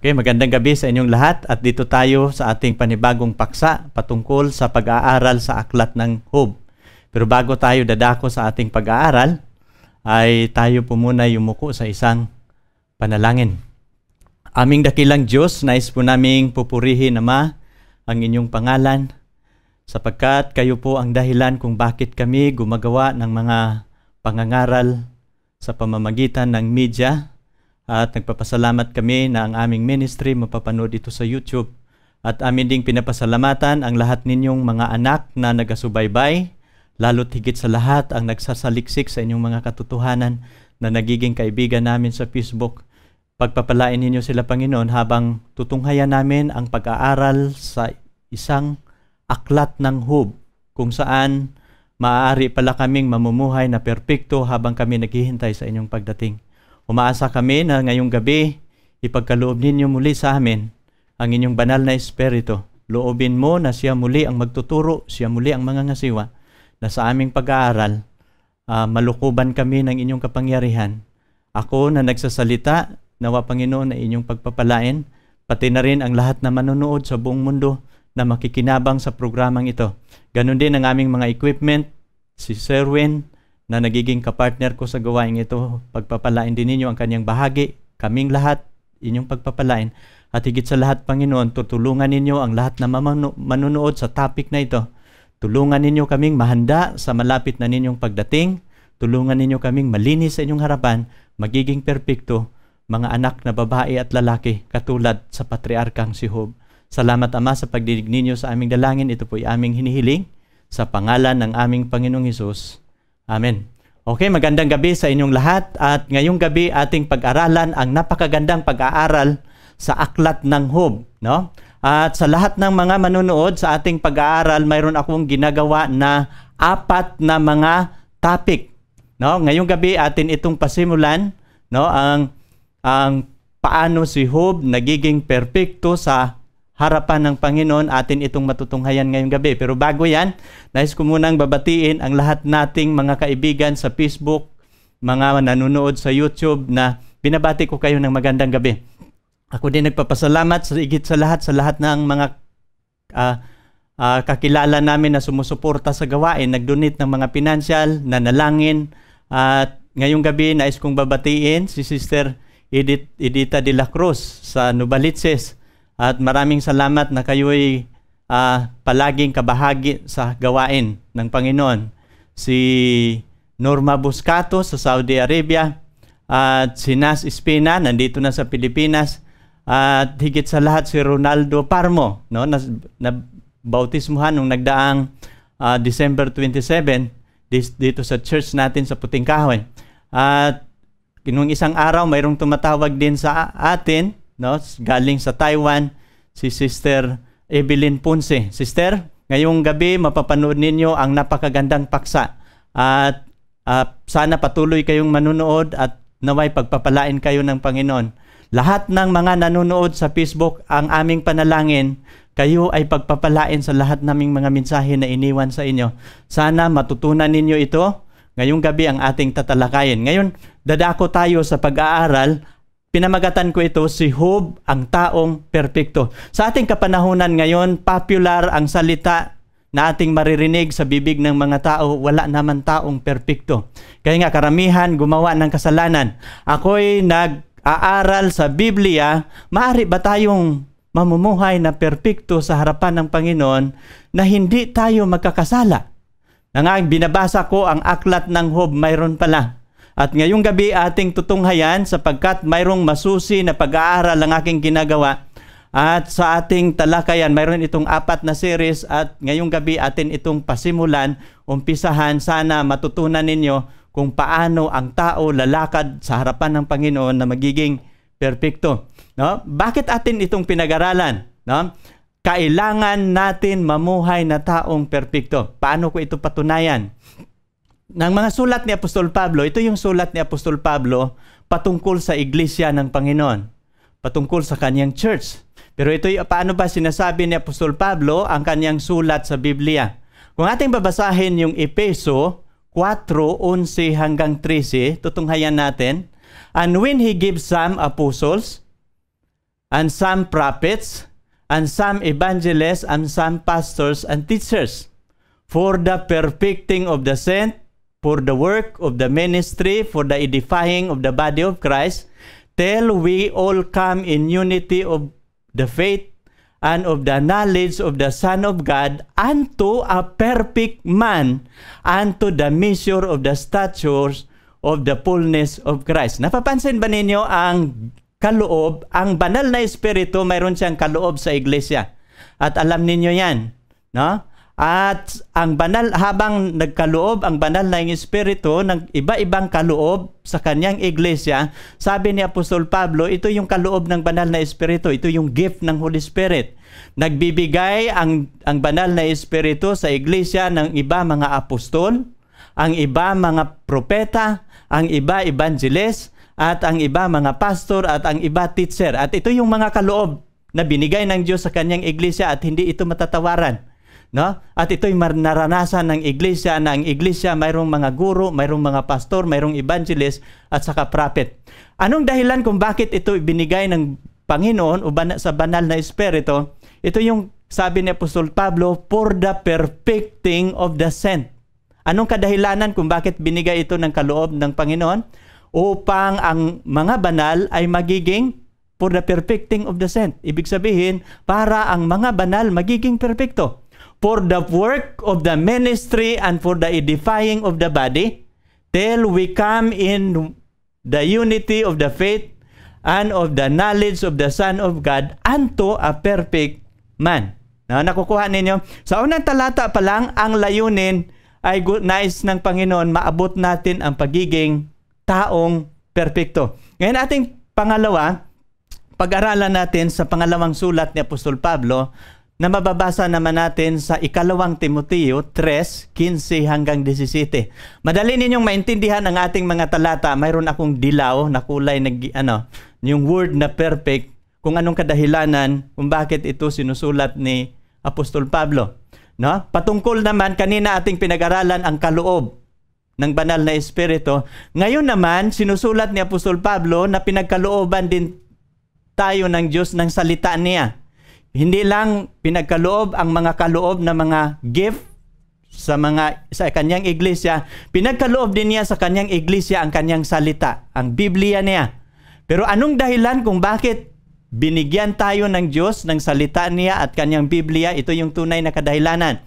Okay, magandang gabi sa inyong lahat at dito tayo sa ating panibagong paksa patungkol sa pag-aaral sa aklat ng Hob. Pero bago tayo dadako sa ating pag-aaral, ay tayo po muna yumuko sa isang panalangin. Aming dakilang Diyos, nais po naming pupurihin, Ama, ang inyong pangalan, sapagkat kayo po ang dahilan kung bakit kami gumagawa ng mga pangangaral sa pamamagitan ng media at nagpapasalamat kami na ang aming ministry mapapanood ito sa YouTube. At amin ding pinapasalamatan ang lahat ninyong mga anak na nagasubaybay, lalo't higit sa lahat ang nagsasaliksik sa inyong mga katotohanan na nagiging kaibigan namin sa Facebook. Pagpapalain ninyo sila, Panginoon, habang tutunghayan namin ang pag-aaral sa isang aklat ng hub kung saan maaari pala kaming mamumuhay na perpekto habang kami naghihintay sa inyong pagdating. Umaasa kami na ngayong gabi, ipagkaloob ninyo muli sa amin ang inyong banal na Espiritu. Loobin mo na siya muli ang magtuturo, siya muli ang mga ngasiwa, na sa aming pag-aaral, uh, malukuban kami ng inyong kapangyarihan. Ako na nagsasalita, nawa Panginoon na inyong pagpapalain, pati na rin ang lahat na manonood sa buong mundo na makikinabang sa programang ito. Ganon din ang aming mga equipment, si Serwin, na nagiging kapartner ko sa gawain ito, pagpapalain din ninyo ang kanyang bahagi, kaming lahat, inyong pagpapalain, at higit sa lahat, Panginoon, tutulungan ninyo ang lahat na manunood sa topic na ito. Tulungan ninyo kaming mahanda sa malapit na ninyong pagdating. Tulungan ninyo kaming malinis sa inyong harapan, magiging perpekto, mga anak na babae at lalaki, katulad sa patriarkang si Hob. Salamat, Ama, sa pagdinig ninyo sa aming dalangin. Ito po po'y aming hinihiling. Sa pangalan ng aming Panginoong Hesus. Amen. Okay, magandang gabi sa inyong lahat at ngayong gabi ating pag-aralan ang napakagandang pag-aaral sa aklat ng Hob, no? At sa lahat ng mga manonood sa ating pag-aaral, mayroon akong ginagawa na apat na mga topic, no? Ngayong gabi atin itong pasimulan, no? Ang ang paano si Hob nagiging perpekto sa harapan ng Panginoon atin itong matutunghayan ngayong gabi. Pero bago yan, nais ko munang babatiin ang lahat nating mga kaibigan sa Facebook, mga nanonood sa YouTube na binabati ko kayo ng magandang gabi. Ako din nagpapasalamat sa igit sa lahat sa lahat ng mga uh, uh, kakilala namin na sumusuporta sa gawain, nagdonate ng mga pinansyal, nanalangin. At uh, ngayong gabi, nais kong babatiin si Sister Edith, Edita de la Cruz sa Nubaliches at maraming salamat na kayo'y uh, palaging kabahagi sa gawain ng Panginoon. Si Norma Buscato sa Saudi Arabia at si Nas Espina nandito na sa Pilipinas at higit sa lahat si Ronaldo Parmo no na, na bautismuhan nung nagdaang uh, December 27 dis, dito sa church natin sa Puting Kahoy. At nung isang araw mayroong tumatawag din sa atin no? Galing sa Taiwan si Sister Evelyn Ponce. Sister, ngayong gabi mapapanood ninyo ang napakagandang paksa. At uh, sana patuloy kayong manunood at naway pagpapalain kayo ng Panginoon. Lahat ng mga nanonood sa Facebook, ang aming panalangin, kayo ay pagpapalain sa lahat naming mga mensahe na iniwan sa inyo. Sana matutunan ninyo ito ngayong gabi ang ating tatalakayin. Ngayon, dadako tayo sa pag-aaral Pinamagatan ko ito si Job, ang taong perpekto. Sa ating kapanahunan ngayon, popular ang salita na ating maririnig sa bibig ng mga tao, wala naman taong perpekto. Kaya nga karamihan gumawa ng kasalanan. Ako'y nag-aaral sa Biblia, maaari ba tayong mamumuhay na perpekto sa harapan ng Panginoon na hindi tayo magkakasala? Na nga, binabasa ko ang aklat ng Hob, mayroon pala at ngayong gabi ating tutunghayan sapagkat mayroong masusi na pag-aaral ang aking ginagawa. At sa ating talakayan, mayroon itong apat na series at ngayong gabi atin itong pasimulan, umpisahan. Sana matutunan ninyo kung paano ang tao lalakad sa harapan ng Panginoon na magiging perpekto. No? Bakit atin itong pinag-aralan? No? Kailangan natin mamuhay na taong perpekto. Paano ko ito patunayan? ng mga sulat ni Apostol Pablo, ito yung sulat ni Apostol Pablo patungkol sa iglesia ng Panginoon, patungkol sa kanyang church. Pero ito paano ba sinasabi ni Apostol Pablo ang kanyang sulat sa Biblia? Kung ating babasahin yung Epeso 4:11 hanggang 13, tutunghayan natin, and when he gives some apostles and some prophets and some evangelists and some pastors and teachers for the perfecting of the saints for the work of the ministry, for the edifying of the body of Christ, till we all come in unity of the faith and of the knowledge of the Son of God unto a perfect man, unto the measure of the statures of the fullness of Christ. Napapansin ba ninyo ang kaloob, ang banal na espiritu, mayroon siyang kaloob sa iglesia. At alam ninyo yan. No? At ang banal habang nagkaloob ang banal na espiritu ng iba-ibang kaloob sa kanyang iglesia, sabi ni Apostol Pablo, ito yung kaloob ng banal na espiritu, ito yung gift ng Holy Spirit. Nagbibigay ang ang banal na espiritu sa iglesia ng iba mga apostol, ang iba mga propeta, ang iba evangelist, at ang iba mga pastor at ang iba teacher. At ito yung mga kaloob na binigay ng Diyos sa kanyang iglesia at hindi ito matatawaran. No? At ito'y naranasan ng iglesia na ang iglesia mayroong mga guro, mayroong mga pastor, mayroong evangelist at saka prophet. Anong dahilan kung bakit ito ibinigay ng Panginoon o ban- sa banal na espiritu? Ito yung sabi ni Apostol Pablo, for the perfecting of the saint. Anong kadahilanan kung bakit binigay ito ng kaloob ng Panginoon? Upang ang mga banal ay magiging for the perfecting of the saint. Ibig sabihin, para ang mga banal magiging perpekto for the work of the ministry and for the edifying of the body, till we come in the unity of the faith and of the knowledge of the Son of God unto a perfect man. Na nakukuha ninyo. Sa unang talata pa lang, ang layunin ay nais ng Panginoon maabot natin ang pagiging taong perpekto. Ngayon ating pangalawa, pag-aralan natin sa pangalawang sulat ni Apostol Pablo na mababasa naman natin sa ikalawang Timoteo 3:15 hanggang 17. Madali ninyong maintindihan ang ating mga talata. Mayroon akong dilaw na kulay ng ano, yung word na perfect kung anong kadahilanan kung bakit ito sinusulat ni Apostol Pablo. No? Patungkol naman kanina ating pinag-aralan ang kaloob ng banal na espiritu. Ngayon naman sinusulat ni Apostol Pablo na pinagkalooban din tayo ng Diyos ng salita niya hindi lang pinagkaloob ang mga kaloob na mga gift sa mga sa kanyang iglesia, pinagkaloob din niya sa kanyang iglesia ang kanyang salita, ang Biblia niya. Pero anong dahilan kung bakit binigyan tayo ng Diyos ng salita niya at kanyang Biblia? Ito yung tunay na kadahilanan.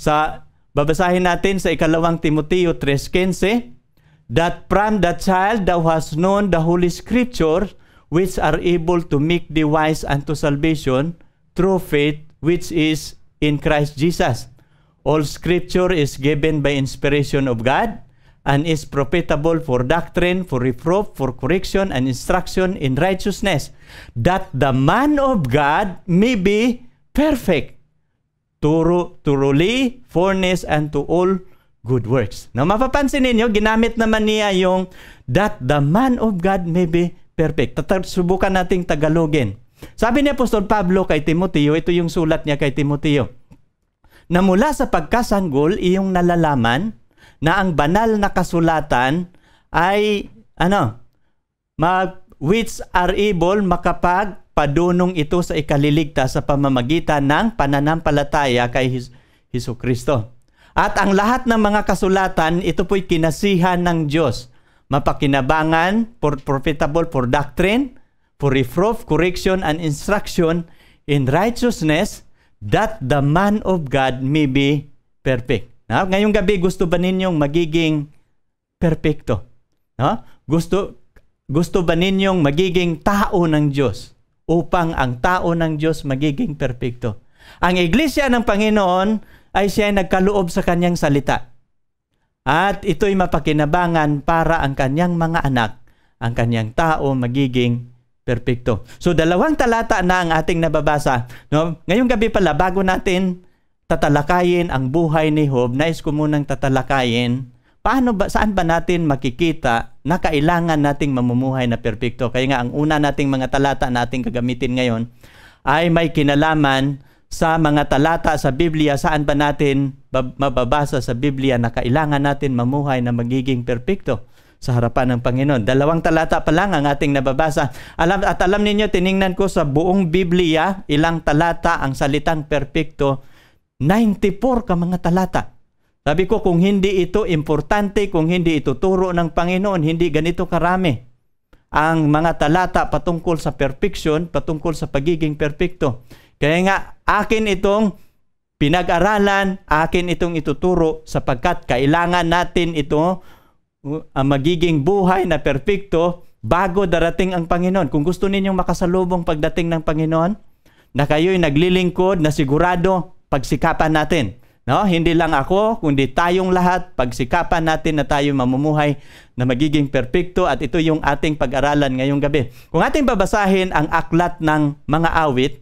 Sa babasahin natin sa ikalawang Timoteo 3:15, that from the child thou hast known the holy scripture which are able to make thee wise unto salvation true faith which is in Christ Jesus. All scripture is given by inspiration of God and is profitable for doctrine, for reproof, for correction, and instruction in righteousness, that the man of God may be perfect, thoroughly furnished unto all good works. Now, mapapansin ninyo, ginamit naman niya yung that the man of God may be perfect. Subukan nating Tagalogin sabi ni Apostol Pablo kay Timoteo, ito yung sulat niya kay Timoteo, na mula sa pagkasanggol, iyong nalalaman na ang banal na kasulatan ay, ano, mag, which are able makapag padunong ito sa ikaliligtas sa pamamagitan ng pananampalataya kay Hesus Kristo. At ang lahat ng mga kasulatan, ito po'y kinasihan ng Diyos. Mapakinabangan, for profitable for doctrine, for reproof, correction, and instruction in righteousness that the man of God may be perfect. No? Ngayong gabi, gusto ba ninyong magiging perfecto? No? Gusto, gusto ba ninyong magiging tao ng Diyos upang ang tao ng Diyos magiging perfecto? Ang iglesia ng Panginoon ay siya ay nagkaloob sa kanyang salita. At ito'y mapakinabangan para ang kanyang mga anak, ang kanyang tao magiging Perfecto. So dalawang talata na ang ating nababasa. No? Ngayong gabi pala, bago natin tatalakayin ang buhay ni Job, nais ko munang tatalakayin paano ba, saan ba natin makikita na kailangan nating mamumuhay na perpekto? Kaya nga, ang una nating mga talata na ating gagamitin ngayon ay may kinalaman sa mga talata sa Biblia, saan ba natin mababasa sa Biblia na kailangan natin mamuhay na magiging perpekto? sa harapan ng Panginoon. Dalawang talata pa lang ang ating nababasa. Alam, at alam ninyo, tiningnan ko sa buong Biblia, ilang talata ang salitang perpekto, 94 ka mga talata. Sabi ko, kung hindi ito importante, kung hindi ito turo ng Panginoon, hindi ganito karami ang mga talata patungkol sa perfection, patungkol sa pagiging perpekto. Kaya nga, akin itong pinag-aralan, akin itong ituturo sapagkat kailangan natin ito ang magiging buhay na perpekto bago darating ang Panginoon. Kung gusto ninyong makasalubong pagdating ng Panginoon, na kayo'y naglilingkod na sigurado pagsikapan natin. No? Hindi lang ako, kundi tayong lahat, pagsikapan natin na tayo mamumuhay na magiging perpekto at ito yung ating pag-aralan ngayong gabi. Kung ating babasahin ang aklat ng mga awit,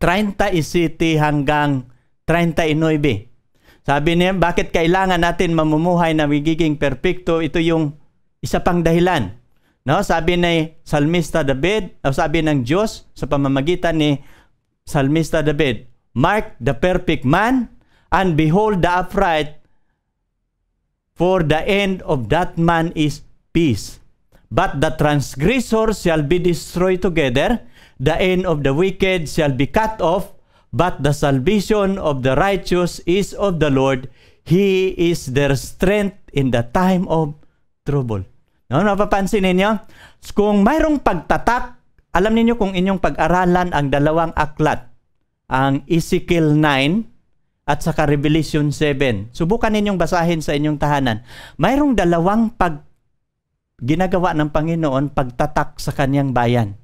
37 hanggang 39. Sabi niya, bakit kailangan natin mamumuhay na magiging perpekto? Ito yung isa pang dahilan. No? Sabi ni Salmista David, o sabi ng Diyos sa pamamagitan ni Salmista David, Mark the perfect man and behold the upright for the end of that man is peace. But the transgressor shall be destroyed together, the end of the wicked shall be cut off, But the salvation of the righteous is of the Lord. He is their strength in the time of trouble. No, napapansin ninyo? Kung mayroong pagtatak, alam niyo kung inyong pag-aralan ang dalawang aklat, ang Ezekiel 9 at saka Revelation 7. Subukan ninyong basahin sa inyong tahanan. Mayroong dalawang pag ginagawa ng Panginoon pagtatak sa kanyang bayan.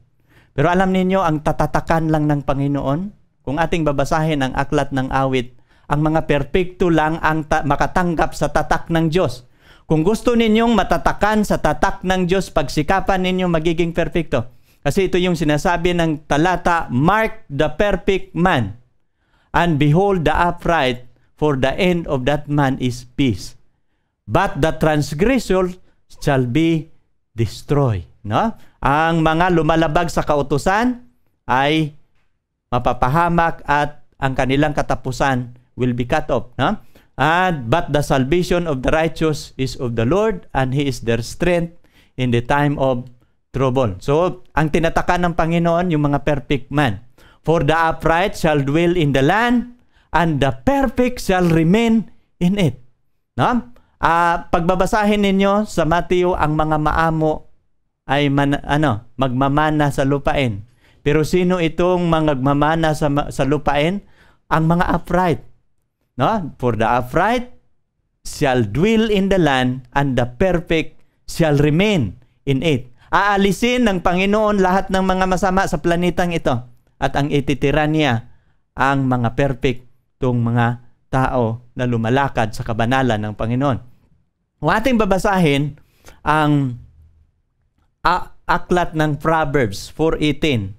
Pero alam ninyo, ang tatatakan lang ng Panginoon kung ating babasahin ang aklat ng awit, ang mga perpekto lang ang ta- makatanggap sa tatak ng Diyos. Kung gusto ninyong matatakan sa tatak ng Diyos, pagsikapan ninyo magiging perpekto. Kasi ito yung sinasabi ng talata, Mark the perfect man, and behold the upright, for the end of that man is peace. But the transgressor shall be destroyed. No? Ang mga lumalabag sa kautusan ay mapapahamak at ang kanilang katapusan will be cut off. No? And but the salvation of the righteous is of the Lord and He is their strength in the time of trouble. So, ang tinataka ng Panginoon, yung mga perfect man. For the upright shall dwell in the land and the perfect shall remain in it. No? Uh, pagbabasahin ninyo sa Mateo ang mga maamo ay man, ano, magmamana sa lupain. Pero sino itong mangagmamana sa, sa lupain? Ang mga upright. No? For the upright shall dwell in the land and the perfect shall remain in it. Aalisin ng Panginoon lahat ng mga masama sa planetang ito at ang ititira niya ang mga perfect tong mga tao na lumalakad sa kabanalan ng Panginoon. Kung ating babasahin ang aklat ng Proverbs 4.18,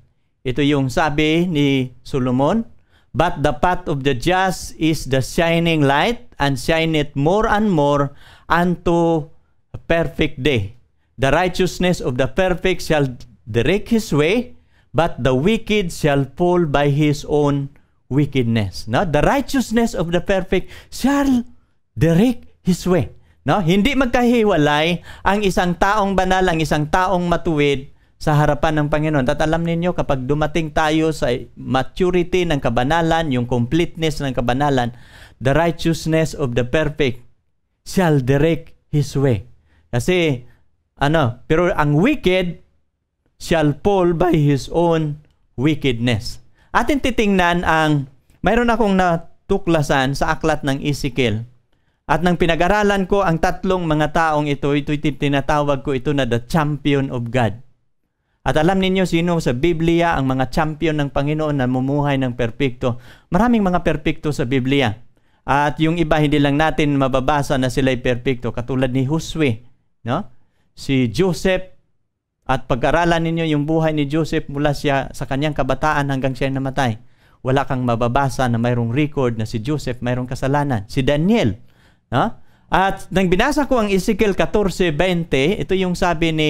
ito yung sabi ni Solomon, But the path of the just is the shining light, and shine it more and more unto a perfect day. The righteousness of the perfect shall direct his way, but the wicked shall fall by his own wickedness. No? The righteousness of the perfect shall direct his way. No? Hindi magkahiwalay ang isang taong banal, ang isang taong matuwid sa harapan ng Panginoon. At alam ninyo, kapag dumating tayo sa maturity ng kabanalan, yung completeness ng kabanalan, the righteousness of the perfect shall direct his way. Kasi, ano, pero ang wicked shall fall by his own wickedness. Atin titingnan ang, mayroon akong natuklasan sa aklat ng Ezekiel. At nang pinag-aralan ko ang tatlong mga taong ito, ito tinatawag ko ito na the champion of God at alam ninyo sino sa Biblia ang mga champion ng Panginoon na mumuhay ng perpekto. Maraming mga perpekto sa Biblia. At yung iba hindi lang natin mababasa na sila ay perpekto katulad ni Josue, no? Si Joseph at pag-aralan ninyo yung buhay ni Joseph mula siya sa kanyang kabataan hanggang siya namatay. Wala kang mababasa na mayroong record na si Joseph mayroong kasalanan. Si Daniel, no? At nang binasa ko ang Ezekiel 14:20, ito yung sabi ni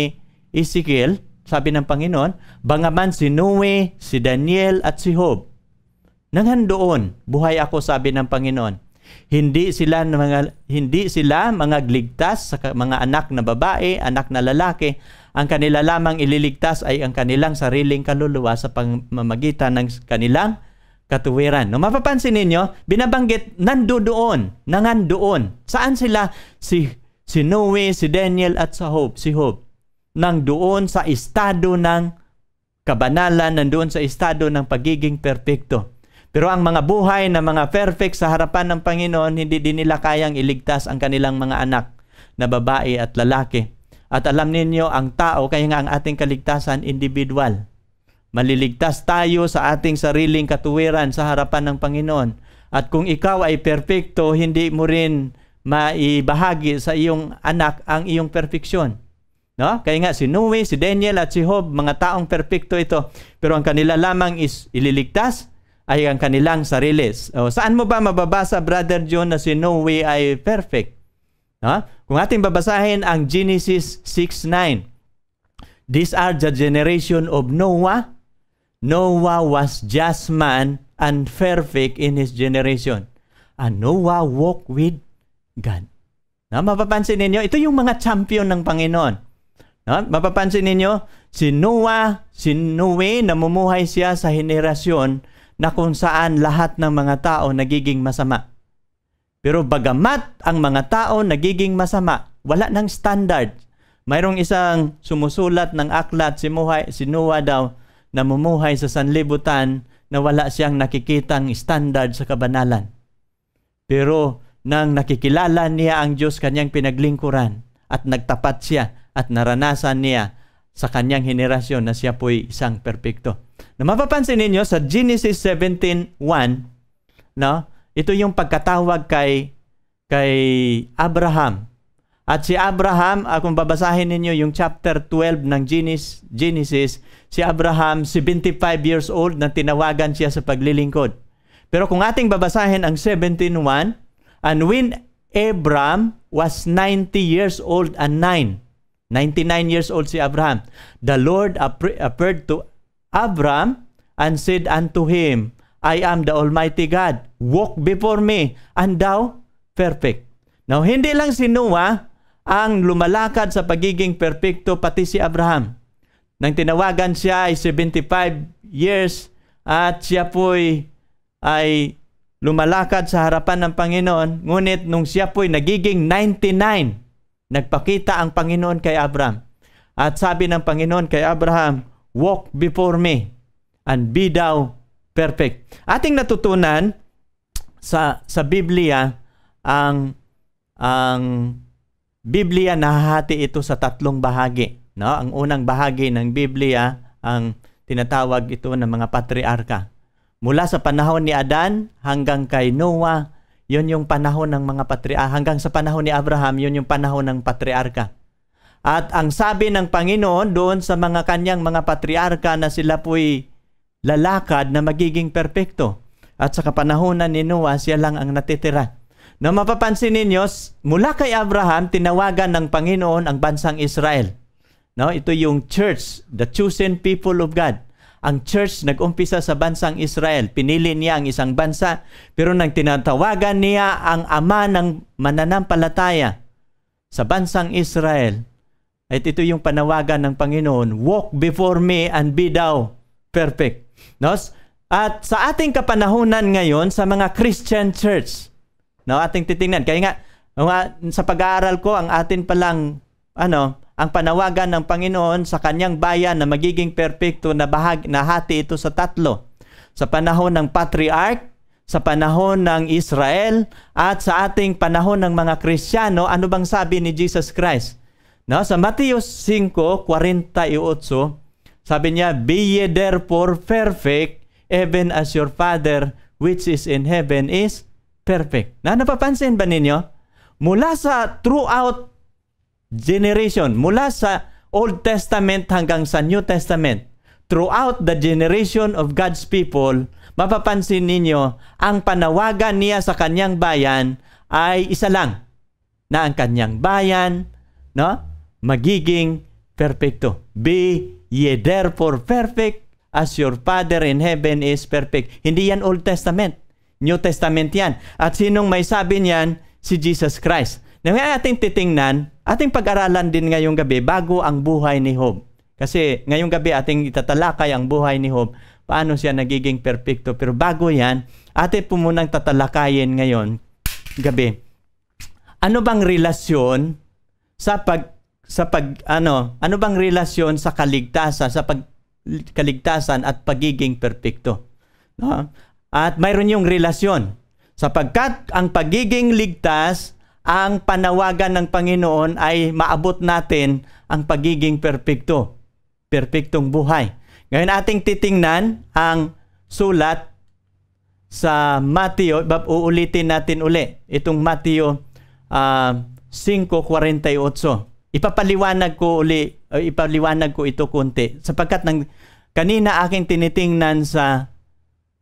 Ezekiel, sabi ng Panginoon, bangaman si Noe, si Daniel at si Job. Nanghan doon, buhay ako sabi ng Panginoon. Hindi sila mga hindi sila mga gligtas sa mga anak na babae, anak na lalaki. Ang kanila lamang ililigtas ay ang kanilang sariling kaluluwa sa pamamagitan ng kanilang katuwiran. No, mapapansin ninyo, binabanggit nandoon, nangan doon. Saan sila si si Noe, si Daniel at si Hope, si Hope ng doon sa estado ng kabanalan, nandoon sa estado ng pagiging perpekto. Pero ang mga buhay na mga perfect sa harapan ng Panginoon, hindi din nila kayang iligtas ang kanilang mga anak na babae at lalaki. At alam ninyo, ang tao, kaya nga ang ating kaligtasan, individual. Maliligtas tayo sa ating sariling katuwiran sa harapan ng Panginoon. At kung ikaw ay perpekto, hindi mo rin maibahagi sa iyong anak ang iyong perfeksyon. No? Kaya nga si Noe, si Daniel at si Job, mga taong perpekto ito. Pero ang kanila lamang is ililigtas ay ang kanilang sarili. O, saan mo ba mababasa, Brother John, na si Noe ay perfect? No? Kung ating babasahin ang Genesis 6.9, These are the generation of Noah. Noah was just man and perfect in his generation. And Noah walked with God. Na mapapansin ninyo, ito yung mga champion ng Panginoon. No? Mapapansin ninyo, si Noah, si Noe, namumuhay siya sa henerasyon na kung saan lahat ng mga tao nagiging masama. Pero bagamat ang mga tao nagiging masama, wala ng standard. Mayroong isang sumusulat ng aklat si, Muhay, si Noah daw namumuhay mumuhay sa sanlibutan na wala siyang nakikitang standard sa kabanalan. Pero nang nakikilala niya ang Diyos kanyang pinaglingkuran at nagtapat siya at naranasan niya sa kanyang henerasyon na siya po'y isang perpekto. Na mapapansin ninyo sa Genesis 17:1, no? Ito yung pagkatawag kay kay Abraham. At si Abraham, ah, kung babasahin ninyo yung chapter 12 ng Genesis, si Abraham, 75 years old na tinawagan siya sa paglilingkod. Pero kung ating babasahin ang 17.1, And when Abram was 90 years old and 9, 99 years old si Abraham. The Lord appeared to Abraham and said unto him, I am the Almighty God. Walk before me, and thou perfect. Now, hindi lang si Noah ang lumalakad sa pagiging perpekto, pati si Abraham. Nang tinawagan siya ay 75 years at siya po'y ay lumalakad sa harapan ng Panginoon. Ngunit nung siya po'y nagiging 99, Nagpakita ang Panginoon kay Abraham. At sabi ng Panginoon kay Abraham, Walk before me and be thou perfect. Ating natutunan sa sa Biblia ang ang Biblia nahahati ito sa tatlong bahagi, no? Ang unang bahagi ng Biblia ang tinatawag ito ng mga patriarka. Mula sa panahon ni Adan hanggang kay Noah yun yung panahon ng mga patriarka. Ah, hanggang sa panahon ni Abraham, yun yung panahon ng patriarka. At ang sabi ng Panginoon doon sa mga kanyang mga patriarka na sila po'y lalakad na magiging perpekto. At sa kapanahonan ni Noah, siya lang ang natitira. Na mapapansin ninyo, mula kay Abraham, tinawagan ng Panginoon ang bansang Israel. No, ito yung church, the chosen people of God ang church nagumpisa sa bansang Israel. Pinili niya ang isang bansa, pero nang tinatawagan niya ang ama ng mananampalataya sa bansang Israel, at ito yung panawagan ng Panginoon, walk before me and be thou perfect. No? At sa ating kapanahunan ngayon sa mga Christian church, no, ating titingnan. Kaya nga, sa pag-aaral ko, ang atin palang ano, ang panawagan ng Panginoon sa kanyang bayan na magiging perpekto na bahag na hati ito sa tatlo. Sa panahon ng patriarch, sa panahon ng Israel, at sa ating panahon ng mga Kristiyano, ano bang sabi ni Jesus Christ? No, sa Matthew 5:48, sabi niya, "Be ye therefore perfect, even as your Father which is in heaven is perfect." Na napapansin ba ninyo? Mula sa throughout generation mula sa Old Testament hanggang sa New Testament throughout the generation of God's people mapapansin ninyo ang panawagan niya sa kanyang bayan ay isa lang na ang kanyang bayan no magiging perfecto be ye therefore perfect as your father in heaven is perfect hindi yan Old Testament New Testament yan at sinong may sabi niyan si Jesus Christ na ngayon ating titingnan, ating pag-aralan din ngayong gabi bago ang buhay ni Job. Kasi ngayong gabi ating itatalakay ang buhay ni Job, paano siya nagiging perpekto. Pero bago yan, ating po munang tatalakayin ngayon gabi. Ano bang relasyon sa pag sa pag ano, ano bang relasyon sa kaligtasan sa pag kaligtasan at pagiging perpekto? No? At mayroon yung relasyon sapagkat ang pagiging ligtas ang panawagan ng Panginoon ay maabot natin ang pagiging perpekto, perpektong buhay. Ngayon ating titingnan ang sulat sa Mateo, uulitin natin uli itong Mateo uh, 5:48. Ipapaliwanag ko uli, uh, ipaliwanag ko ito konti sapagkat ng kanina aking tinitingnan sa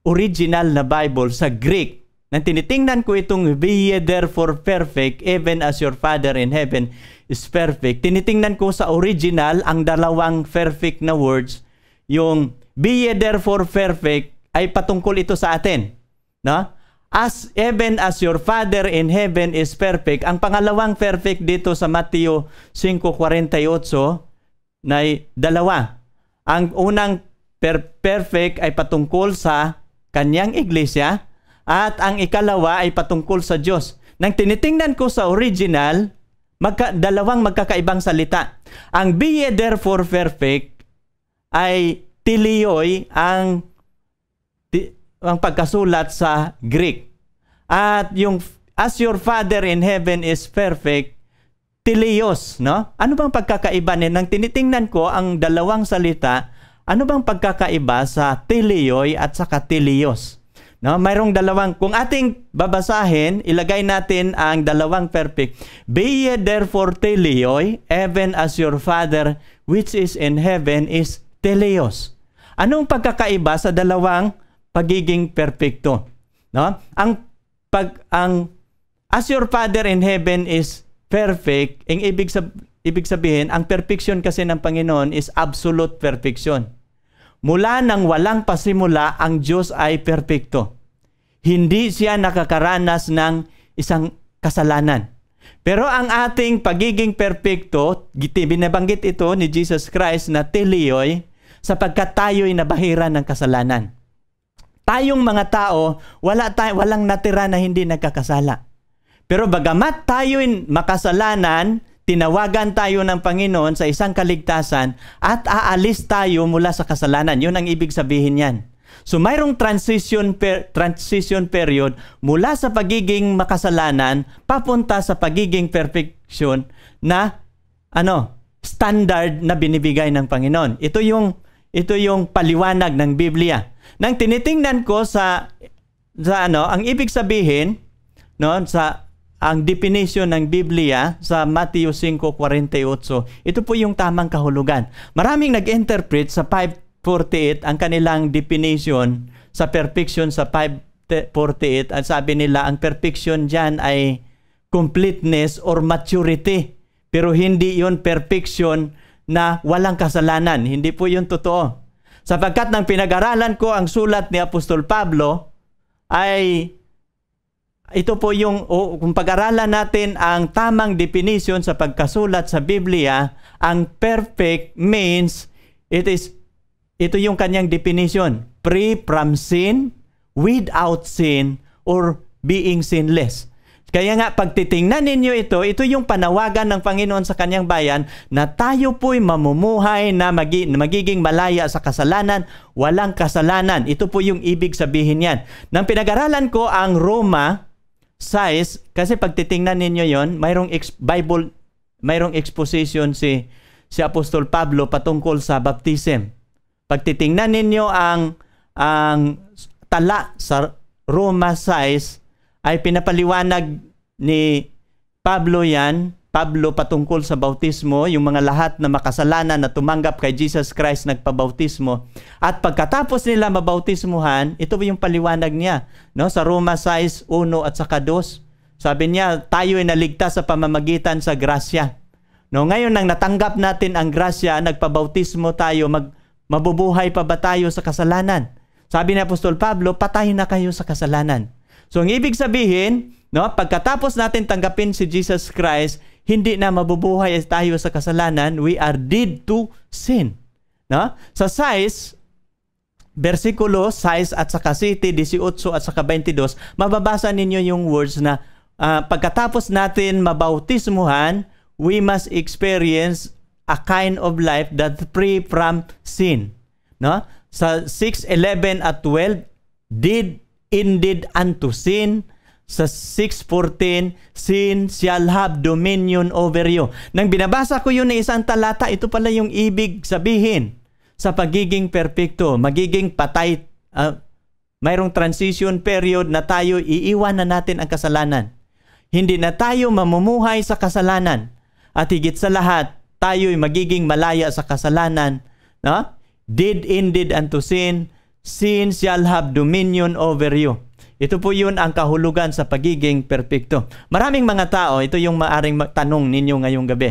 original na Bible sa Greek nang tinitingnan ko itong be ye therefore perfect even as your Father in heaven is perfect. Tinitingnan ko sa original ang dalawang perfect na words. Yung be ye therefore perfect ay patungkol ito sa atin. No? As even as your Father in heaven is perfect. Ang pangalawang perfect dito sa Mateo 5:48 na dalawa. Ang unang per- perfect ay patungkol sa kanyang iglesia at ang ikalawa ay patungkol sa Diyos. Nang tinitingnan ko sa original, magka, dalawang magkakaibang salita. Ang be therefore perfect ay tilioy ang ti, ang pagkasulat sa Greek. At yung as your father in heaven is perfect, tilios, no? Ano bang pagkakaiba ni nang tinitingnan ko ang dalawang salita, ano bang pagkakaiba sa tilioy at sa katilios? No, mayroong dalawang kung ating babasahin, ilagay natin ang dalawang perfect. Be ye therefore teleoi, even as your Father which is in heaven is teleos. Anong pagkakaiba sa dalawang pagiging perpekto? No? Ang pag ang as your Father in heaven is perfect, ang ibig sab ibig sabihin, ang perfection kasi ng Panginoon is absolute perfection. Mula nang walang pasimula, ang Diyos ay perpekto. Hindi siya nakakaranas ng isang kasalanan. Pero ang ating pagiging perpekto, binabanggit ito ni Jesus Christ na tiliyoy sapagkat tayo'y nabahira ng kasalanan. Tayong mga tao, wala tay walang natira na hindi nagkakasala. Pero bagamat tayo'y makasalanan, tinawagan tayo ng Panginoon sa isang kaligtasan at aalis tayo mula sa kasalanan. Yun ang ibig sabihin niyan. So mayroong transition per, transition period mula sa pagiging makasalanan papunta sa pagiging perfection na ano standard na binibigay ng Panginoon. Ito yung ito yung paliwanag ng Biblia. Nang tinitingnan ko sa sa ano, ang ibig sabihin no sa ang definition ng Biblia sa Matthew 5.48. Ito po yung tamang kahulugan. Maraming nag-interpret sa 5.48 ang kanilang definition sa perfection sa 5.48. Ang sabi nila, ang perfection dyan ay completeness or maturity. Pero hindi yon perfection na walang kasalanan. Hindi po yun totoo. Sapagkat nang pinag-aralan ko ang sulat ni Apostol Pablo, ay ito po yung oh, kung pag-aralan natin ang tamang definition sa pagkasulat sa Biblia, ang perfect means it is ito yung kanyang definition, free from sin, without sin or being sinless. Kaya nga pagtitingnan ninyo ito, ito yung panawagan ng Panginoon sa kanyang bayan na tayo po'y mamumuhay na magi, magiging malaya sa kasalanan, walang kasalanan. Ito po yung ibig sabihin niyan. Nang pinag-aralan ko ang Roma size kasi pag titingnan ninyo yon mayroong ex- Bible mayroong exposition si si Apostol Pablo patungkol sa baptism. Pag titingnan ninyo ang ang tala sa Roma size ay pinapaliwanag ni Pablo yan Pablo patungkol sa bautismo, yung mga lahat na makasalanan na tumanggap kay Jesus Christ nagpabautismo. At pagkatapos nila mabautismuhan, ito yung paliwanag niya no? sa Roma 6.1 at saka 2. Sabi niya, tayo ay naligtas sa pamamagitan sa grasya. No, ngayon nang natanggap natin ang grasya, nagpabautismo tayo, mag, mabubuhay pa ba tayo sa kasalanan? Sabi ni Apostol Pablo, patay na kayo sa kasalanan. So ang ibig sabihin, no, pagkatapos natin tanggapin si Jesus Christ, hindi na mabubuhay tayo sa kasalanan, we are dead to sin. No? Sa size, versikulo size at saka city 18 at saka 22, mababasa ninyo yung words na uh, pagkatapos natin mabautismuhan, we must experience a kind of life that free from sin. No? Sa 6, 11 at 12, did indeed unto sin, sa 6.14, Sin shall have dominion over you. Nang binabasa ko yun na isang talata, ito pala yung ibig sabihin sa pagiging perpekto, magiging patay, uh, mayroong transition period na tayo iiwan na natin ang kasalanan. Hindi na tayo mamumuhay sa kasalanan. At higit sa lahat, tayo'y magiging malaya sa kasalanan. No? Did indeed unto sin, sin shall have dominion over you ito po yun ang kahulugan sa pagiging perpekto. Maraming mga tao, ito yung maaring tanong ninyo ngayong gabi.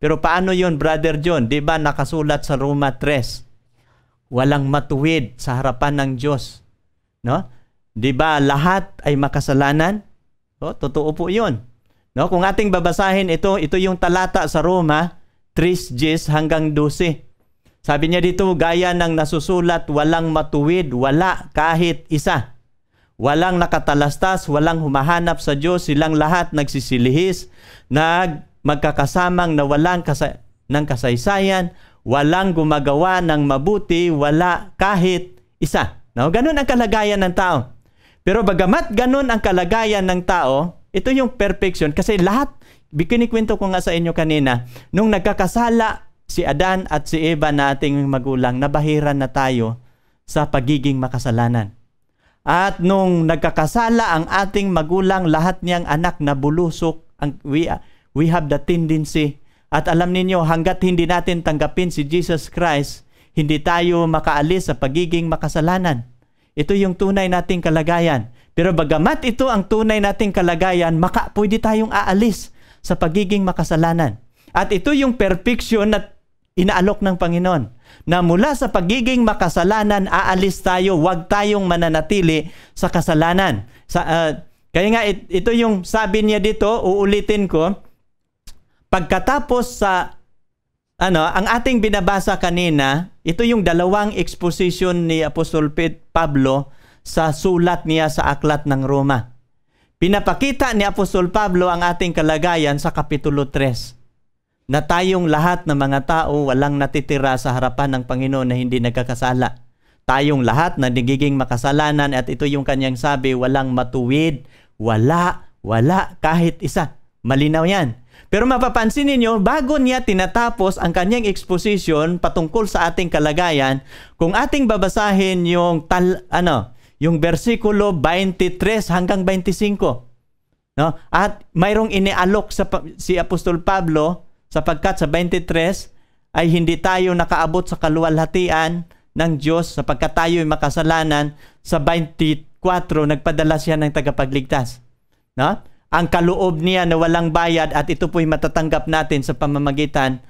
Pero paano yun, Brother John? Di ba nakasulat sa Roma 3? Walang matuwid sa harapan ng Diyos. No? Di ba lahat ay makasalanan? O, totoo po yun. No? Kung ating babasahin ito, ito yung talata sa Roma 3.10 hanggang 12. Sabi niya dito, gaya ng nasusulat, walang matuwid, wala kahit isa walang nakatalastas, walang humahanap sa Diyos, silang lahat nagsisilihis, nag magkakasamang nawalan kasa- ng kasaysayan, walang gumagawa ng mabuti, wala kahit isa. No? Ganun ang kalagayan ng tao. Pero bagamat ganun ang kalagayan ng tao, ito yung perfection kasi lahat, bikinikwento ko nga sa inyo kanina, nung nagkakasala si Adan at si Eva na ating magulang, nabahiran na tayo sa pagiging makasalanan. At nung nagkakasala ang ating magulang, lahat niyang anak na bulusok, ang, we, uh, we have the tendency. At alam ninyo, hanggat hindi natin tanggapin si Jesus Christ, hindi tayo makaalis sa pagiging makasalanan. Ito yung tunay nating kalagayan. Pero bagamat ito ang tunay nating kalagayan, maka, pwede tayong aalis sa pagiging makasalanan. At ito yung perfection na inaalok ng Panginoon na mula sa pagiging makasalanan aalis tayo, huwag tayong mananatili sa kasalanan. Sa uh, kaya nga it, ito yung sabi niya dito, uulitin ko. Pagkatapos sa ano, ang ating binabasa kanina, ito yung dalawang exposition ni Apostol Pablo sa sulat niya sa aklat ng Roma. Pinapakita ni Apostol Pablo ang ating kalagayan sa Kapitulo 3 na tayong lahat ng mga tao walang natitira sa harapan ng Panginoon na hindi nagkakasala. Tayong lahat na nagiging makasalanan at ito yung kanyang sabi, walang matuwid, wala, wala, kahit isa. Malinaw yan. Pero mapapansin ninyo, bago niya tinatapos ang kanyang exposition patungkol sa ating kalagayan, kung ating babasahin yung tal, ano, yung bersikulo 23 hanggang 25, no? At mayroong inialok sa si Apostol Pablo sapagkat sa 23 ay hindi tayo nakaabot sa kaluwalhatian ng Diyos sapagkat tayo ay makasalanan sa 24 nagpadala siya ng tagapagligtas. No? Ang kaloob niya na walang bayad at ito po'y matatanggap natin sa pamamagitan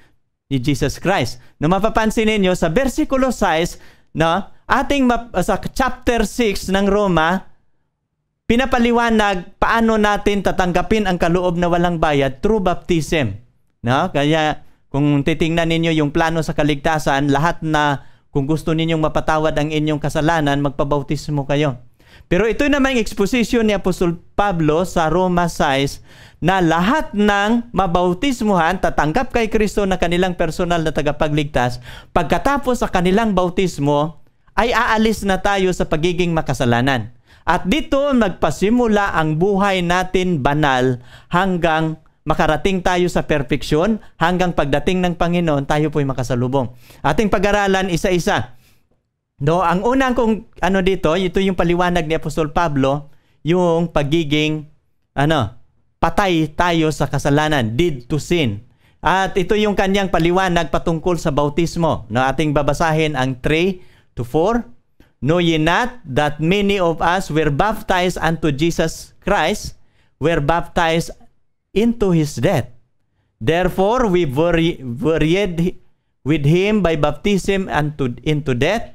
ni Jesus Christ. No mapapansin ninyo sa versikulo 6 no ating map, uh, sa chapter 6 ng Roma pinapaliwanag paano natin tatanggapin ang kaloob na walang bayad through baptism. No? Kaya kung titingnan ninyo yung plano sa kaligtasan, lahat na kung gusto ninyong mapatawad ang inyong kasalanan, magpabautismo kayo. Pero ito naman yung exposition ni Apostol Pablo sa Roma 6 na lahat ng mabautismuhan tatanggap kay Kristo na kanilang personal na tagapagligtas. Pagkatapos sa kanilang bautismo, ay aalis na tayo sa pagiging makasalanan. At dito nagpasimula ang buhay natin banal hanggang makarating tayo sa perfeksyon hanggang pagdating ng Panginoon tayo po'y makasalubong. Ating pag-aralan isa-isa. No, ang unang kung ano dito, ito yung paliwanag ni Apostol Pablo, yung pagiging ano, patay tayo sa kasalanan, dead to sin. At ito yung kanyang paliwanag patungkol sa bautismo. No, ating babasahin ang 3 to 4. Know ye not that many of us were baptized unto Jesus Christ, were baptized into his death. Therefore, we buried with him by baptism unto, into death,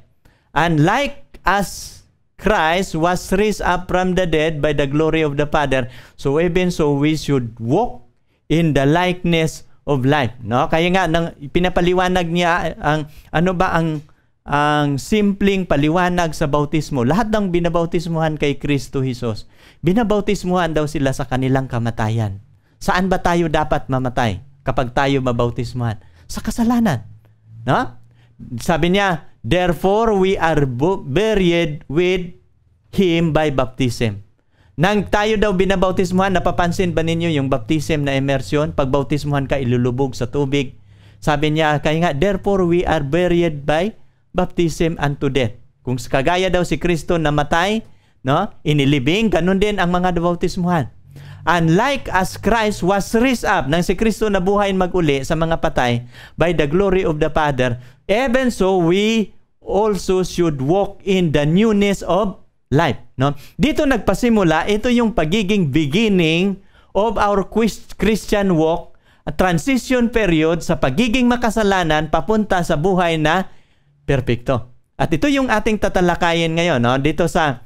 and like as Christ was raised up from the dead by the glory of the Father, so even so we should walk in the likeness of life. No? Kaya nga, nang, pinapaliwanag niya ang, ano ba ang ang simpleng paliwanag sa bautismo. Lahat ng binabautismuhan kay Kristo Jesus, binabautismuhan daw sila sa kanilang kamatayan. Saan ba tayo dapat mamatay kapag tayo mabautismuhan? Sa kasalanan. No? Sabi niya, Therefore, we are buried with Him by baptism. Nang tayo daw binabautismuhan, napapansin ba ninyo yung baptism na immersion? Pag bautismuhan ka, ilulubog sa tubig. Sabi niya, kaya nga, therefore we are buried by baptism unto death. Kung kagaya daw si Kristo namatay, no? inilibing, ganun din ang mga nabautismuhan. Unlike as Christ was raised up, nang si Kristo nabuhay maguli sa mga patay by the glory of the Father, even so we also should walk in the newness of life. No? Dito nagpasimula, ito yung pagiging beginning of our Christian walk, a transition period sa pagiging makasalanan papunta sa buhay na perpekto. At ito yung ating tatalakayin ngayon no? dito sa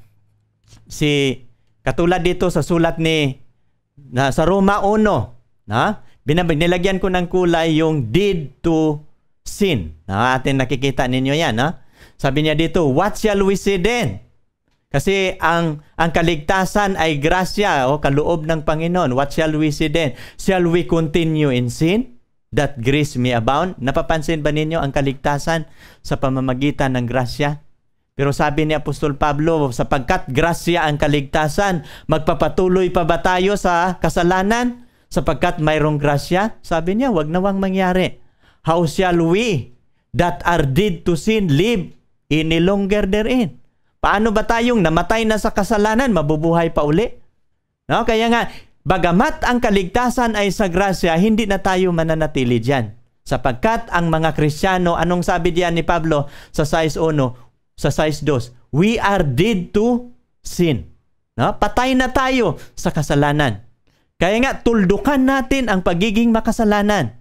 si katulad dito sa sulat ni na sa Roma 1, na binab- nilagyan ko ng kulay yung did to sin. Na atin nakikita ninyo 'yan, ha? Sabi niya dito, what shall we say then? Kasi ang ang kaligtasan ay grasya o kaloob ng Panginoon. What shall we say then? Shall we continue in sin that grace may abound? Napapansin ba ninyo ang kaligtasan sa pamamagitan ng grasya? Pero sabi ni Apostol Pablo, sapagkat grasya ang kaligtasan, magpapatuloy pa ba tayo sa kasalanan? Sapagkat mayroong grasya? Sabi niya, wag nawang mangyari. How shall we that are dead to sin live any longer therein? Paano ba tayong namatay na sa kasalanan, mabubuhay pa uli? No? Kaya nga, bagamat ang kaligtasan ay sa grasya, hindi na tayo mananatili dyan. Sapagkat ang mga Kristiyano, anong sabi diyan ni Pablo sa size sa size dos. We are dead to sin. No? Patay na tayo sa kasalanan. Kaya nga, tuldukan natin ang pagiging makasalanan.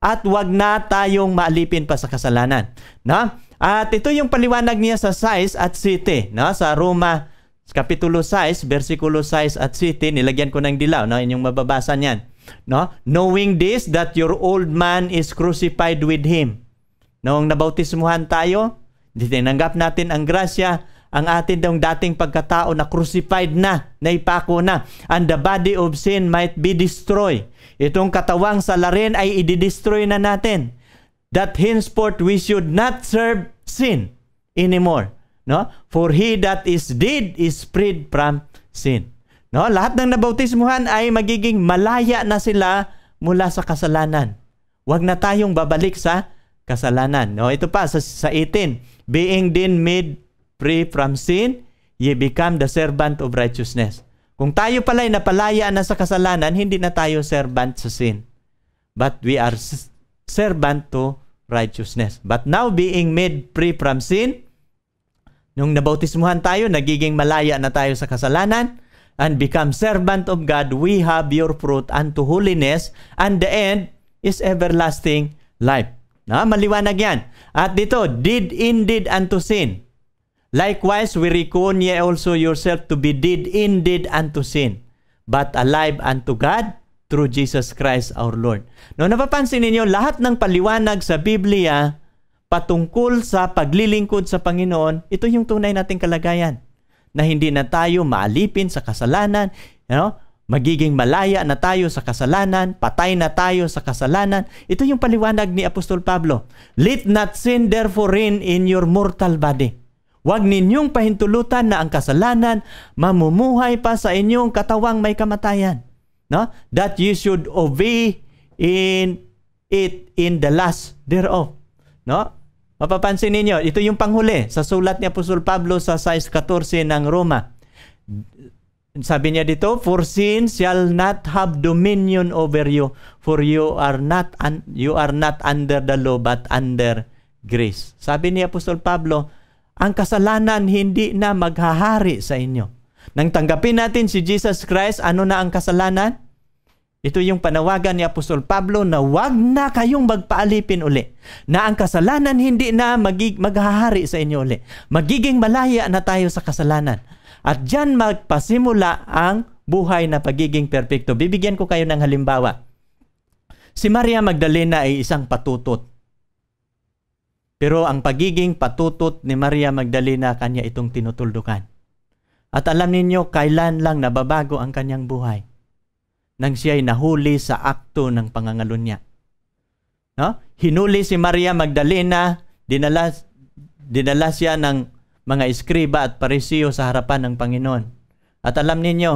At wag na tayong maalipin pa sa kasalanan. No? At ito yung paliwanag niya sa size at city. No? Sa Roma Kapitulo size, versikulo size at 7, nilagyan ko ng dilaw, no? inyong mababasa niyan. No? Knowing this, that your old man is crucified with him. Noong nabautismuhan tayo, Tinanggap natin ang grasya, ang atin daw dating pagkatao na crucified na, naipako na, and the body of sin might be destroyed. Itong katawang salarin ay ididestroy na natin. That henceforth we should not serve sin anymore. No? For he that is dead is freed from sin. No? Lahat ng nabautismuhan ay magiging malaya na sila mula sa kasalanan. Huwag na tayong babalik sa kasalanan. No? Ito pa sa, sa 18. Being then made free from sin, ye become the servant of righteousness. Kung tayo pala'y napalaya na sa kasalanan, hindi na tayo servant sa sin. But we are servant to righteousness. But now being made free from sin, nung nabautismuhan tayo, nagiging malaya na tayo sa kasalanan, and become servant of God, we have your fruit unto holiness, and the end is everlasting life. Na, maliwanag yan. At dito, did indeed unto sin. Likewise, we reckon ye also yourself to be did indeed unto sin, but alive unto God through Jesus Christ our Lord. No, napapansin ninyo, lahat ng paliwanag sa Biblia patungkol sa paglilingkod sa Panginoon, ito yung tunay nating kalagayan na hindi na tayo maalipin sa kasalanan, you know? Magiging malaya na tayo sa kasalanan, patay na tayo sa kasalanan. Ito yung paliwanag ni Apostol Pablo. Let not sin therefore reign in your mortal body. Huwag ninyong pahintulutan na ang kasalanan mamumuhay pa sa inyong katawang may kamatayan. No? That you should obey in it in the last thereof. No? Mapapansin ninyo, ito yung panghuli sa sulat ni Apostol Pablo sa 14 ng Roma. Sabi niya dito, for sin shall not have dominion over you, for you are not un- you are not under the law but under grace. Sabi ni Apostol Pablo, ang kasalanan hindi na maghahari sa inyo. Nang tanggapin natin si Jesus Christ, ano na ang kasalanan? Ito yung panawagan ni Apostol Pablo na wag na kayong magpaalipin uli. Na ang kasalanan hindi na magig- maghahari sa inyo uli. Magiging malaya na tayo sa kasalanan at diyan magpasimula ang buhay na pagiging perpekto. Bibigyan ko kayo ng halimbawa. Si Maria Magdalena ay isang patutot. Pero ang pagiging patutot ni Maria Magdalena, kanya itong tinutuldukan. At alam ninyo, kailan lang nababago ang kanyang buhay nang siya ay nahuli sa akto ng pangangalunya. No? Hinuli si Maria Magdalena, dinala, dinala siya ng mga eskriba at parisiyo sa harapan ng Panginoon. At alam ninyo,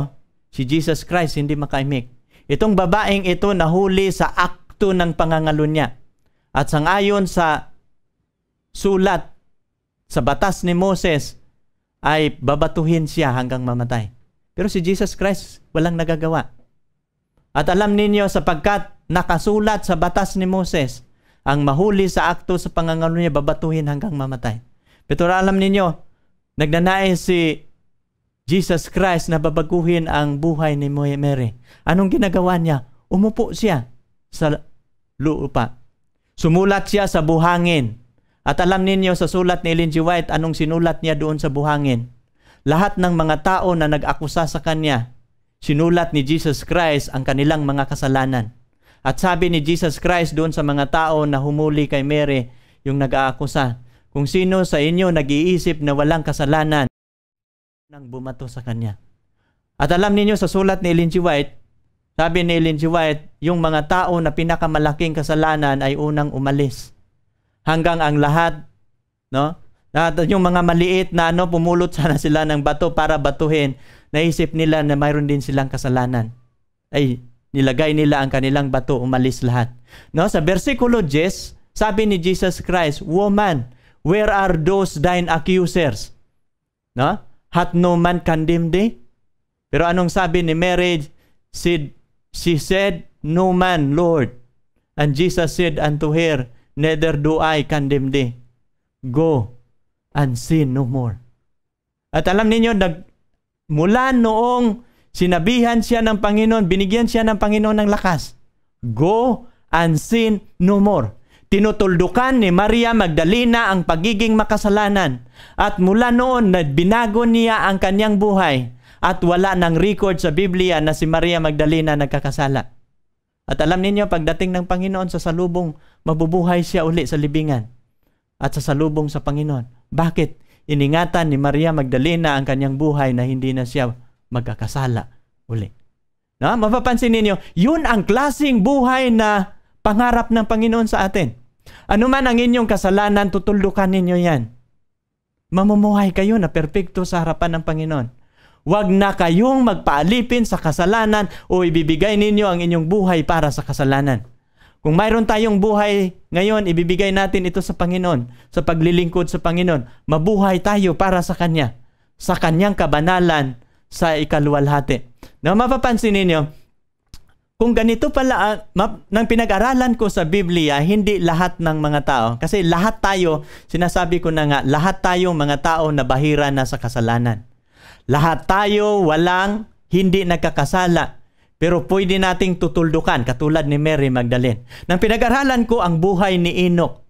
si Jesus Christ hindi makaimik. Itong babaeng ito nahuli sa akto ng pangangalunya. At sangayon sa sulat sa batas ni Moses ay babatuhin siya hanggang mamatay. Pero si Jesus Christ walang nagagawa. At alam ninyo sapagkat nakasulat sa batas ni Moses, ang mahuli sa akto sa pangangalunya babatuhin hanggang mamatay. Pero alam ninyo, nagnanais si Jesus Christ na babaguhin ang buhay ni Mary. Anong ginagawa niya? Umupo siya sa lupa. Sumulat siya sa buhangin. At alam ninyo sa sulat ni Ellen G. White, anong sinulat niya doon sa buhangin? Lahat ng mga tao na nag-akusa sa kanya, sinulat ni Jesus Christ ang kanilang mga kasalanan. At sabi ni Jesus Christ doon sa mga tao na humuli kay Mary, yung nag-aakusa, kung sino sa inyo nag-iisip na walang kasalanan nang bumato sa kanya. At alam niyo sa sulat ni Ellen G. White, sabi ni Ellen G. White, yung mga tao na pinakamalaking kasalanan ay unang umalis. Hanggang ang lahat, no? At yung mga maliit na ano, pumulot sana sila ng bato para batuhin, naisip nila na mayroon din silang kasalanan. Ay, nilagay nila ang kanilang bato, umalis lahat. No? Sa versikulo 10, sabi ni Jesus Christ, Woman, Where are those thine accusers? No? Hat no man condemned thee? Pero anong sabi ni Mary? She, she said, No man, Lord. And Jesus said unto her, Neither do I condemn thee. Go and sin no more. At alam ninyo, nag, mula noong sinabihan siya ng Panginoon, binigyan siya ng Panginoon ng lakas, Go and sin no more. Tinutuldukan ni Maria Magdalena ang pagiging makasalanan at mula noon binago niya ang kanyang buhay at wala ng record sa Biblia na si Maria Magdalena nagkakasala. At alam ninyo, pagdating ng Panginoon sa salubong, mabubuhay siya uli sa libingan at sa salubong sa Panginoon. Bakit? Iningatan ni Maria Magdalena ang kanyang buhay na hindi na siya magkakasala uli. No? Mapapansin ninyo, yun ang klasing buhay na pangarap ng Panginoon sa atin. Ano man ang inyong kasalanan, tutuldukan ninyo yan. Mamumuhay kayo na perpekto sa harapan ng Panginoon. Huwag na kayong magpaalipin sa kasalanan o ibibigay ninyo ang inyong buhay para sa kasalanan. Kung mayroon tayong buhay ngayon, ibibigay natin ito sa Panginoon, sa paglilingkod sa Panginoon. Mabuhay tayo para sa Kanya, sa Kanyang kabanalan, sa ikalwalhati. Na mapapansin ninyo, kung ganito pala uh, ah, ng pinag-aralan ko sa Biblia, hindi lahat ng mga tao. Kasi lahat tayo, sinasabi ko na nga, lahat tayo mga tao na bahira na sa kasalanan. Lahat tayo walang hindi nagkakasala. Pero pwede nating tutuldukan katulad ni Mary Magdalene. Nang pinag-aralan ko ang buhay ni Enoch.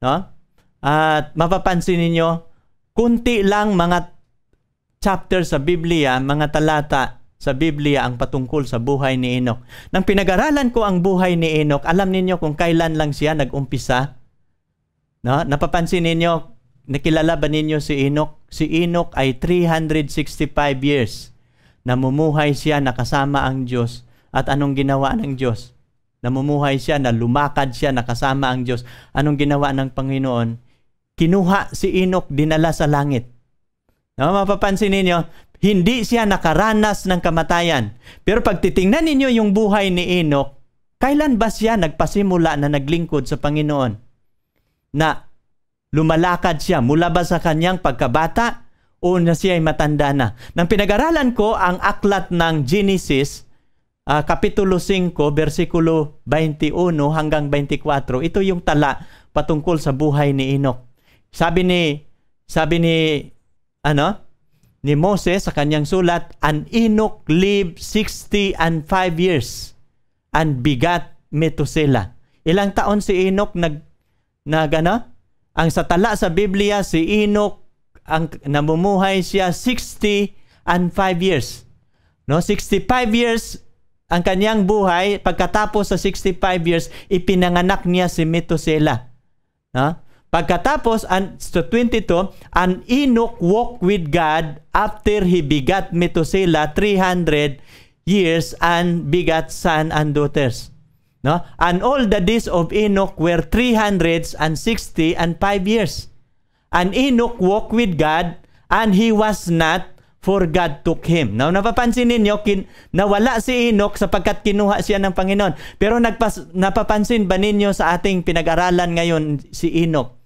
No? At mapapansin ninyo, kunti lang mga chapter sa Biblia, mga talata sa Biblia ang patungkol sa buhay ni Enoch. Nang pinag-aralan ko ang buhay ni Enoch, alam ninyo kung kailan lang siya nag-umpisa? No? Napapansin ninyo, nakilala ba ninyo si Enoch? Si Enoch ay 365 years. Namumuhay siya, nakasama ang Diyos. At anong ginawa ng Diyos? Namumuhay siya, na lumakad siya, nakasama ang Diyos. Anong ginawa ng Panginoon? Kinuha si Enoch, dinala sa langit. No, mapapansin ninyo, hindi siya nakaranas ng kamatayan. Pero pag titingnan ninyo yung buhay ni Enoch, kailan ba siya nagpasimula na naglingkod sa Panginoon? Na lumalakad siya mula ba sa kanyang pagkabata o na siya ay matanda na? Nang pinag-aralan ko ang aklat ng Genesis, uh, Kapitulo 5, versikulo 21 hanggang 24, ito yung tala patungkol sa buhay ni Enoch. Sabi ni sabi ni ano ni Moses sa kanyang sulat, and Enoch lived 60 and 5 years and bigat Methuselah. Ilang taon si Enoch nag nag ano? Ang sa tala sa Biblia si Enoch ang namumuhay siya 60 and 5 years. No, 65 years ang kanyang buhay pagkatapos sa 65 years ipinanganak niya si Methuselah. No? Pagkatapos, an, so 22, and Enoch walked with God after he begat Methuselah 300 years and begat son and daughters. No? And all the days of Enoch were 360 and 5 years. And Enoch walked with God and he was not for God took him. Now napapansin ninyo kin, nawala si Enoch sapagkat kinuha siya ng Panginoon. Pero nagpas, napapansin ba ninyo sa ating pinag-aralan ngayon si Enoch?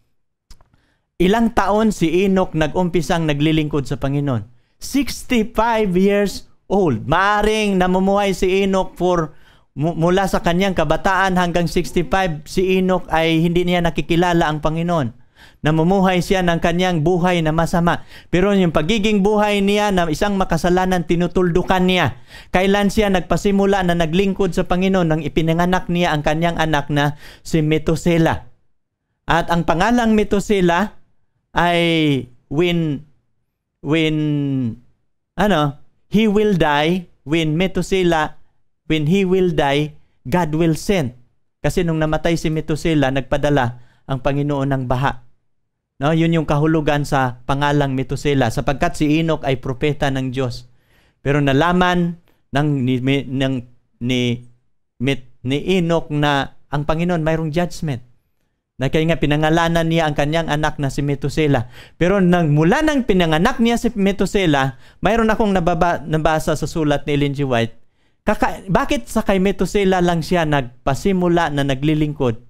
Ilang taon si Enoch nagumpisang naglilingkod sa Panginoon? 65 years old. Maaring namumuhay si Enoch for mula sa kanyang kabataan hanggang 65, si Enoch ay hindi niya nakikilala ang Panginoon. Namumuhay siya ng kanyang buhay na masama. Pero yung pagiging buhay niya na isang makasalanan, tinutuldukan niya. Kailan siya nagpasimula na naglingkod sa Panginoon nang ipinanganak niya ang kanyang anak na si Methuselah. At ang pangalang Methuselah ay when when ano he will die when Metusela when he will die God will send kasi nung namatay si Metusela nagpadala ang Panginoon ng baha no yun yung kahulugan sa pangalang Metusela sapagkat si Enoch ay propeta ng Diyos pero nalaman ng ni, ni, ng, ni, ni Enoch na ang Panginoon mayroong judgment na kaya nga pinangalanan niya ang kanyang anak na si Metusela. Pero nang mula nang pinanganak niya si Metusela, mayroon akong nababa, nabasa sa sulat ni Ellen G. White. Kaka, bakit sa kay Metusela lang siya nagpasimula na naglilingkod?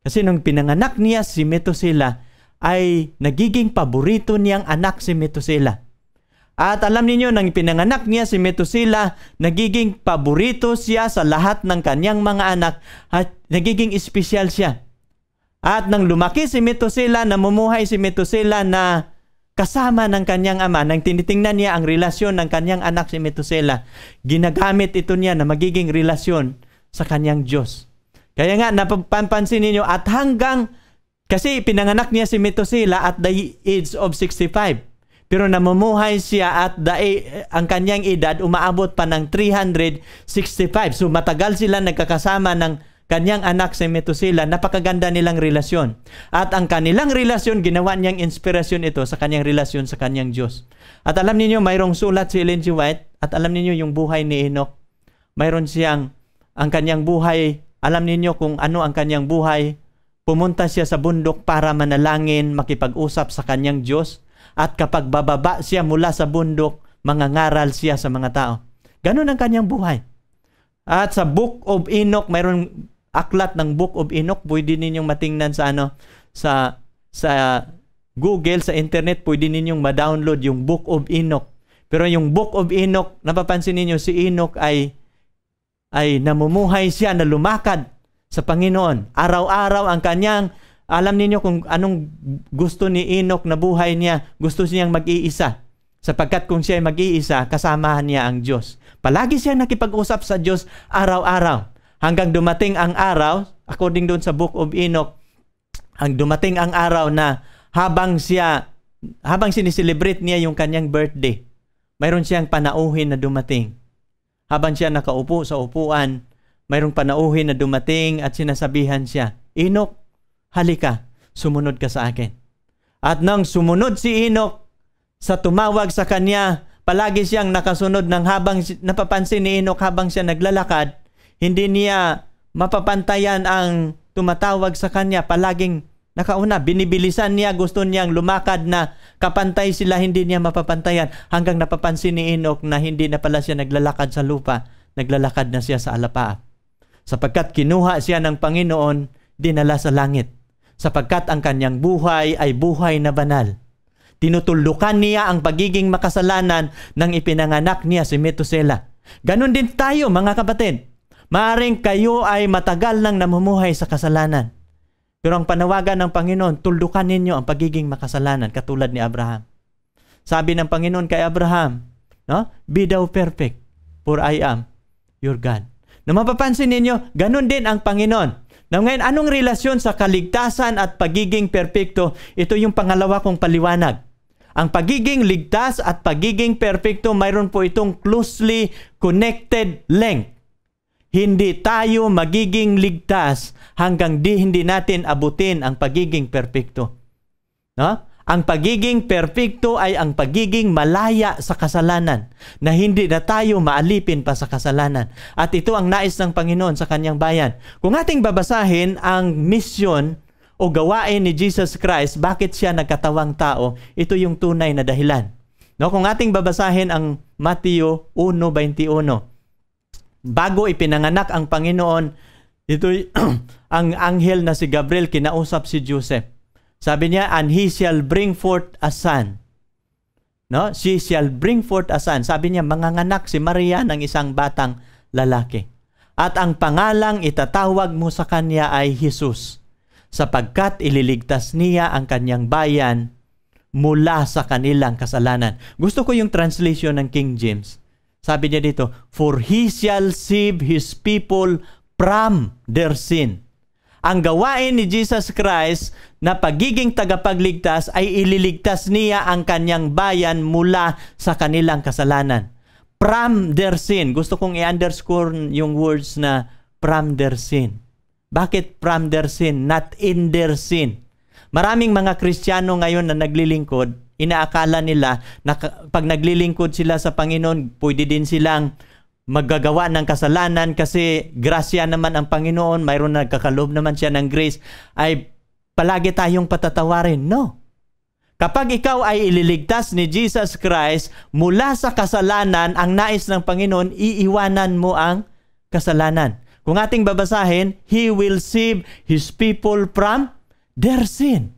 Kasi nung pinanganak niya si Metusela, ay nagiging paborito niyang anak si Metusela. At alam niyo nang pinanganak niya si Metusela, nagiging paborito siya sa lahat ng kanyang mga anak at nagiging espesyal siya. At nang lumaki si Methuselah, namumuhay si Methuselah na kasama ng kanyang ama, nang tinitingnan niya ang relasyon ng kanyang anak si Methuselah, ginagamit ito niya na magiging relasyon sa kanyang Diyos. Kaya nga, napapansin ninyo, at hanggang, kasi pinanganak niya si Methuselah at the age of 65. Pero namumuhay siya at the, e, ang kanyang edad umaabot pa ng 365. So matagal sila nagkakasama ng kanyang anak si Metusila, napakaganda nilang relasyon. At ang kanilang relasyon, ginawa niyang inspirasyon ito sa kanyang relasyon sa kanyang Diyos. At alam niyo mayroong sulat si Ellen G. White at alam niyo yung buhay ni Enoch. Mayroon siyang ang kanyang buhay, alam niyo kung ano ang kanyang buhay. Pumunta siya sa bundok para manalangin, makipag-usap sa kanyang Diyos. At kapag bababa siya mula sa bundok, mangangaral siya sa mga tao. Ganun ang kanyang buhay. At sa Book of Enoch, mayroon aklat ng Book of Enoch, pwede ninyong matingnan sa ano sa sa Google, sa internet, pwede ninyong ma-download yung Book of Enoch. Pero yung Book of Enoch, napapansin ninyo si Enoch ay ay namumuhay siya na lumakad sa Panginoon. Araw-araw ang kanyang alam niyo kung anong gusto ni Enoch na buhay niya, gusto niyang mag-iisa. Sapagkat kung siya ay mag-iisa, kasamahan niya ang Diyos. Palagi siyang nakipag-usap sa Diyos araw-araw hanggang dumating ang araw, according doon sa Book of Enoch, ang dumating ang araw na habang siya habang siniselebrate niya yung kanyang birthday, mayroon siyang panauhin na dumating. Habang siya nakaupo sa upuan, mayroong panauhin na dumating at sinasabihan siya, Enoch, halika, sumunod ka sa akin. At nang sumunod si Enoch sa tumawag sa kanya, palagi siyang nakasunod ng habang napapansin ni Enoch habang siya naglalakad, hindi niya mapapantayan ang tumatawag sa kanya. Palaging nakauna, binibilisan niya, gusto niyang lumakad na kapantay sila, hindi niya mapapantayan. Hanggang napapansin ni Enoch na hindi na pala siya naglalakad sa lupa, naglalakad na siya sa alapa. Sapagkat kinuha siya ng Panginoon, dinala sa langit. Sapagkat ang kanyang buhay ay buhay na banal. Tinutulukan niya ang pagiging makasalanan ng ipinanganak niya si Metusela. ganun din tayo mga kapatid. Maaring kayo ay matagal nang namumuhay sa kasalanan. Pero ang panawagan ng Panginoon, tuldukan ninyo ang pagiging makasalanan katulad ni Abraham. Sabi ng Panginoon kay Abraham, no? Be thou perfect, for I am your God. Na mapapansin ninyo, ganun din ang Panginoon. Now ngayon, anong relasyon sa kaligtasan at pagiging perpekto? Ito yung pangalawa kong paliwanag. Ang pagiging ligtas at pagiging perpekto, mayroon po itong closely connected link hindi tayo magiging ligtas hanggang di hindi natin abutin ang pagiging perpekto. No? Ang pagiging perpekto ay ang pagiging malaya sa kasalanan na hindi na tayo maalipin pa sa kasalanan. At ito ang nais ng Panginoon sa kanyang bayan. Kung ating babasahin ang misyon o gawain ni Jesus Christ, bakit siya nagkatawang tao, ito yung tunay na dahilan. No, kung ating babasahin ang Mateo 1.21, bago ipinanganak ang Panginoon, ito ang anghel na si Gabriel kinausap si Joseph. Sabi niya, and he shall bring forth a son. No? She shall bring forth a son. Sabi niya, manganganak si Maria ng isang batang lalaki. At ang pangalang itatawag mo sa kanya ay Jesus, sapagkat ililigtas niya ang kanyang bayan mula sa kanilang kasalanan. Gusto ko yung translation ng King James sabi niya dito, For He shall save His people from their sin. Ang gawain ni Jesus Christ na pagiging tagapagligtas ay ililigtas niya ang kanyang bayan mula sa kanilang kasalanan. From their sin. Gusto kong i-underscore yung words na from their sin. Bakit from their sin, not in their sin? Maraming mga Kristiyano ngayon na naglilingkod, inaakala nila na pag naglilingkod sila sa Panginoon, pwede din silang maggagawa ng kasalanan kasi grasya naman ang Panginoon, mayroon na nagkakalob naman siya ng grace, ay palagi tayong patatawarin. No. Kapag ikaw ay ililigtas ni Jesus Christ mula sa kasalanan, ang nais ng Panginoon, iiwanan mo ang kasalanan. Kung ating babasahin, He will save His people from their sin.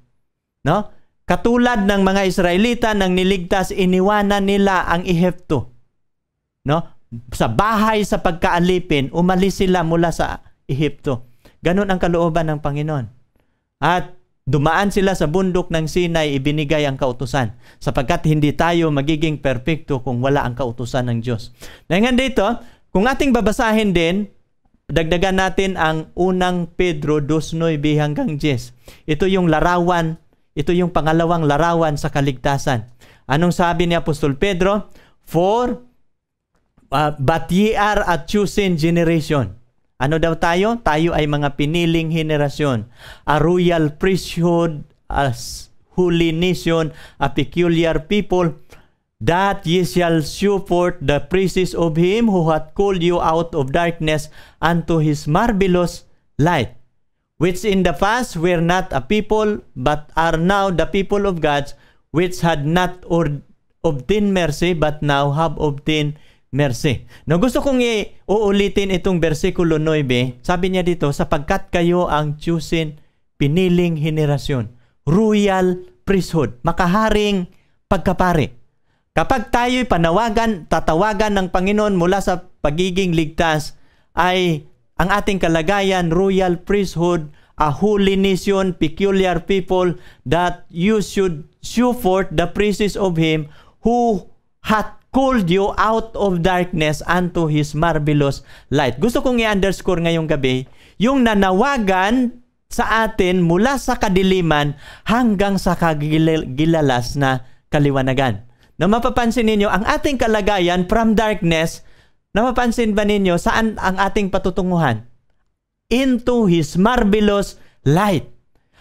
No? Katulad ng mga Israelita nang niligtas, iniwanan nila ang Ehipto. No? Sa bahay sa pagkaalipin, umalis sila mula sa Ehipto. Ganon ang kalooban ng Panginoon. At dumaan sila sa bundok ng Sinai, ibinigay ang kautusan. Sapagkat hindi tayo magiging perpekto kung wala ang kautusan ng Diyos. Ngayon dito, kung ating babasahin din Dagdagan natin ang unang Pedro 2.9 hanggang 10. Ito yung larawan, ito yung pangalawang larawan sa kaligtasan. Anong sabi ni Apostol Pedro? For uh, but ye are a chosen generation. Ano daw tayo? Tayo ay mga piniling henerasyon. A royal priesthood, a holy nation, a peculiar people, that ye shall support the praises of him who hath called you out of darkness unto his marvelous light, which in the past were not a people, but are now the people of God, which had not or obtained mercy, but now have obtained mercy. No, gusto kong iuulitin itong versikulo 9. Sabi niya dito, sapagkat kayo ang chosen, piniling henerasyon, royal priesthood, makaharing pagkapari Kapag tayo'y panawagan, tatawagan ng Panginoon mula sa pagiging ligtas, ay ang ating kalagayan, royal priesthood, a holy nation, peculiar people, that you should show forth the praises of Him who hath called you out of darkness unto His marvelous light. Gusto kong i-underscore ngayong gabi, yung nanawagan sa atin mula sa kadiliman hanggang sa kagilalas na kaliwanagan na mapapansin ninyo ang ating kalagayan from darkness, napapansin ba ninyo saan ang ating patutunguhan? Into His marvelous light.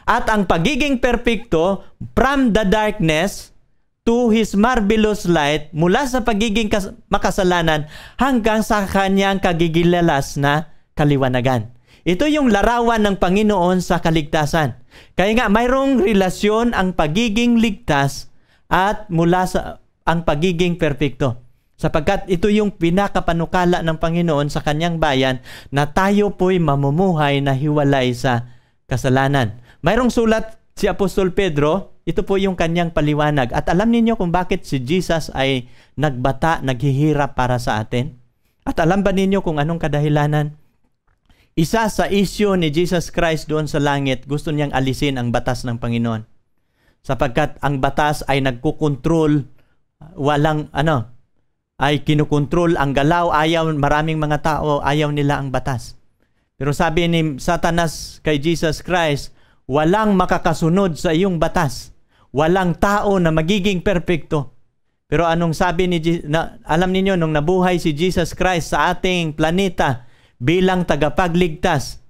At ang pagiging perpekto from the darkness to His marvelous light mula sa pagiging makasalanan hanggang sa kanyang kagigilalas na kaliwanagan. Ito yung larawan ng Panginoon sa kaligtasan. Kaya nga, mayroong relasyon ang pagiging ligtas at mula sa ang pagiging perpekto. Sapagkat ito yung pinakapanukala ng Panginoon sa kanyang bayan na tayo po'y mamumuhay na hiwalay sa kasalanan. Mayroong sulat si Apostol Pedro, ito po yung kanyang paliwanag. At alam niyo kung bakit si Jesus ay nagbata, naghihirap para sa atin? At alam ba ninyo kung anong kadahilanan? Isa sa isyo ni Jesus Christ doon sa langit, gusto niyang alisin ang batas ng Panginoon. Sapagkat ang batas ay nagkukontrol walang ano ay kinukontrol ang galaw, ayaw maraming mga tao, ayaw nila ang batas. Pero sabi ni Satanas kay Jesus Christ, walang makakasunod sa iyong batas. Walang tao na magiging perpekto. Pero anong sabi ni Je- na, alam niyo nung nabuhay si Jesus Christ sa ating planeta bilang tagapagligtas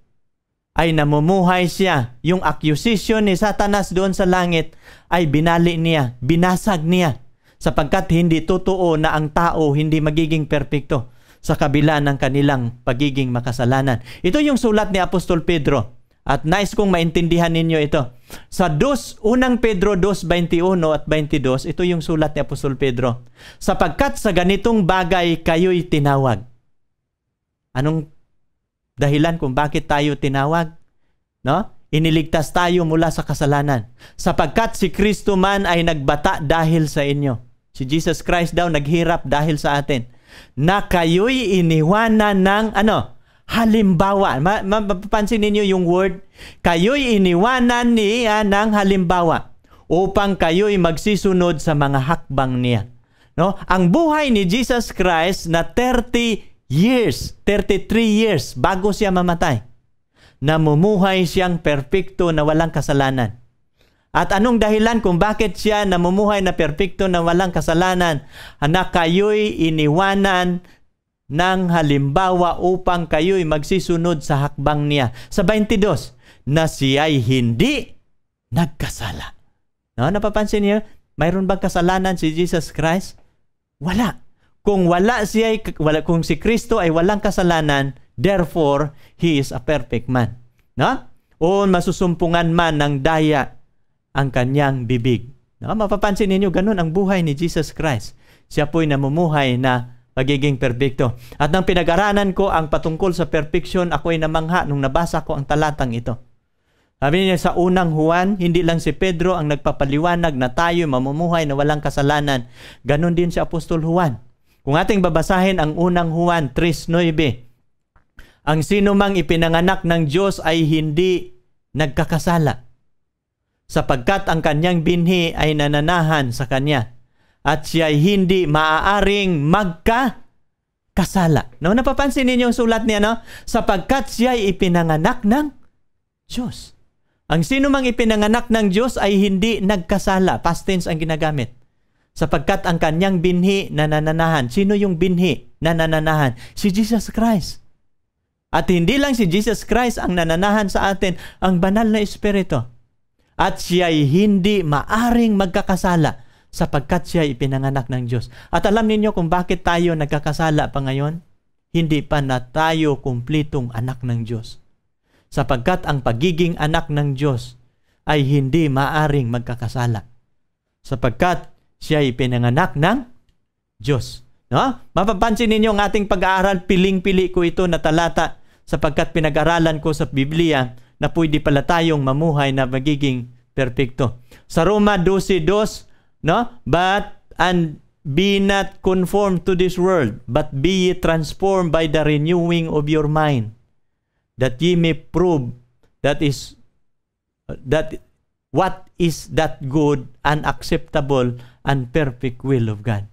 ay namumuhay siya. Yung accusation ni Satanas doon sa langit ay binali niya, binasag niya sapagkat hindi totoo na ang tao hindi magiging perpekto sa kabila ng kanilang pagiging makasalanan. Ito yung sulat ni Apostol Pedro. At nice kong maintindihan ninyo ito. Sa 2, unang Pedro 2.21 at 22, ito yung sulat ni Apostol Pedro. Sapagkat sa ganitong bagay kayo'y tinawag. Anong dahilan kung bakit tayo tinawag? No? Iniligtas tayo mula sa kasalanan. Sapagkat si Kristo man ay nagbata dahil sa inyo Si Jesus Christ daw naghirap dahil sa atin. Na kayo'y iniwanan ng ano? Halimbawa. mapapansin ninyo yung word? Kayo'y iniwanan niya ng halimbawa upang kayo'y magsisunod sa mga hakbang niya. No? Ang buhay ni Jesus Christ na 30 years, 33 years bago siya mamatay namumuhay siyang perpekto na walang kasalanan. At anong dahilan kung bakit siya namumuhay na perpekto na walang kasalanan? Anak, kayo'y iniwanan ng halimbawa upang kayo'y magsisunod sa hakbang niya. Sa 22, na siya'y hindi nagkasala. No, napapansin niyo, mayroon bang kasalanan si Jesus Christ? Wala. Kung wala siya, wala, kung si Kristo ay walang kasalanan, therefore, he is a perfect man. No? O masusumpungan man ng daya ang kanyang bibig. Naka mapapansin ninyo, ganun ang buhay ni Jesus Christ. Siya po'y namumuhay na pagiging perpekto. At nang pinag-aralan ko ang patungkol sa perfection, ako'y namangha nung nabasa ko ang talatang ito. Sabi niya sa unang Juan, hindi lang si Pedro ang nagpapaliwanag na tayo mamumuhay na walang kasalanan. Ganon din si Apostol Juan. Kung ating babasahin ang unang Juan 3.9, Ang sino mang ipinanganak ng Diyos ay hindi nagkakasala sapagkat ang kanyang binhi ay nananahan sa kanya at siya ay hindi maaaring magka kasala. No, napapansin ninyo yung sulat niya, no? Sapagkat siya ipinanganak ng Diyos. Ang sino mang ipinanganak ng Diyos ay hindi nagkasala. Past tense ang ginagamit. Sapagkat ang kanyang binhi na nananahan. Sino yung binhi na nananahan? Si Jesus Christ. At hindi lang si Jesus Christ ang nananahan sa atin, ang banal na Espiritu at siya'y hindi maaring magkakasala sapagkat siya ay ipinanganak ng Diyos. At alam ninyo kung bakit tayo nagkakasala pa ngayon? Hindi pa na tayo kumplitong anak ng Diyos. Sapagkat ang pagiging anak ng Diyos ay hindi maaring magkakasala. Sapagkat siya ay ipinanganak ng Diyos. No? Mapapansin ninyo ang ating pag-aaral, piling-pili ko ito na talata sapagkat pinag-aralan ko sa Biblia na pwede pala tayong mamuhay na magiging perfecto. Sa Roma 12.2, no? But, and be not conformed to this world, but be ye transformed by the renewing of your mind, that ye may prove that is that what is that good and acceptable and perfect will of God.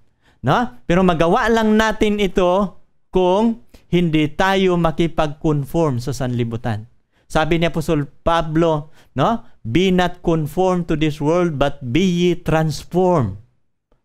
No? Pero magawa lang natin ito kung hindi tayo makipag-conform sa sanlibutan. Sabi ni Apostol Pablo, no? Be not conformed to this world, but be ye transformed.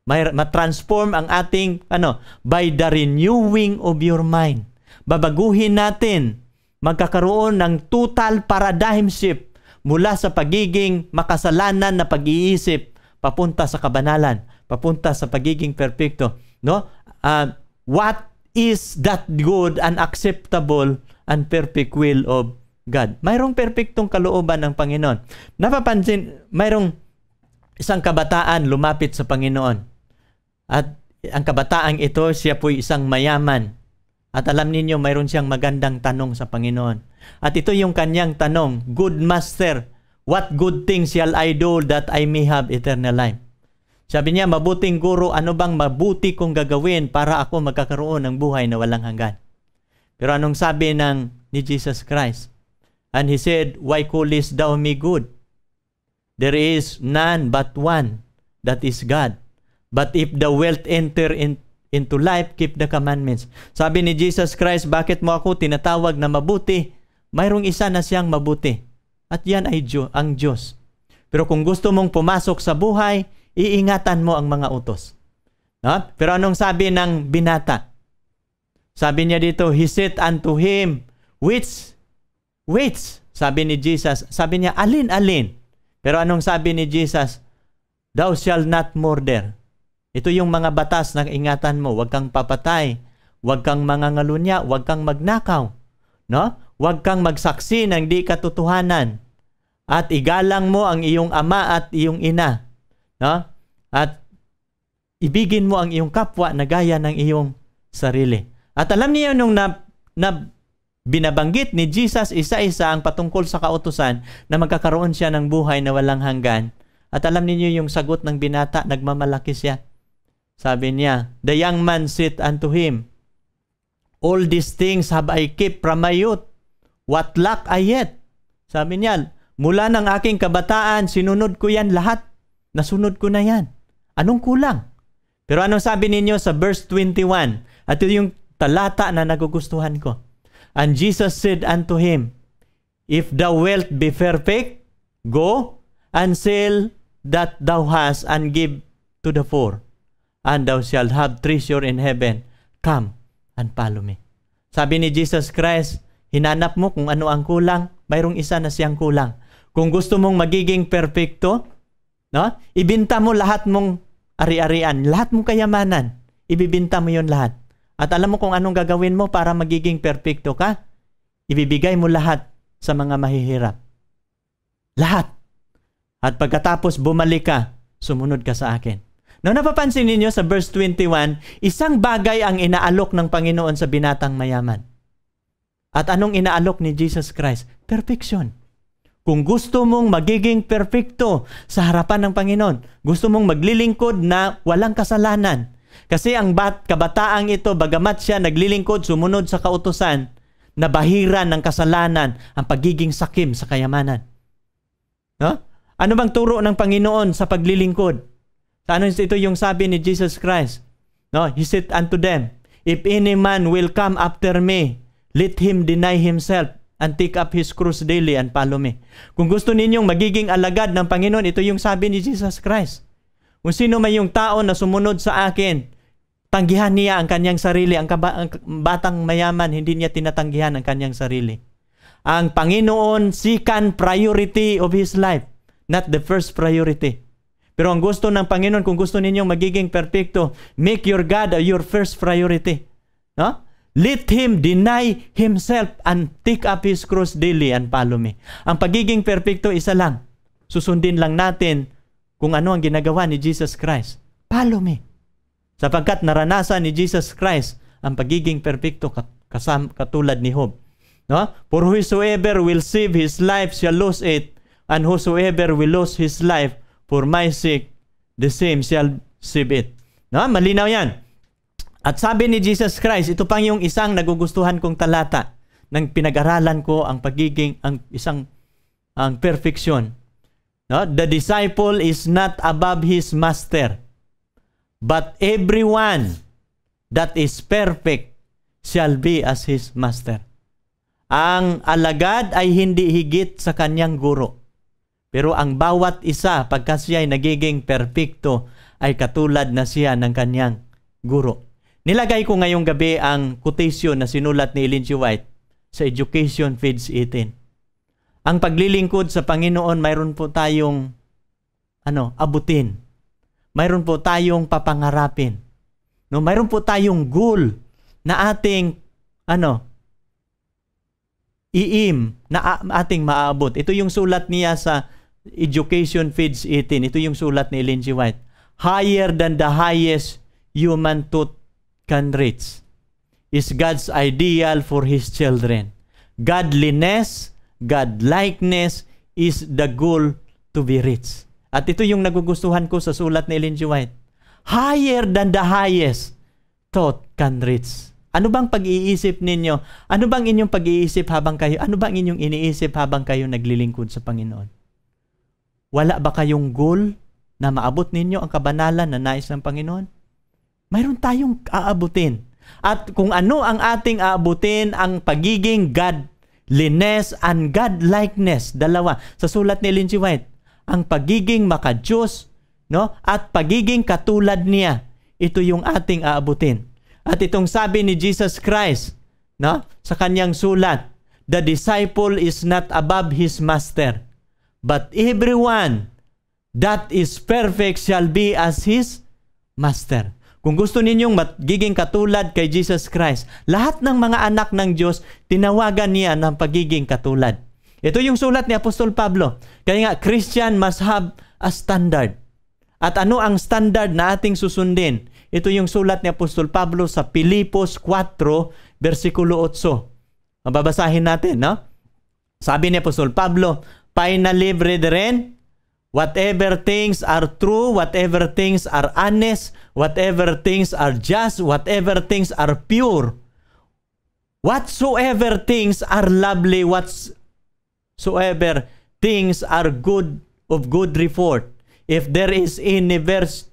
May ma-transform ang ating ano, by the renewing of your mind. Babaguhin natin magkakaroon ng total paradigm shift mula sa pagiging makasalanan na pag-iisip papunta sa kabanalan, papunta sa pagiging perpekto, no? Uh, what is that good and acceptable and perfect will of God. Mayroong perpektong kalooban ng Panginoon. Napapansin, mayroong isang kabataan lumapit sa Panginoon. At ang kabataan ito, siya po'y isang mayaman. At alam ninyo, mayroon siyang magandang tanong sa Panginoon. At ito yung kanyang tanong, Good Master, what good thing shall I do that I may have eternal life? Sabi niya, mabuting guro, ano bang mabuti kong gagawin para ako magkakaroon ng buhay na walang hanggan? Pero anong sabi ng ni Jesus Christ? And he said, Why callest thou me good? There is none but one, that is God. But if the wealth enter in, into life, keep the commandments. Sabi ni Jesus Christ, bakit mo ako tinatawag na mabuti? Mayroong isa na siyang mabuti. At yan ay Diyo, ang Diyos. Pero kung gusto mong pumasok sa buhay, iingatan mo ang mga utos. No? Pero anong sabi ng binata? Sabi niya dito, He said unto him, Which Wait, sabi ni Jesus. Sabi niya, alin, alin? Pero anong sabi ni Jesus? Thou shall not murder. Ito yung mga batas na ingatan mo. Huwag kang papatay. Huwag kang mangangalunya. Huwag kang magnakaw. No? Huwag kang magsaksi ng di katotohanan. At igalang mo ang iyong ama at iyong ina. No? At ibigin mo ang iyong kapwa na gaya ng iyong sarili. At alam niyo nung na, na Binabanggit ni Jesus isa-isa ang patungkol sa kautusan na magkakaroon siya ng buhay na walang hanggan. At alam niyo yung sagot ng binata, nagmamalaki siya. Sabi niya, The young man said unto him, All these things have I kept from my youth. What lack I yet? Sabi niya, mula ng aking kabataan, sinunod ko yan lahat. Nasunod ko na yan. Anong kulang? Pero anong sabi ninyo sa verse 21? At ito yung talata na nagugustuhan ko. And Jesus said unto him, If thou wilt be perfect, go and sell that thou hast and give to the poor, and thou shalt have treasure in heaven. Come and follow me. Sabi ni Jesus Christ, hinanap mo kung ano ang kulang, mayroong isa na siyang kulang. Kung gusto mong magiging perfecto, no? ibinta mo lahat mong ari-arian, lahat mong kayamanan, ibibinta mo yon lahat. At alam mo kung anong gagawin mo para magiging perpekto ka? Ibibigay mo lahat sa mga mahihirap. Lahat. At pagkatapos bumalik ka, sumunod ka sa akin. Now napapansin ninyo sa verse 21, isang bagay ang inaalok ng Panginoon sa binatang mayaman. At anong inaalok ni Jesus Christ? Perfection. Kung gusto mong magiging perfecto sa harapan ng Panginoon, gusto mong maglilingkod na walang kasalanan, kasi ang bat, kabataang ito, bagamat siya naglilingkod, sumunod sa kautosan, nabahiran ng kasalanan ang pagiging sakim sa kayamanan. No? Ano bang turo ng Panginoon sa paglilingkod? Ano ito yung sabi ni Jesus Christ? No? He said unto them, If any man will come after me, let him deny himself and take up his cross daily and follow me. Kung gusto ninyong magiging alagad ng Panginoon, ito yung sabi ni Jesus Christ. Kung sino man yung tao na sumunod sa akin, tanggihan niya ang kanyang sarili. Ang, kaba- ang batang mayaman, hindi niya tinatanggihan ang kanyang sarili. Ang Panginoon, second priority of his life, not the first priority. Pero ang gusto ng Panginoon, kung gusto ninyong magiging perfecto, make your God your first priority. No? Let him deny himself and take up his cross daily and follow me. Ang pagiging perfecto, isa lang. Susundin lang natin kung ano ang ginagawa ni Jesus Christ. Follow me. Sapagkat naranasan ni Jesus Christ ang pagiging perpekto kasam, katulad ni Job. No? For whosoever will save his life shall lose it, and whosoever will lose his life for my sake, the same shall save it. No? Malinaw yan. At sabi ni Jesus Christ, ito pang yung isang nagugustuhan kong talata nang pinag-aralan ko ang pagiging ang isang ang perfection No? The disciple is not above his master, but everyone that is perfect shall be as his master. Ang alagad ay hindi higit sa kanyang guro. Pero ang bawat isa pagka siya ay nagiging perpekto ay katulad na siya ng kanyang guro. Nilagay ko ngayong gabi ang quotation na sinulat ni Ellen White sa Education Feeds 18. Ang paglilingkod sa Panginoon, mayroon po tayong ano, abutin. Mayroon po tayong papangarapin. No, mayroon po tayong goal na ating ano, iim na ating maabot. Ito yung sulat niya sa Education Feeds 18. Ito yung sulat ni Ellen G. White. Higher than the highest human thought can reach is God's ideal for His children. Godliness Godlikeness is the goal to be rich. At ito yung nagugustuhan ko sa sulat ni Ellen G. White. Higher than the highest thought can reach. Ano bang pag-iisip ninyo? Ano bang inyong pag-iisip habang kayo? Ano bang inyong iniisip habang kayo naglilingkod sa Panginoon? Wala ba kayong goal na maabot ninyo ang kabanalan na nais ng Panginoon? Mayroon tayong aabutin. At kung ano ang ating aabutin, ang pagiging God Lines and godlikeness. Dalawa. Sa sulat ni Lindsay White, ang pagiging makajus no? at pagiging katulad niya. Ito yung ating aabutin. At itong sabi ni Jesus Christ no? sa kanyang sulat, The disciple is not above his master, but everyone that is perfect shall be as his master. Kung gusto ninyong magiging katulad kay Jesus Christ, lahat ng mga anak ng Diyos, tinawagan niya ng pagiging katulad. Ito yung sulat ni Apostol Pablo. Kaya nga, Christian must have a standard. At ano ang standard na ating susundin? Ito yung sulat ni Apostol Pablo sa Pilipos 4, versikulo 8. Mababasahin natin, no? Sabi ni Apostol Pablo, Finally, brethren, Whatever things are true, whatever things are honest, whatever things are just, whatever things are pure, whatsoever things are lovely, whatsoever things are good of good report, if there is any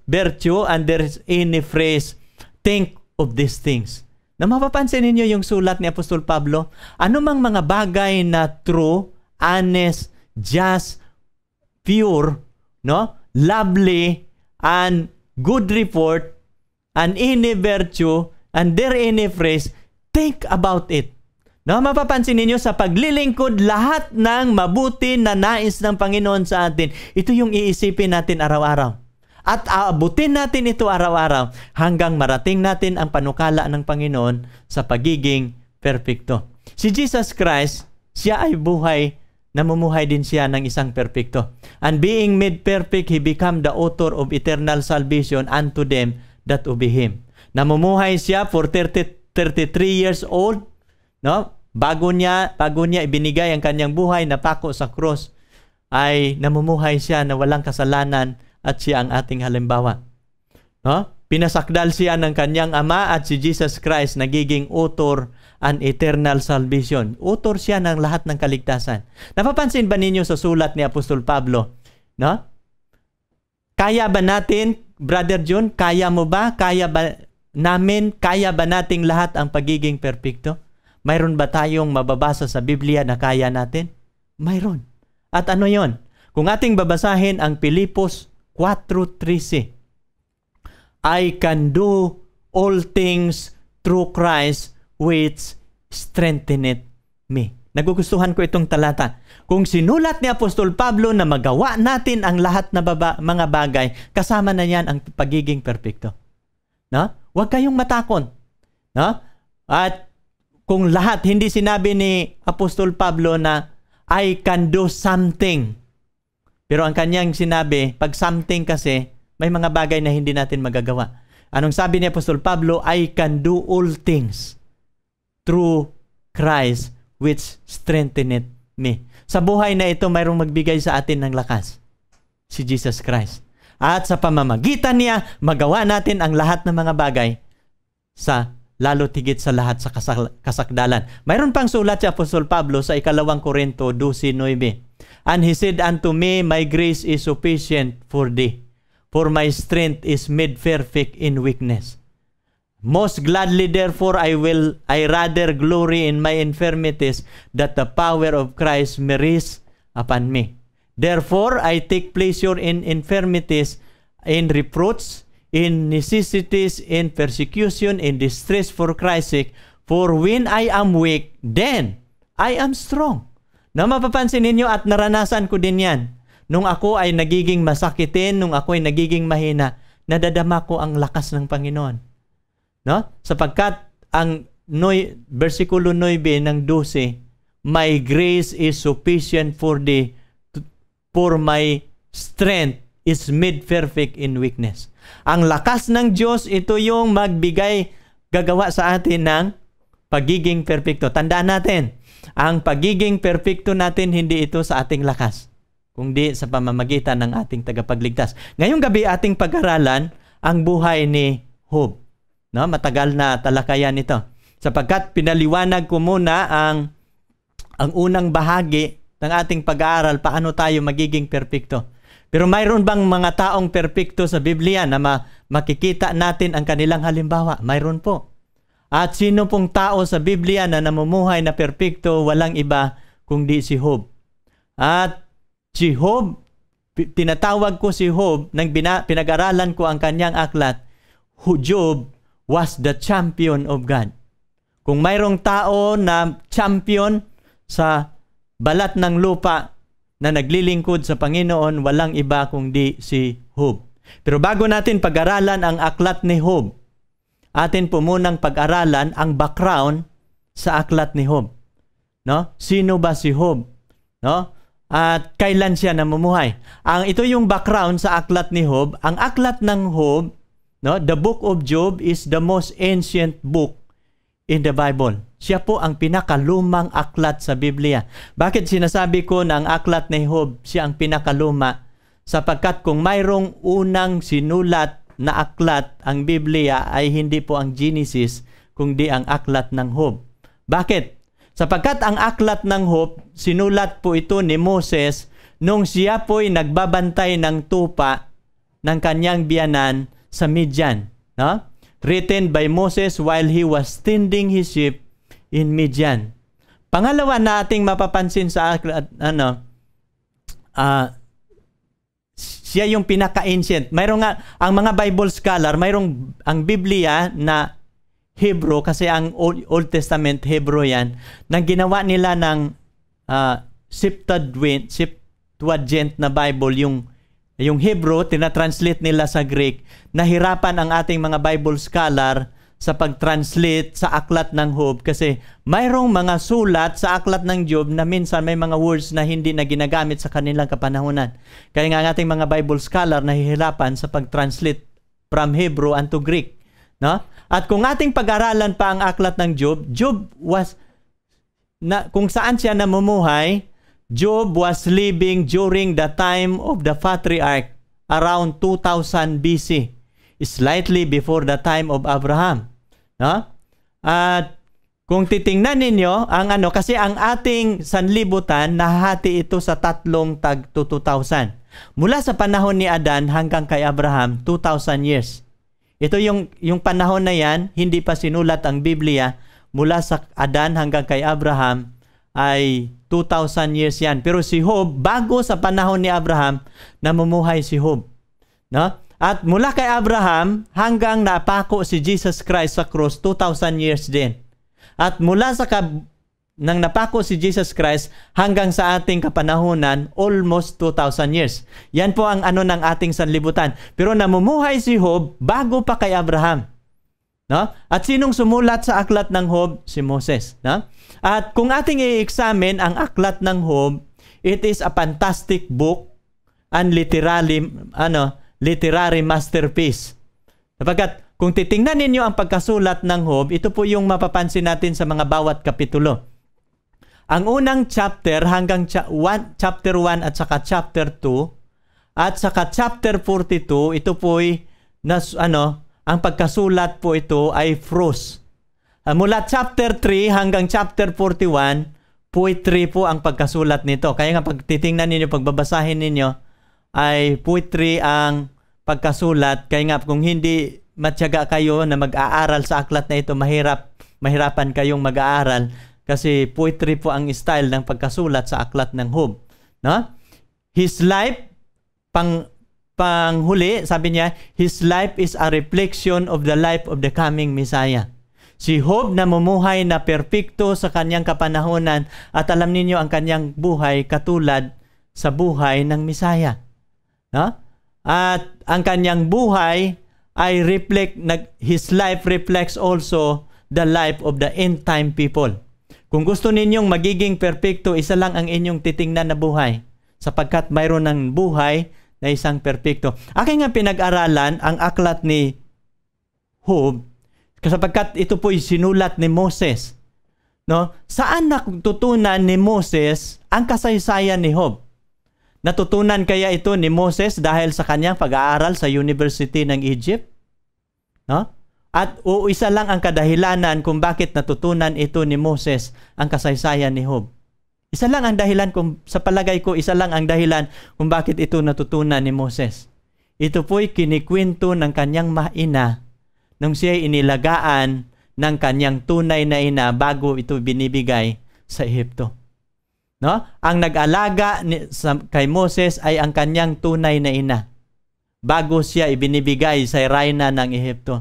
virtue and there is any phrase, think of these things. Na mapapansin ninyo yung sulat ni Apostol Pablo, anumang mga bagay na true, honest, just, pure, no? lovely, and good report, and any virtue, and there any phrase, think about it. No, mapapansin ninyo sa paglilingkod lahat ng mabuti na nais ng Panginoon sa atin. Ito yung iisipin natin araw-araw. At aabutin natin ito araw-araw hanggang marating natin ang panukala ng Panginoon sa pagiging perfecto. Si Jesus Christ, siya ay buhay namumuhay din siya ng isang perfecto. And being made perfect, he became the author of eternal salvation unto them that obey him. Namumuhay siya for 30, 33 years old, no? Bago niya, bago niya ibinigay ang kanyang buhay na pako sa cross, ay namumuhay siya na walang kasalanan at siya ang ating halimbawa. No? Pinasakdal siya ng kanyang ama at si Jesus Christ nagiging author an eternal salvation. Utor siya ng lahat ng kaligtasan. Napapansin ba ninyo sa sulat ni Apostol Pablo? No? Kaya ba natin, Brother John, kaya mo ba? Kaya ba namin, kaya ba nating lahat ang pagiging perpekto? Mayroon ba tayong mababasa sa Biblia na kaya natin? Mayroon. At ano yon? Kung ating babasahin ang Pilipos 4.13, I can do all things through Christ which strengtheneth me. Nagugustuhan ko itong talata. Kung sinulat ni Apostol Pablo na magawa natin ang lahat na baba, mga bagay, kasama na niyan ang pagiging perpekto. No? Huwag kayong matakon. No? At kung lahat, hindi sinabi ni Apostol Pablo na I can do something. Pero ang kanyang sinabi, pag something kasi, may mga bagay na hindi natin magagawa. Anong sabi ni Apostol Pablo? I can do all things through Christ which strengtheneth me. Sa buhay na ito, mayroong magbigay sa atin ng lakas. Si Jesus Christ. At sa pamamagitan niya, magawa natin ang lahat ng mga bagay sa lalo tigit sa lahat sa kasak- kasakdalan. Mayroon pang sulat si Apostol Pablo sa ikalawang Korinto 12.9. And he said unto me, My grace is sufficient for thee, for my strength is made perfect in weakness. Most gladly therefore I will I rather glory in my infirmities that the power of Christ may rest upon me. Therefore I take pleasure in infirmities, in reproach, in necessities, in persecution, in distress for Christ's sake. For when I am weak, then I am strong. Na mapapansin ninyo at naranasan ko din yan. Nung ako ay nagiging masakitin, nung ako ay nagiging mahina, nadadama ko ang lakas ng Panginoon No? Sapagkat ang noy, versikulo 9 ng 12, My grace is sufficient for the for my strength is made perfect in weakness. Ang lakas ng Diyos, ito yung magbigay, gagawa sa atin ng pagiging perpekto. Tandaan natin, ang pagiging perpekto natin, hindi ito sa ating lakas, kundi sa pamamagitan ng ating tagapagligtas. Ngayong gabi, ating pag-aralan ang buhay ni Hope. No, matagal na talakayan ito. Sapagkat pinaliwanag ko muna ang ang unang bahagi ng ating pag-aaral paano tayo magiging perpekto. Pero mayroon bang mga taong perpekto sa Biblia na ma- makikita natin ang kanilang halimbawa? Mayroon po. At sino pong tao sa Biblia na namumuhay na perpekto, walang iba kundi si Job. At si Job, tinatawag ko si Job nang bina- pinag-aralan ko ang kanyang aklat, Job was the champion of God. Kung mayroong tao na champion sa balat ng lupa na naglilingkod sa Panginoon, walang iba kundi si Job. Pero bago natin pag-aralan ang aklat ni Job, atin po munang pag-aralan ang background sa aklat ni Job. No? Sino ba si Job? No? At kailan siya namumuhay? Ang ito yung background sa aklat ni Job. Ang aklat ng Job No? The book of Job is the most ancient book in the Bible. Siya po ang pinakalumang aklat sa Biblia. Bakit sinasabi ko na ang aklat ni Job siya ang pinakaluma? Sapagkat kung mayroong unang sinulat na aklat ang Biblia ay hindi po ang Genesis kundi ang aklat ng Job. Bakit? Sapagkat ang aklat ng Job sinulat po ito ni Moses nung siya po'y nagbabantay ng tupa ng kanyang biyanan sa Midian. No? Written by Moses while he was tending his sheep in Midian. Pangalawa na ating mapapansin sa ano uh, siya yung pinaka-ancient. Mayroon nga ang mga Bible scholar, mayroong ang Biblia na Hebrew kasi ang Old, Old Testament Hebrew 'yan nang ginawa nila ng uh, ah, Septuagint, Septuagint na Bible yung yung Hebrew, tinatranslate nila sa Greek. Nahirapan ang ating mga Bible scholar sa pag-translate sa aklat ng Job kasi mayroong mga sulat sa aklat ng Job na minsan may mga words na hindi na ginagamit sa kanilang kapanahunan. Kaya nga ang ating mga Bible scholar nahihirapan sa pag-translate from Hebrew unto Greek. No? At kung ating pag-aralan pa ang aklat ng Job, Job was na, kung saan siya namumuhay, Job was living during the time of the patriarch around 2000 BC, slightly before the time of Abraham. No? At kung titingnan ninyo, ang ano, kasi ang ating sanlibutan, nahati ito sa tatlong tag to 2000. Mula sa panahon ni Adan hanggang kay Abraham, 2000 years. Ito yung, yung panahon na yan, hindi pa sinulat ang Biblia, mula sa Adan hanggang kay Abraham, ay 2,000 years yan. Pero si Hob, bago sa panahon ni Abraham, namumuhay si Hob. No? At mula kay Abraham hanggang napako si Jesus Christ sa cross, 2,000 years din. At mula sa kab- nang napako si Jesus Christ hanggang sa ating kapanahonan, almost 2,000 years. Yan po ang ano ng ating sanlibutan. Pero namumuhay si Hob bago pa kay Abraham. No? At sinong sumulat sa aklat ng Hob? Si Moses. No? At kung ating i-examine ang aklat ng Hob, it is a fantastic book and literally ano, literary masterpiece. Sapagat kung titingnan ninyo ang pagkasulat ng Hob, ito po yung mapapansin natin sa mga bawat kapitulo. Ang unang chapter hanggang cha- one, chapter 1 at saka chapter 2 at saka chapter 42, ito po ay nas, ano, ang pagkasulat po ito ay prose. Uh, mula chapter 3 hanggang chapter 41, poetry po ang pagkasulat nito. Kaya nga pag titingnan ninyo, pagbabasahin ninyo, ay poetry ang pagkasulat. Kaya nga kung hindi matyaga kayo na mag-aaral sa aklat na ito, mahirap, mahirapan kayong mag-aaral kasi poetry po ang style ng pagkasulat sa aklat ng Hub. No? His life, pang, panghuli, sabi niya, his life is a reflection of the life of the coming Messiah. Si Job namumuhay na perpekto sa kanyang kapanahonan at alam ninyo ang kanyang buhay katulad sa buhay ng Misaya. No? At ang kanyang buhay ay reflect nag, his life reflects also the life of the end time people. Kung gusto ninyong magiging perpekto, isa lang ang inyong titingnan na buhay sapagkat mayroon ng buhay na isang perpekto. Aking nga pinag-aralan ang aklat ni Hope Sapagkat ito po'y sinulat ni Moses. No? Saan natutunan ni Moses ang kasaysayan ni Hob? Natutunan kaya ito ni Moses dahil sa kanyang pag-aaral sa University ng Egypt? No? At o isa lang ang kadahilanan kung bakit natutunan ito ni Moses ang kasaysayan ni Hob. Isa lang ang dahilan kung sa palagay ko isa lang ang dahilan kung bakit ito natutunan ni Moses. Ito po'y kinikwento ng kanyang ina nung siya inilagaan ng kanyang tunay na ina bago ito binibigay sa Ehipto. No? Ang nag-alaga ni, sa, kay Moses ay ang kanyang tunay na ina bago siya ibinibigay sa Reyna ng Ehipto.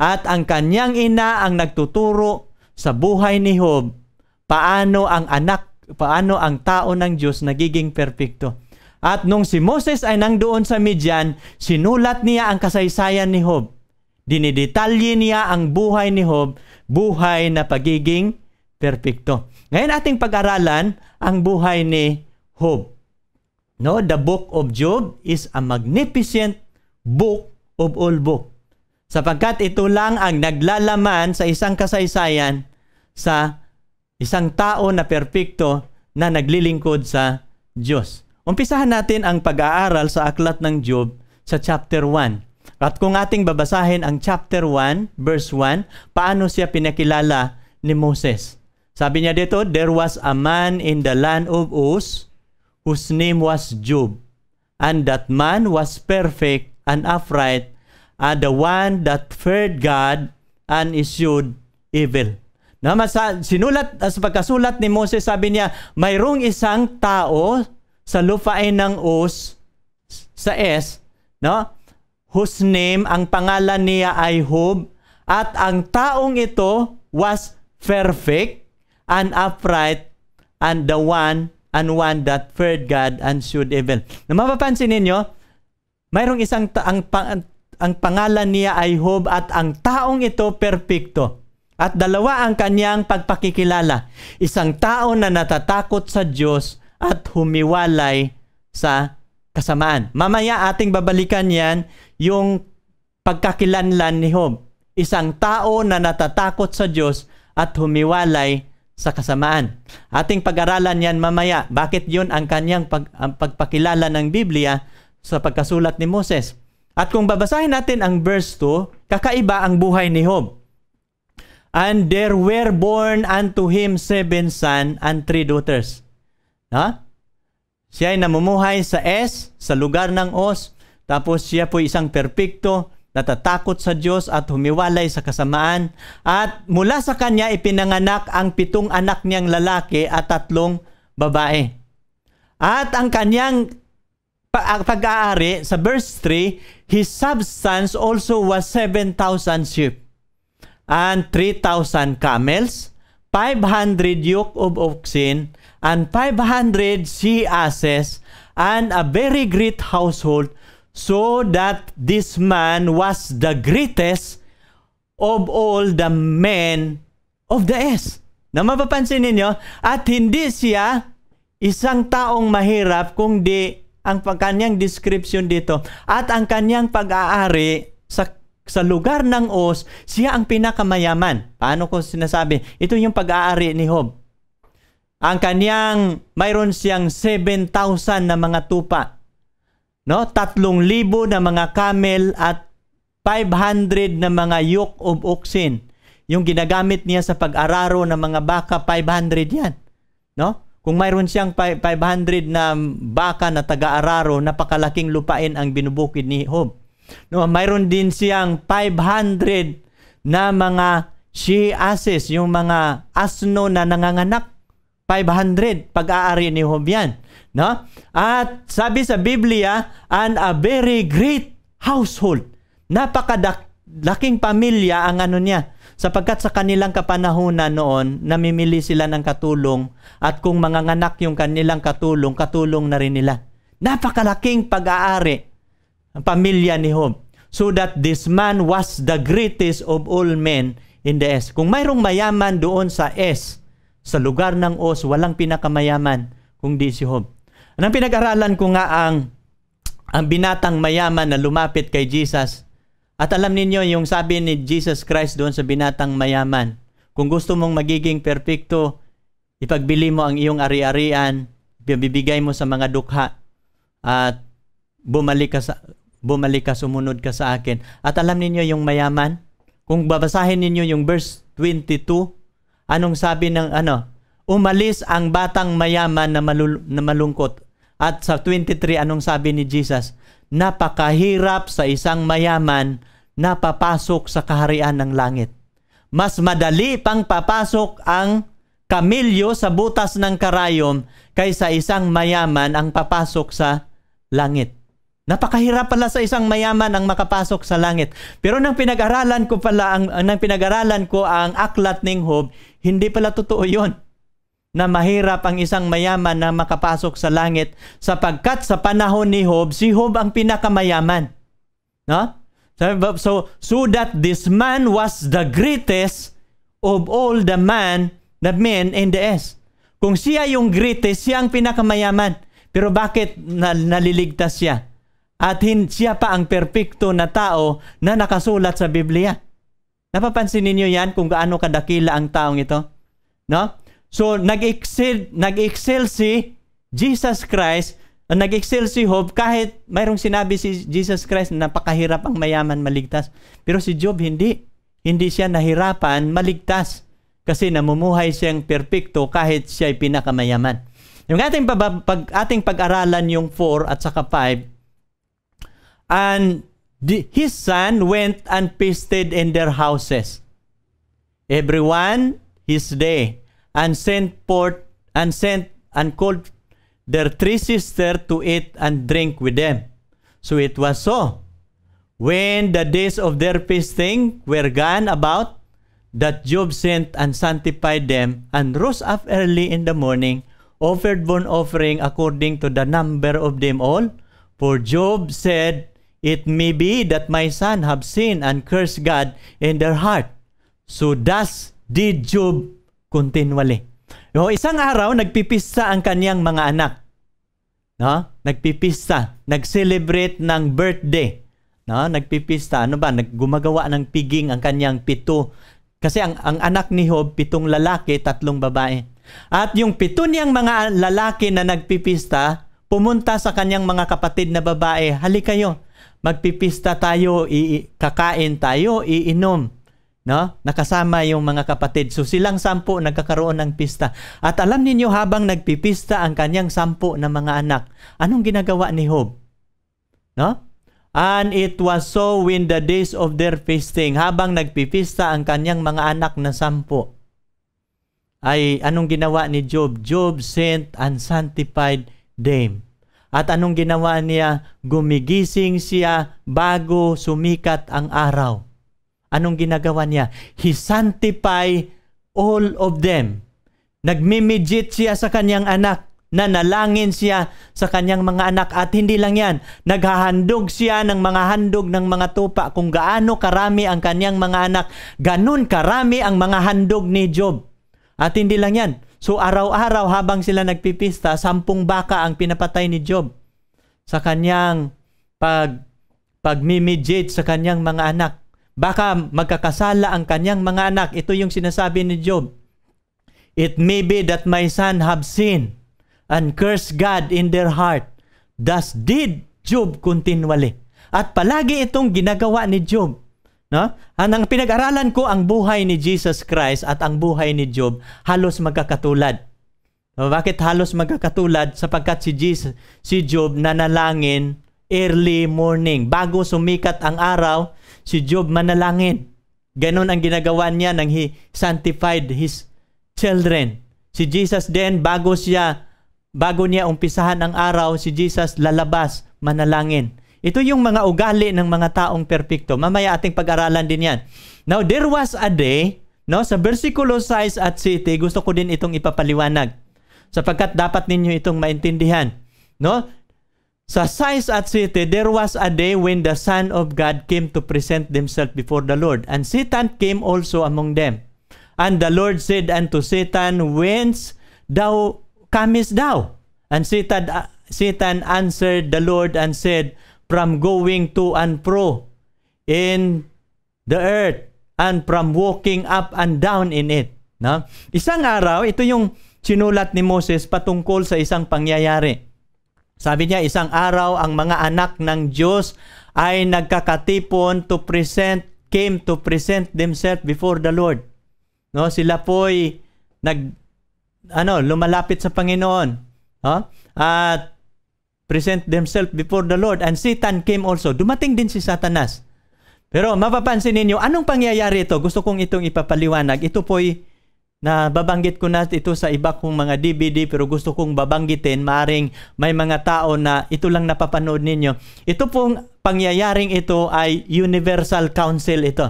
At ang kanyang ina ang nagtuturo sa buhay ni Hob paano ang anak paano ang tao ng Diyos nagiging perpekto. At nung si Moses ay nang sa Midian, sinulat niya ang kasaysayan ni Hob. Dinidetalye niya ang buhay ni Job, buhay na pagiging perpekto. Ngayon ating pag-aralan ang buhay ni Job. No, the book of Job is a magnificent book of all book. Sapagkat ito lang ang naglalaman sa isang kasaysayan sa isang tao na perpekto na naglilingkod sa Diyos. Umpisahan natin ang pag-aaral sa aklat ng Job sa chapter 1 at kung ating babasahin ang chapter 1, verse 1, paano siya pinakilala ni Moses? Sabi niya dito, There was a man in the land of Uz whose name was Job. And that man was perfect and upright, and the one that feared God and issued evil. Na masa, sinulat as pagkasulat ni Moses sabi niya, mayroong isang tao sa lupain ng Uz sa S, no? whose name ang pangalan niya ay Hub, at ang taong ito was perfect and upright and the one and one that feared God and should evil. Na mapapansin ninyo, mayroong isang ta- ang, pa- ang pangalan niya ay Hub at ang taong ito perpekto. At dalawa ang kanyang pagpakikilala. Isang tao na natatakot sa Diyos at humiwalay sa kasamaan. Mamaya ating babalikan yan yung pagkakilanlan ni Job. Isang tao na natatakot sa Diyos at humiwalay sa kasamaan. Ating pag-aralan yan mamaya. Bakit yun ang kanyang pag, ang pagpakilala ng Biblia sa pagkasulat ni Moses? At kung babasahin natin ang verse 2, kakaiba ang buhay ni Job. And there were born unto him seven sons and three daughters. Ha? Huh? Siya ay namumuhay sa S, sa lugar ng os, tapos siya po isang perpekto, natatakot sa Diyos at humiwalay sa kasamaan. At mula sa kanya ipinanganak ang pitong anak niyang lalaki at tatlong babae. At ang kanyang pag-aari sa verse 3, his substance also was 7,000 sheep and 3,000 camels, 500 yoke of oxen, and 500 she asses and a very great household so that this man was the greatest of all the men of the earth. Na mapapansin ninyo, at hindi siya isang taong mahirap kundi ang kanyang description dito at ang kanyang pag-aari sa sa lugar ng Os, siya ang pinakamayaman. Paano ko sinasabi? Ito yung pag-aari ni Hob ang kaniyang mayroon siyang 7,000 na mga tupa. No? 3,000 na mga camel at 500 na mga yoke of oxen. Yung ginagamit niya sa pag-araro ng mga baka, 500 yan. No? Kung mayroon siyang 500 na baka na taga-araro, napakalaking lupain ang binubukid ni Hob. No, mayroon din siyang 500 na mga she asses, yung mga asno na nanganganak. 500 pag-aari ni Job yan. No? At sabi sa Biblia, an a very great household. Napakalaking pamilya ang ano niya. Sapagkat sa kanilang kapanahunan noon, namimili sila ng katulong at kung manganganak yung kanilang katulong, katulong na rin nila. Napakalaking pag-aari ang pamilya ni Job. So that this man was the greatest of all men in the S. Kung mayroong mayaman doon sa S, sa lugar ng Os, walang pinakamayaman kundi si Job. Anong pinag-aralan ko nga ang, ang binatang mayaman na lumapit kay Jesus? At alam ninyo yung sabi ni Jesus Christ doon sa binatang mayaman, kung gusto mong magiging perpekto, ipagbili mo ang iyong ari-arian, bibigay mo sa mga dukha, at bumalik ka sa bumalik ka, sumunod ka sa akin. At alam ninyo yung mayaman, kung babasahin ninyo yung verse 22, Anong sabi ng ano? Umalis ang batang mayaman na, malul- na malungkot. At sa 23, anong sabi ni Jesus? Napakahirap sa isang mayaman na papasok sa kaharian ng langit. Mas madali pang papasok ang kamilyo sa butas ng karayom kaysa isang mayaman ang papasok sa langit. Napakahirap pala sa isang mayaman ang makapasok sa langit. Pero nang pinag-aralan ko pala ang nang pinag-aralan ko ang aklat ng Job, hindi pala totoo 'yon. Na mahirap ang isang mayaman na makapasok sa langit sapagkat sa panahon ni Job, si Job ang pinakamayaman. No? So, so that this man was the greatest of all the man, the men in the S. Kung siya yung greatest, siya ang pinakamayaman. Pero bakit naliligtas siya? At hin, siya pa ang perpekto na tao na nakasulat sa Biblia. Napapansin niyo yan kung gaano kadakila ang taong ito? No? So, nag-excel, nag-excel si Jesus Christ, nag-excel si Job kahit mayroong sinabi si Jesus Christ na napakahirap ang mayaman maligtas. Pero si Job hindi. Hindi siya nahirapan maligtas kasi namumuhay siyang perpekto kahit siya ay pinakamayaman. Yung ating pag ating pag-aralan yung 4 at saka 5, And the, his son went and feasted in their houses. Everyone his day, and sent forth and sent and called their three sisters to eat and drink with them. So it was so. When the days of their feasting were gone about, that Job sent and sanctified them, and rose up early in the morning, offered burnt offering according to the number of them all. For Job said, It may be that my son have sinned and cursed God in their heart. So thus did Job continually. No, isang araw, nagpipista ang kaniyang mga anak. No? Nagpipista. Nag-celebrate ng birthday. No? Nagpipista. Ano ba? Naggumagawa ng piging ang kaniyang pito. Kasi ang, ang anak ni Job, pitong lalaki, tatlong babae. At yung pito niyang mga lalaki na nagpipista, pumunta sa kanyang mga kapatid na babae, halika kayo, magpipista tayo, i- kakain tayo, iinom, no? Nakasama yung mga kapatid. So silang sampo nagkakaroon ng pista. At alam ninyo habang nagpipista ang kanyang sampo na mga anak, anong ginagawa ni Job? No? And it was so when the days of their feasting, habang nagpipista ang kanyang mga anak na sampo, ay anong ginawa ni Job? Job sent and sanctified them at anong ginawa niya? Gumigising siya bago sumikat ang araw. Anong ginagawa niya? He sanctify all of them. Nagmimidjit siya sa kanyang anak. Nanalangin siya sa kanyang mga anak. At hindi lang yan, naghahandog siya ng mga handog ng mga tupa. Kung gaano karami ang kanyang mga anak, ganun karami ang mga handog ni Job. At hindi lang yan, So araw-araw habang sila nagpipista, sampung baka ang pinapatay ni Job sa kanyang pag pagmimidjit sa kanyang mga anak. Baka magkakasala ang kanyang mga anak. Ito yung sinasabi ni Job. It may be that my son have sinned and cursed God in their heart. Thus did Job continually. At palagi itong ginagawa ni Job. No? Ah, nang pinag-aralan ko ang buhay ni Jesus Christ at ang buhay ni Job, halos magkakatulad. No, bakit halos magkakatulad? Sapagkat si, Jesus, si Job nanalangin early morning. Bago sumikat ang araw, si Job manalangin. Ganon ang ginagawa niya nang he sanctified his children. Si Jesus din, bago siya, bago niya umpisahan ang araw, si Jesus lalabas, manalangin. Ito yung mga ugali ng mga taong perpekto. Mamaya ating pag-aralan din yan. Now, there was a day, no, sa versikulo size at city, gusto ko din itong ipapaliwanag. Sapagkat dapat ninyo itong maintindihan. No? Sa size at city, there was a day when the Son of God came to present himself before the Lord. And Satan came also among them. And the Lord said unto Satan, Whence thou comest thou? And Satan, uh, Satan answered the Lord and said, from going to and fro in the earth and from walking up and down in it. No? Isang araw, ito yung sinulat ni Moses patungkol sa isang pangyayari. Sabi niya, isang araw ang mga anak ng Diyos ay nagkakatipon to present, came to present themselves before the Lord. No, sila po ay nag ano, lumalapit sa Panginoon. No? At present themselves before the Lord. And Satan came also. Dumating din si Satanas. Pero mapapansin ninyo, anong pangyayari ito? Gusto kong itong ipapaliwanag. Ito po'y na babanggit ko na ito sa iba kong mga DVD pero gusto kong babanggitin maaring may mga tao na ito lang napapanood ninyo. Ito pong pangyayaring ito ay universal council ito.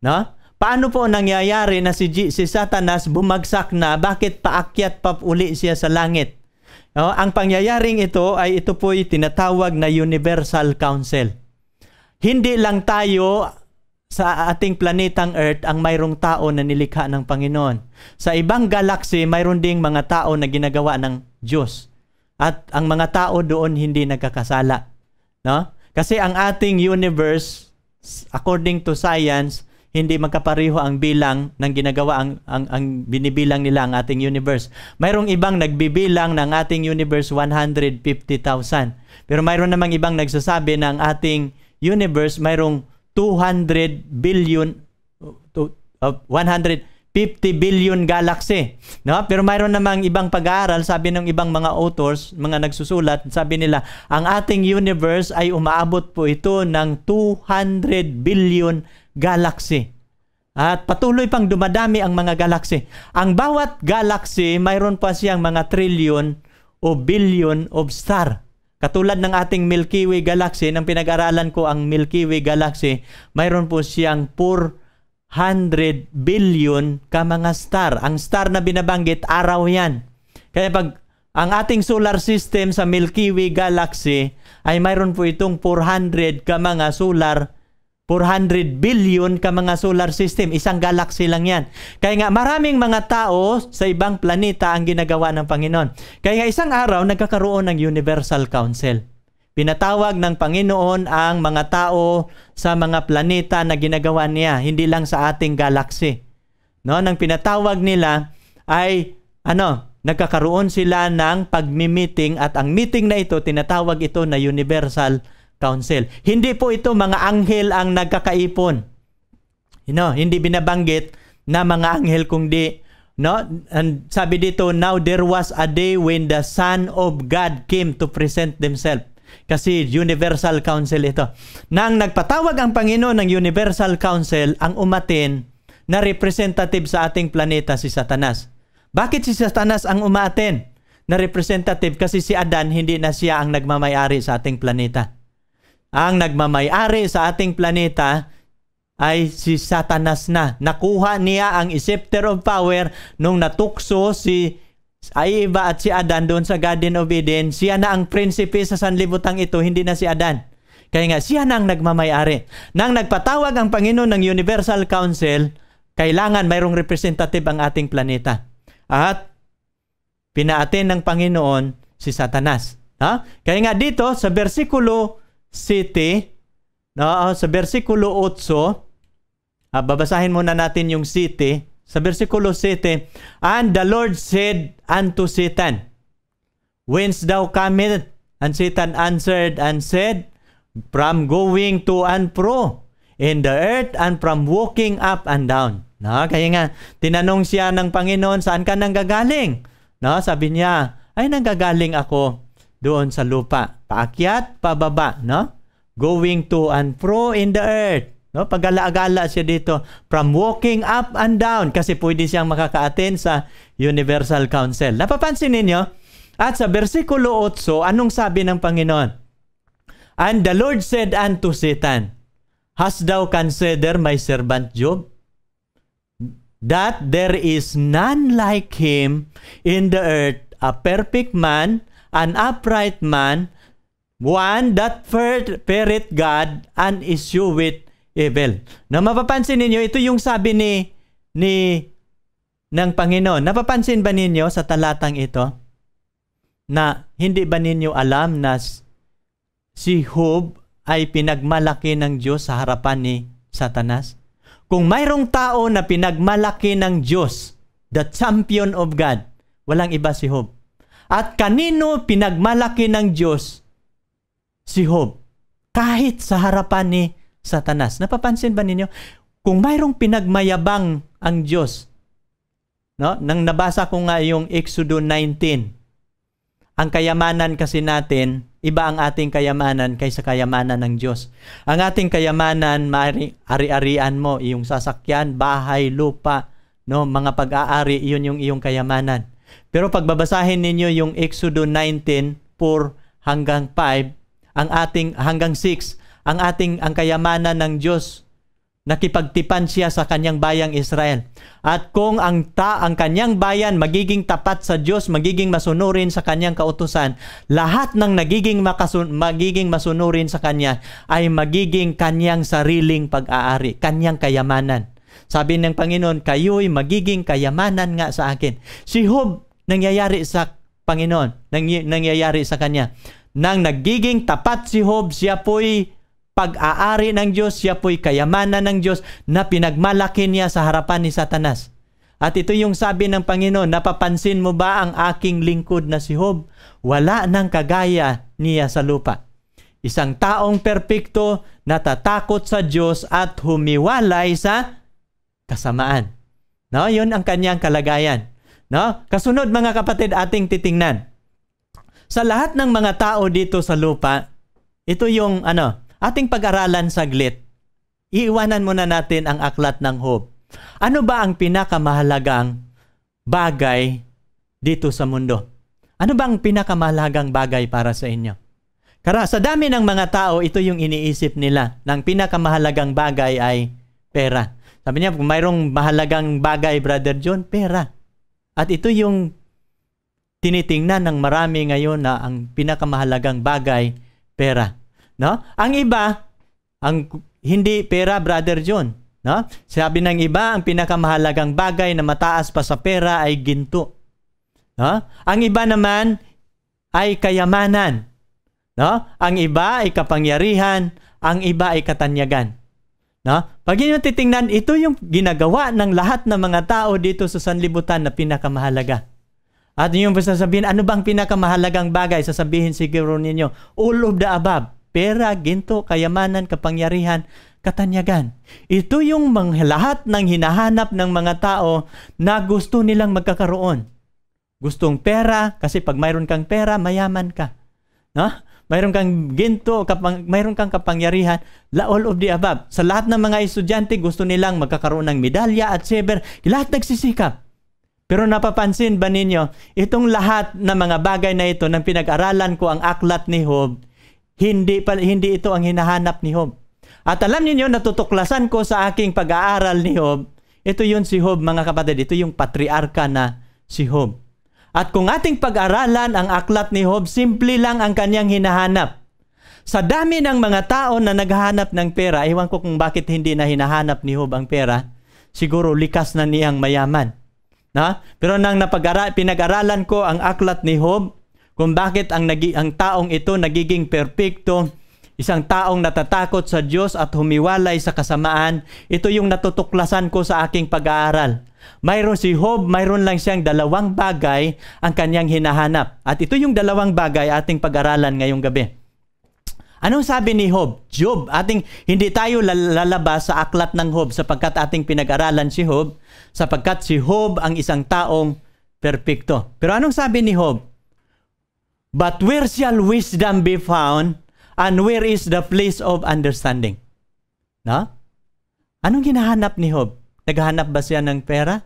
No? Paano po nangyayari na si, G, si Satanas bumagsak na bakit paakyat pa uli siya sa langit? No? Ang pangyayaring ito ay ito po ay tinatawag na universal council. Hindi lang tayo sa ating planetang Earth ang mayroong tao na nilikha ng Panginoon. Sa ibang galaxy, mayroon ding mga tao na ginagawa ng Diyos. At ang mga tao doon hindi nagkakasala. No? Kasi ang ating universe, according to science, hindi magkapareho ang bilang ng ginagawa ang, ang, ang binibilang nila ang ating universe. Mayroong ibang nagbibilang ng ating universe 150,000. Pero mayroon namang ibang nagsasabi na ang ating universe mayroong 200 billion to uh, 100 50 billion galaxy. No? Pero mayroon namang ibang pag-aaral, sabi ng ibang mga authors, mga nagsusulat, sabi nila, ang ating universe ay umaabot po ito ng 200 billion galaxy. At patuloy pang dumadami ang mga galaxy. Ang bawat galaxy, mayroon pa siyang mga trillion o billion of star. Katulad ng ating Milky Way galaxy, nang pinag-aralan ko ang Milky Way galaxy, mayroon po siyang 4 100 billion ka mga star. Ang star na binabanggit, araw yan. Kaya pag ang ating solar system sa Milky Way galaxy ay mayroon po itong 400 ka mga solar 400 billion ka mga solar system. Isang galaxy lang yan. Kaya nga maraming mga tao sa ibang planeta ang ginagawa ng Panginoon. Kaya nga isang araw nagkakaroon ng Universal Council. Pinatawag ng Panginoon ang mga tao sa mga planeta na ginagawa niya, hindi lang sa ating galaxy. No, nang pinatawag nila ay ano, nagkakaroon sila ng pagmi-meeting at ang meeting na ito tinatawag ito na Universal Council. Hindi po ito mga anghel ang nagkakaipon. You know, hindi binabanggit na mga anghel kundi No? And sabi dito, now there was a day when the Son of God came to present themselves. Kasi Universal Council ito. Nang nagpatawag ang Panginoon ng Universal Council, ang umatin na representative sa ating planeta si Satanas. Bakit si Satanas ang umatin na representative? Kasi si Adan, hindi na siya ang nagmamayari sa ating planeta. Ang nagmamayari sa ating planeta ay si Satanas na. Nakuha niya ang scepter of power nung natukso si ay iba at si Adan doon sa Garden of Eden, siya na ang prinsipe sa sanlibutan ito, hindi na si Adan. Kaya nga siya na ang nagmamayari. Nang nagpatawag ang Panginoon ng Universal Council, kailangan mayroong representative ang ating planeta. At pinaatin ng Panginoon si Satanas. Ha? Kaya nga dito sa bersikulo 7, no, sa bersikulo 8, ah, babasahin muna natin yung 7 sa versikulo 7, And the Lord said unto Satan, Whence thou comest? And Satan answered and said, From going to and fro in the earth and from walking up and down. No, kaya nga, tinanong siya ng Panginoon, saan ka nang nanggagaling? No, sabi niya, ay nanggagaling ako doon sa lupa. Paakyat, pababa, no? Going to and fro in the earth No? Pagala-agala siya dito from walking up and down kasi pwede siyang makaka-attend sa Universal Council. Napapansin ninyo? At sa versikulo 8, anong sabi ng Panginoon? And the Lord said unto Satan, Hast thou considered my servant Job? That there is none like him in the earth, a perfect man, an upright man, one that feareth God and is with evil. Eh, na mapapansin ninyo, ito yung sabi ni ni ng Panginoon. Napapansin ba ninyo sa talatang ito na hindi ba ninyo alam na si Job ay pinagmalaki ng Diyos sa harapan ni Satanas? Kung mayroong tao na pinagmalaki ng Diyos, the champion of God, walang iba si Job. At kanino pinagmalaki ng Diyos si Job? Kahit sa harapan ni Satanas. Napapansin ba ninyo? Kung mayroong pinagmayabang ang Diyos, no? nang nabasa ko nga yung Exodo 19, ang kayamanan kasi natin, iba ang ating kayamanan kaysa kayamanan ng Diyos. Ang ating kayamanan, ari-arian mo, iyong sasakyan, bahay, lupa, no? mga pag-aari, iyon yung iyong kayamanan. Pero pagbabasahin ninyo yung Exodo 19, 4 hanggang 5, ang ating hanggang 6, ang ating ang kayamanan ng Diyos. Nakipagtipan siya sa kanyang bayang Israel. At kung ang ta ang kanyang bayan magiging tapat sa Diyos, magiging masunurin sa kanyang kautusan, lahat ng nagiging makasun, magiging masunurin sa kanya ay magiging kanyang sariling pag-aari, kanyang kayamanan. Sabi ng Panginoon, kayo'y magiging kayamanan nga sa akin. Si Job, nangyayari sa Panginoon, nangy- nangyayari sa kanya. Nang nagiging tapat si Job, siya po'y pag-aari ng Diyos, siya po'y kayamanan ng Diyos na pinagmalaki niya sa harapan ni Satanas. At ito yung sabi ng Panginoon, napapansin mo ba ang aking lingkod na si Job? Wala nang kagaya niya sa lupa. Isang taong perpekto, natatakot sa Diyos at humiwalay sa kasamaan. No, yun ang kanyang kalagayan. No? Kasunod mga kapatid, ating titingnan. Sa lahat ng mga tao dito sa lupa, ito yung ano, ating pag-aralan saglit, iiwanan muna natin ang aklat ng Hope. Ano ba ang pinakamahalagang bagay dito sa mundo? Ano ba ang pinakamahalagang bagay para sa inyo? Kara sa dami ng mga tao, ito yung iniisip nila Nang pinakamahalagang bagay ay pera. Sabi niya, kung mayroong mahalagang bagay, Brother John, pera. At ito yung tinitingnan ng marami ngayon na ang pinakamahalagang bagay, pera. No? Ang iba, ang hindi pera, Brother John. No? Sabi ng iba, ang pinakamahalagang bagay na mataas pa sa pera ay ginto. No? Ang iba naman ay kayamanan. No? Ang iba ay kapangyarihan, ang iba ay katanyagan. No? Pag inyo titingnan, ito yung ginagawa ng lahat ng mga tao dito sa sanlibutan na pinakamahalaga. At yung sasabihin, ano bang pinakamahalagang bagay? Sasabihin siguro ninyo, all of the above pera, ginto, kayamanan, kapangyarihan, katanyagan. Ito yung mang lahat ng hinahanap ng mga tao na gusto nilang magkakaroon. Gustong pera, kasi pag mayroon kang pera, mayaman ka. No? Mayroon kang ginto, kapang, mayroon kang kapangyarihan, la all of the above. Sa lahat ng mga estudyante, gusto nilang magkakaroon ng medalya at saber. Lahat nagsisikap. Pero napapansin ba ninyo, itong lahat ng mga bagay na ito ng pinag-aralan ko ang aklat ni Job, hindi, pa, hindi ito ang hinahanap ni Job. At alam niyo natutuklasan ko sa aking pag-aaral ni Job, ito yun si Job mga kapatid, ito yung patriarka na si Job. At kung ating pag-aralan ang aklat ni Job, simple lang ang kanyang hinahanap. Sa dami ng mga tao na naghahanap ng pera, iwan ko kung bakit hindi na hinahanap ni Job ang pera, siguro likas na niyang mayaman. Na? Pero nang napag-ara- pinag-aralan ko ang aklat ni Job, kung bakit ang, nagi, ang taong ito nagiging perpekto, isang taong natatakot sa Diyos at humiwalay sa kasamaan, ito yung natutuklasan ko sa aking pag-aaral. Mayroon si Job, mayroon lang siyang dalawang bagay ang kanyang hinahanap. At ito yung dalawang bagay ating pag-aralan ngayong gabi. Anong sabi ni Job? Job, ating hindi tayo lalabas sa aklat ng Job sapagkat ating pinag-aralan si Job, sapagkat si Job ang isang taong perpekto. Pero anong sabi ni Job? But where shall wisdom be found? And where is the place of understanding? No? Anong hinahanap ni Hob? Naghahanap ba siya ng pera?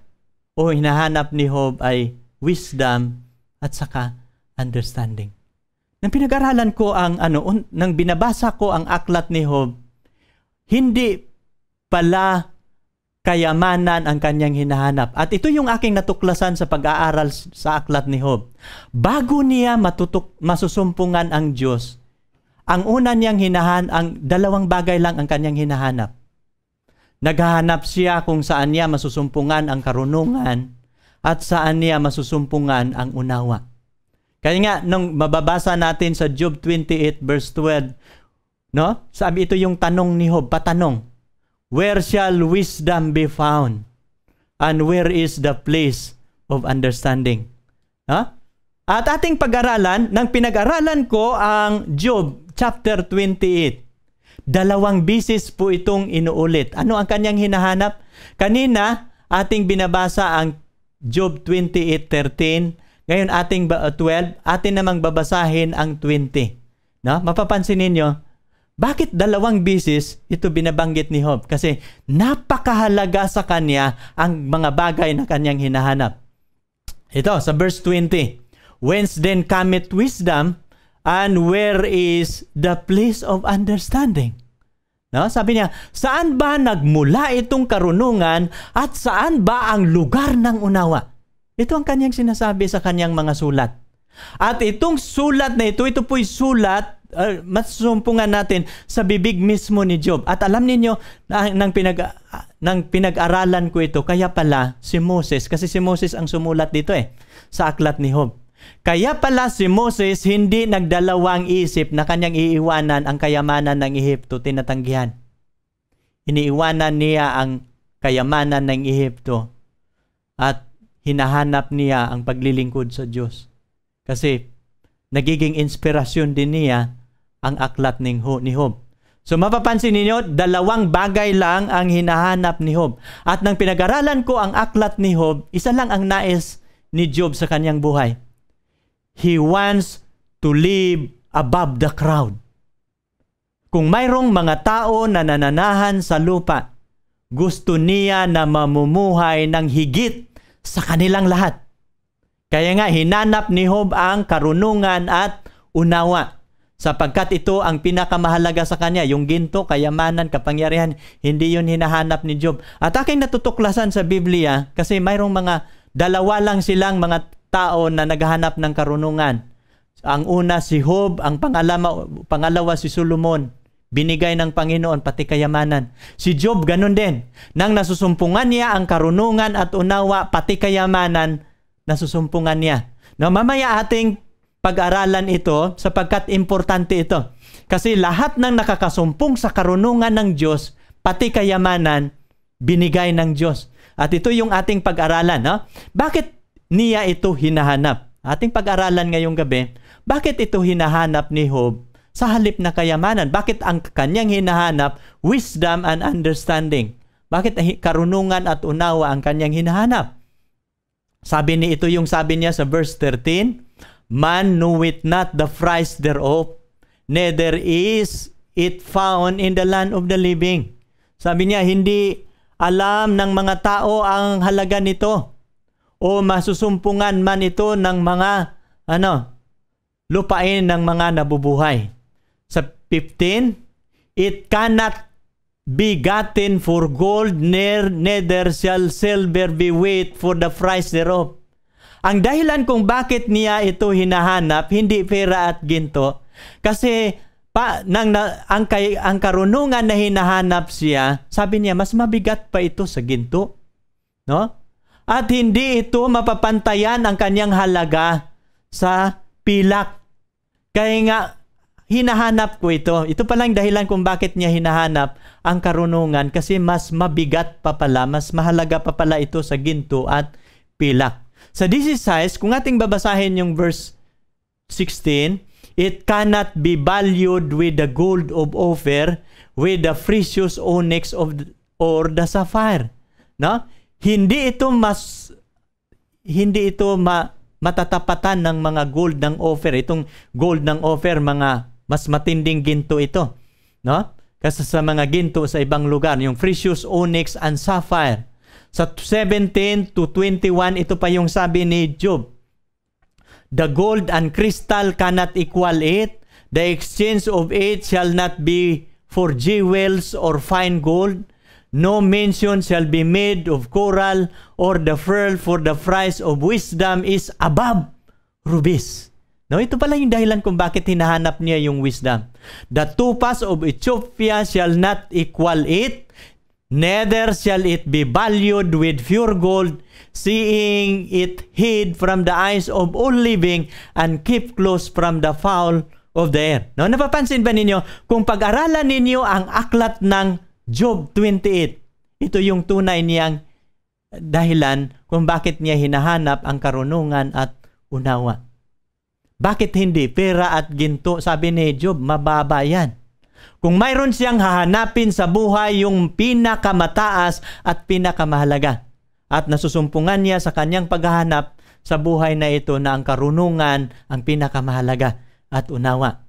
O hinahanap ni Hob ay wisdom at saka understanding? Nang pinag-aralan ko ang ano, un, nang binabasa ko ang aklat ni Hob, hindi pala kayamanan ang kanyang hinahanap. At ito yung aking natuklasan sa pag-aaral sa aklat ni Job. Bago niya matutok, masusumpungan ang Diyos, ang una niyang hinahan, ang dalawang bagay lang ang kanyang hinahanap. Naghahanap siya kung saan niya masusumpungan ang karunungan at saan niya masusumpungan ang unawa. Kaya nga, nung mababasa natin sa Job 28 verse 12, no? sabi ito yung tanong ni Job, patanong Where shall wisdom be found? And where is the place of understanding? Ha? Huh? At ating pag-aralan, nang pinag-aralan ko ang Job chapter 28. Dalawang bisis po itong inuulit. Ano ang kanyang hinahanap? Kanina, ating binabasa ang Job 28.13. Ngayon, ating 12, atin namang babasahin ang 20. No? Mapapansin ninyo, bakit dalawang bisis ito binabanggit ni Job? Kasi napakahalaga sa kanya ang mga bagay na kanyang hinahanap. Ito, sa verse 20. Whence then cometh wisdom and where is the place of understanding? No? Sabi niya, saan ba nagmula itong karunungan at saan ba ang lugar ng unawa? Ito ang kanyang sinasabi sa kanyang mga sulat. At itong sulat na ito, ito po'y sulat uh, ah, masusumpungan natin sa bibig mismo ni Job. At alam ninyo na nang pinag uh, nang pinag-aralan ko ito, kaya pala si Moses kasi si Moses ang sumulat dito eh sa aklat ni Job. Kaya pala si Moses hindi nagdalawang isip na kanyang iiwanan ang kayamanan ng Ehipto tinatanggihan. Iniiwanan niya ang kayamanan ng Ehipto at hinahanap niya ang paglilingkod sa Diyos. Kasi nagiging inspirasyon din niya ang aklat ni Hob. So mapapansin ninyo, dalawang bagay lang ang hinahanap ni Hob. At nang pinag-aralan ko ang aklat ni Hob, isa lang ang nais ni Job sa kanyang buhay. He wants to live above the crowd. Kung mayroong mga tao na nananahan sa lupa, gusto niya na mamumuhay ng higit sa kanilang lahat. Kaya nga hinanap ni Hob ang karunungan at unawa sapagkat ito ang pinakamahalaga sa kanya, yung ginto, kayamanan, kapangyarihan, hindi yun hinahanap ni Job. At aking natutuklasan sa Biblia, kasi mayroong mga dalawa lang silang mga tao na naghahanap ng karunungan. Ang una si Job, ang pangalama, pangalawa si Solomon. Binigay ng Panginoon pati kayamanan. Si Job ganun din. Nang nasusumpungan niya ang karunungan at unawa pati kayamanan, nasusumpungan niya. No, mamaya ating pag-aralan ito sapagkat importante ito. Kasi lahat ng nakakasumpong sa karunungan ng Diyos, pati kayamanan, binigay ng Diyos. At ito yung ating pag-aralan. No? Bakit niya ito hinahanap? Ating pag-aralan ngayong gabi, bakit ito hinahanap ni Job sa halip na kayamanan? Bakit ang kanyang hinahanap wisdom and understanding? Bakit karunungan at unawa ang kanyang hinahanap? Sabi ni ito yung sabi niya sa verse 13, Man knoweth not the price thereof, neither is it found in the land of the living. Sabi niya, hindi alam ng mga tao ang halaga nito o masusumpungan man ito ng mga ano lupain ng mga nabubuhay. Sa 15, it cannot be gotten for gold, neither shall silver be weighed for the price thereof. Ang dahilan kung bakit niya ito hinahanap, hindi pera at ginto, kasi pa, nang, na, ang, kay, ang karunungan na hinahanap siya, sabi niya, mas mabigat pa ito sa ginto. No? At hindi ito mapapantayan ang kanyang halaga sa pilak. Kaya nga, hinahanap ko ito. Ito pa lang dahilan kung bakit niya hinahanap ang karunungan kasi mas mabigat pa pala, mas mahalaga pa pala ito sa ginto at pilak. Sa this is size, kung ating babasahin yung verse 16, It cannot be valued with the gold of Ophir, with the precious onyx of the, or the sapphire. No? Hindi ito mas hindi ito ma, matatapatan ng mga gold ng Ophir. Itong gold ng Ophir, mga mas matinding ginto ito. No? Kasi sa mga ginto sa ibang lugar, yung precious onyx and sapphire. Sa 17 to 21, ito pa yung sabi ni Job. The gold and crystal cannot equal it. The exchange of it shall not be for jewels or fine gold. No mention shall be made of coral or the pearl for the price of wisdom is above rubies. No, ito pala yung dahilan kung bakit hinahanap niya yung wisdom. The topaz of Ethiopia shall not equal it. Neither shall it be valued with pure gold, seeing it hid from the eyes of all living and keep close from the foul of the air. No, napapansin ba ninyo? Kung pag-aralan ninyo ang aklat ng Job 28, ito yung tunay niyang dahilan kung bakit niya hinahanap ang karunungan at unawa. Bakit hindi? Pera at ginto, sabi ni Job, mababa yan. Kung mayroon siyang hahanapin sa buhay yung pinakamataas at pinakamahalaga at nasusumpungan niya sa kanyang paghahanap sa buhay na ito na ang karunungan ang pinakamahalaga at unawa.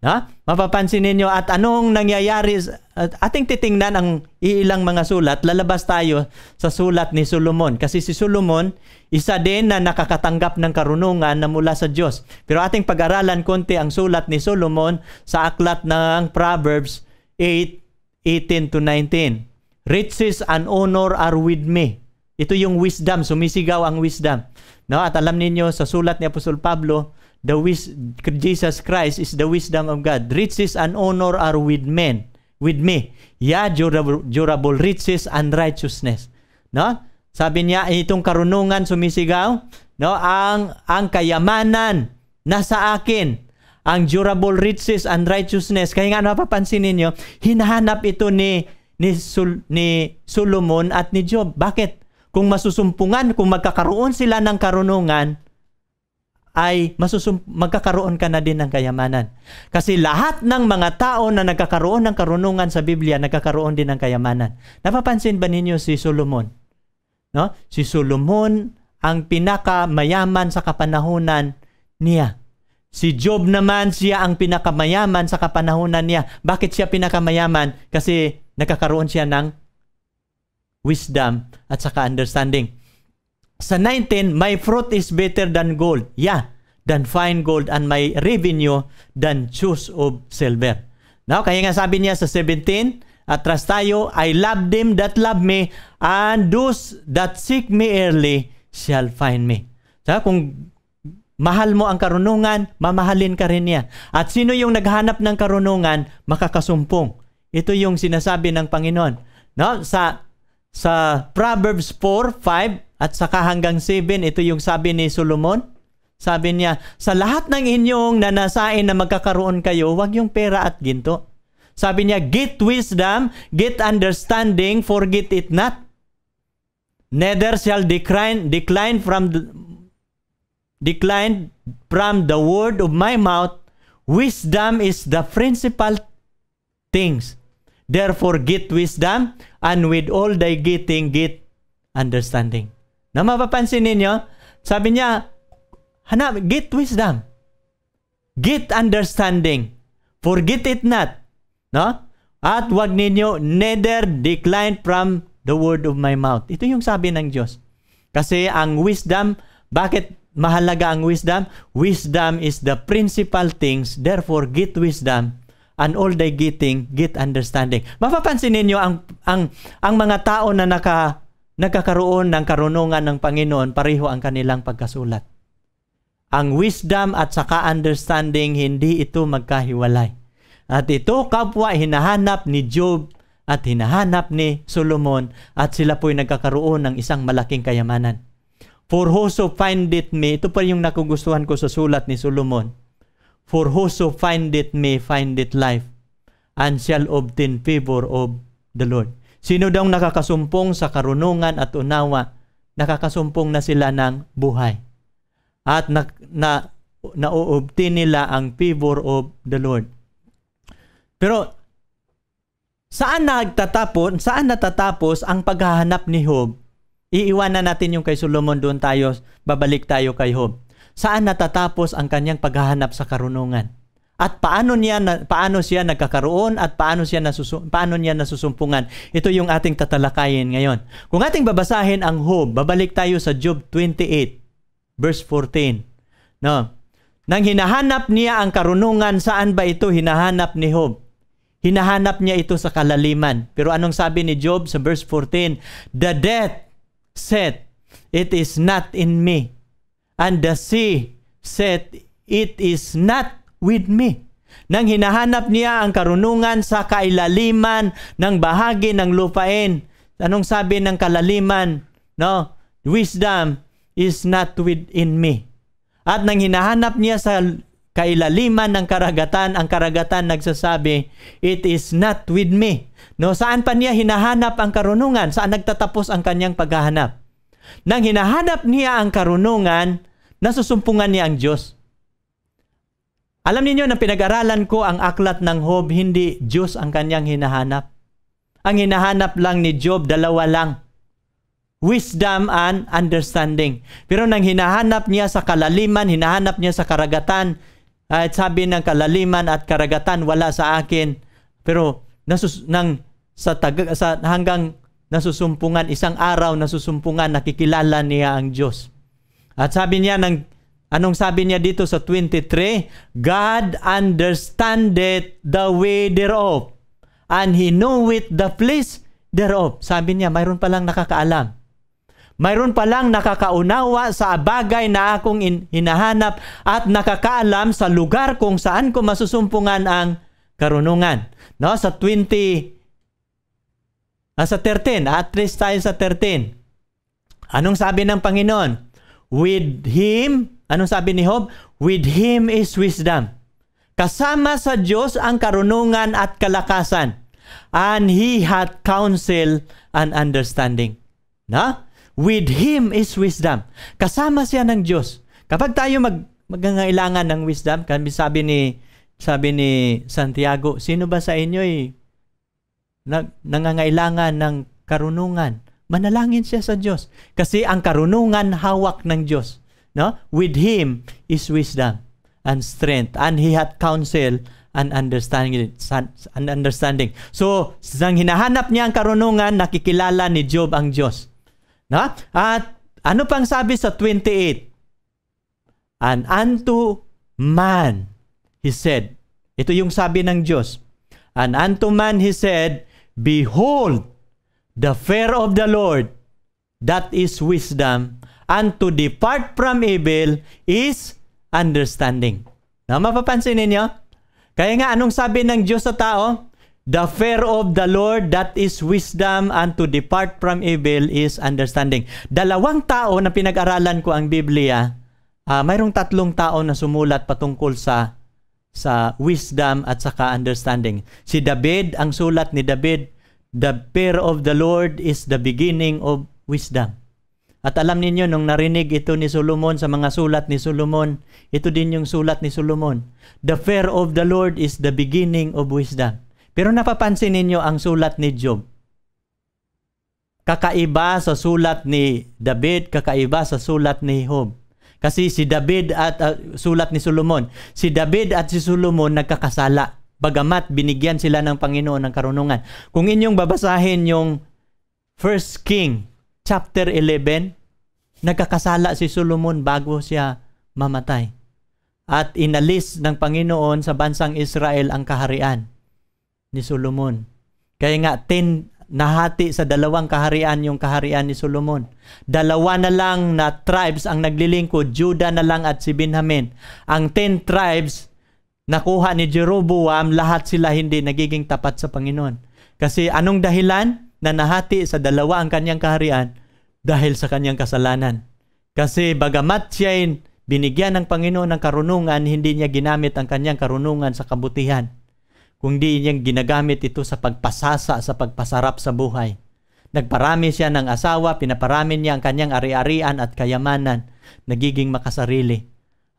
Ha? Mapapansin ninyo at anong nangyayari at ating titingnan ang ilang mga sulat. Lalabas tayo sa sulat ni Solomon kasi si Solomon isa din na nakakatanggap ng karunungan na mula sa Diyos. Pero ating pag-aralan konti ang sulat ni Solomon sa aklat ng Proverbs 8 18 to 19. Riches and honor are with me. Ito yung wisdom, sumisigaw ang wisdom. No, at alam ninyo sa sulat ni Apostol Pablo, the wis- Jesus Christ is the wisdom of God. Riches and honor are with men, with me. Yeah, durable, durable riches and righteousness. No? Sabi niya, itong karunungan sumisigaw, no? Ang ang kayamanan nasa akin. Ang durable riches and righteousness. Kaya nga napapansin niyo, hinahanap ito ni ni, Sul, ni Solomon at ni Job. Bakit? Kung masusumpungan, kung magkakaroon sila ng karunungan, ay masusum- magkakaroon ka na din ng kayamanan. Kasi lahat ng mga tao na nagkakaroon ng karunungan sa Biblia, nagkakaroon din ng kayamanan. Napapansin ba ninyo si Solomon? No? Si Solomon ang pinakamayaman sa kapanahunan niya. Si Job naman siya ang pinakamayaman sa kapanahunan niya. Bakit siya pinakamayaman? Kasi nagkakaroon siya ng wisdom at saka understanding. Sa 19, my fruit is better than gold. Yeah, than fine gold and my revenue than choose of silver. Now, kaya nga sabi niya sa 17, atras tayo, I love them that love me, and those that seek me early shall find me. Sa so, kung mahal mo ang karunungan, mamahalin ka rin niya. At sino yung naghanap ng karunungan, makakasumpong. Ito yung sinasabi ng Panginoon. No? Sa sa Proverbs 4:5 at saka hanggang 7, ito yung sabi ni Solomon. Sabi niya, sa lahat ng inyong nanasain na magkakaroon kayo, wag yung pera at ginto. Sabi niya, get wisdom, get understanding, forget it not. Neither shall decline, decline from the, decline from the word of my mouth. Wisdom is the principal things. Therefore, get wisdom, and with all thy getting, get understanding. Na mapapansin ninyo, sabi niya, hanap, get wisdom. Get understanding. Forget it not. No? At wag ninyo neither decline from the word of my mouth. Ito yung sabi ng Diyos. Kasi ang wisdom, bakit mahalaga ang wisdom? Wisdom is the principal things. Therefore, get wisdom and all thy getting, get understanding. Mapapansin ninyo ang, ang, ang mga tao na naka nagkakaroon ng karunungan ng Panginoon, pareho ang kanilang pagkasulat. Ang wisdom at saka understanding, hindi ito magkahiwalay. At ito kapwa hinahanap ni Job at hinahanap ni Solomon at sila po'y nagkakaroon ng isang malaking kayamanan. For whoso findeth me, ito pa yung nakugustuhan ko sa sulat ni Solomon. For whoso findeth me, findeth life, and shall obtain favor of the Lord. Sino daw nakakasumpong sa karunungan at unawa, nakakasumpong na sila ng buhay. At na, na, nauobtin nila ang favor of the Lord. Pero saan nagtatapos, saan natatapos ang paghahanap ni Job? Iiwanan natin yung kay Solomon doon tayo, babalik tayo kay Job. Saan natatapos ang kanyang paghahanap sa karunungan? at paano niya na, paano siya nagkakaroon at paano siya nasusum, paano niya nasusumpungan. Ito yung ating tatalakayin ngayon. Kung ating babasahin ang Job babalik tayo sa Job 28 verse 14. No. Nang hinahanap niya ang karunungan, saan ba ito hinahanap ni Job Hinahanap niya ito sa kalaliman. Pero anong sabi ni Job sa verse 14? The death said, It is not in me. And the sea said, It is not with me. Nang hinahanap niya ang karunungan sa kailaliman ng bahagi ng lupain. Anong sabi ng kalaliman? No? Wisdom is not within me. At nang hinahanap niya sa kailaliman ng karagatan, ang karagatan nagsasabi, it is not with me. No, saan pa niya hinahanap ang karunungan? Saan nagtatapos ang kanyang paghahanap? Nang hinahanap niya ang karunungan, nasusumpungan niya ang Diyos. Alam niyo na pinag-aralan ko ang aklat ng Job, hindi Diyos ang kanyang hinahanap. Ang hinahanap lang ni Job, dalawa lang. Wisdom and understanding. Pero nang hinahanap niya sa kalaliman, hinahanap niya sa karagatan, at sabi ng kalaliman at karagatan, wala sa akin. Pero nasus nang sa, tag- sa hanggang nasusumpungan, isang araw nasusumpungan, nakikilala niya ang Diyos. At sabi niya nang Anong sabi niya dito sa 23? God understandeth the way thereof, and He knoweth the place thereof. Sabi niya, mayroon palang nakakaalam. Mayroon palang nakakaunawa sa bagay na akong in- hinahanap at nakakaalam sa lugar kung saan ko masusumpungan ang karunungan. No, sa 20 ah, sa 13, at least tayo sa 13. Anong sabi ng Panginoon? With him Anong sabi ni Job? With Him is wisdom. Kasama sa Diyos ang karunungan at kalakasan. And He hath counsel and understanding. Na? With Him is wisdom. Kasama siya ng Diyos. Kapag tayo mag magangailangan ng wisdom, kami sabi ni sabi ni Santiago, sino ba sa inyo eh, nag, nangangailangan ng karunungan? Manalangin siya sa Diyos. Kasi ang karunungan hawak ng Diyos. No? With him is wisdom and strength, and he had counsel and understanding. And understanding. So, sang hinahanap niya ang karunungan, nakikilala ni Job ang Diyos. No? At ano pang sabi sa 28? And unto man, he said, ito yung sabi ng Diyos. And unto man, he said, Behold, the fear of the Lord, that is wisdom, and to depart from evil is understanding. Na mapapansin ninyo? Kaya nga, anong sabi ng Diyos sa tao? The fear of the Lord, that is wisdom, and to depart from evil is understanding. Dalawang tao na pinag-aralan ko ang Biblia, uh, mayroong tatlong tao na sumulat patungkol sa sa wisdom at saka understanding. Si David, ang sulat ni David, the fear of the Lord is the beginning of wisdom. At alam ninyo, nung narinig ito ni Solomon sa mga sulat ni Solomon, ito din yung sulat ni Solomon. The fear of the Lord is the beginning of wisdom. Pero napapansin ninyo ang sulat ni Job. Kakaiba sa sulat ni David, kakaiba sa sulat ni Job. Kasi si David at uh, sulat ni Solomon, si David at si Solomon nagkakasala. Bagamat binigyan sila ng Panginoon ng karunungan. Kung inyong babasahin yung First King chapter 11, nagkakasala si Solomon bago siya mamatay. At inalis ng Panginoon sa bansang Israel ang kaharian ni Solomon. Kaya nga, ten, nahati sa dalawang kaharian yung kaharian ni Solomon. Dalawa na lang na tribes ang naglilingkod, Juda na lang at si Benjamin. Ang ten tribes, nakuha ni Jeroboam, lahat sila hindi nagiging tapat sa Panginoon. Kasi anong dahilan? na nahati sa dalawa ang kanyang kaharian dahil sa kanyang kasalanan. Kasi bagamat siya ay binigyan ng Panginoon ng karunungan, hindi niya ginamit ang kanyang karunungan sa kabutihan, kundi niyang ginagamit ito sa pagpasasa, sa pagpasarap sa buhay. Nagparami siya ng asawa, pinaparami niya ang kanyang ari-arian at kayamanan, nagiging makasarili.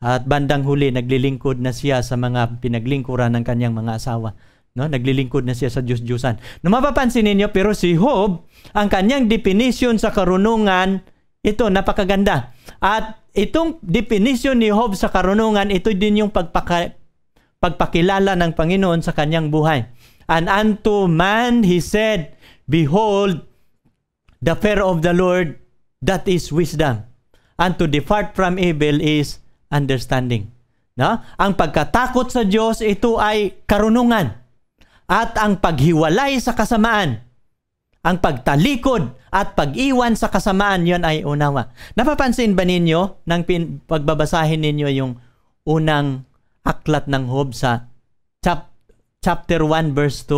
At bandang huli, naglilingkod na siya sa mga pinaglingkuran ng kanyang mga asawa. No, naglilingkod na siya sa Diyos-Diyosan. No, mapapansin ninyo, pero si Job, ang kanyang definition sa karunungan, ito, napakaganda. At itong definition ni Job sa karunungan, ito din yung pagpaka, pagpakilala ng Panginoon sa kanyang buhay. And unto man he said, Behold, the fear of the Lord, that is wisdom. And to depart from evil is understanding. No? Ang pagkatakot sa Diyos, ito ay karunungan at ang paghiwalay sa kasamaan. Ang pagtalikod at pag-iwan sa kasamaan, yon ay unawa. Napapansin ba ninyo nang pagbabasahin ninyo yung unang aklat ng Hob sa chap- chapter 1 verse 2?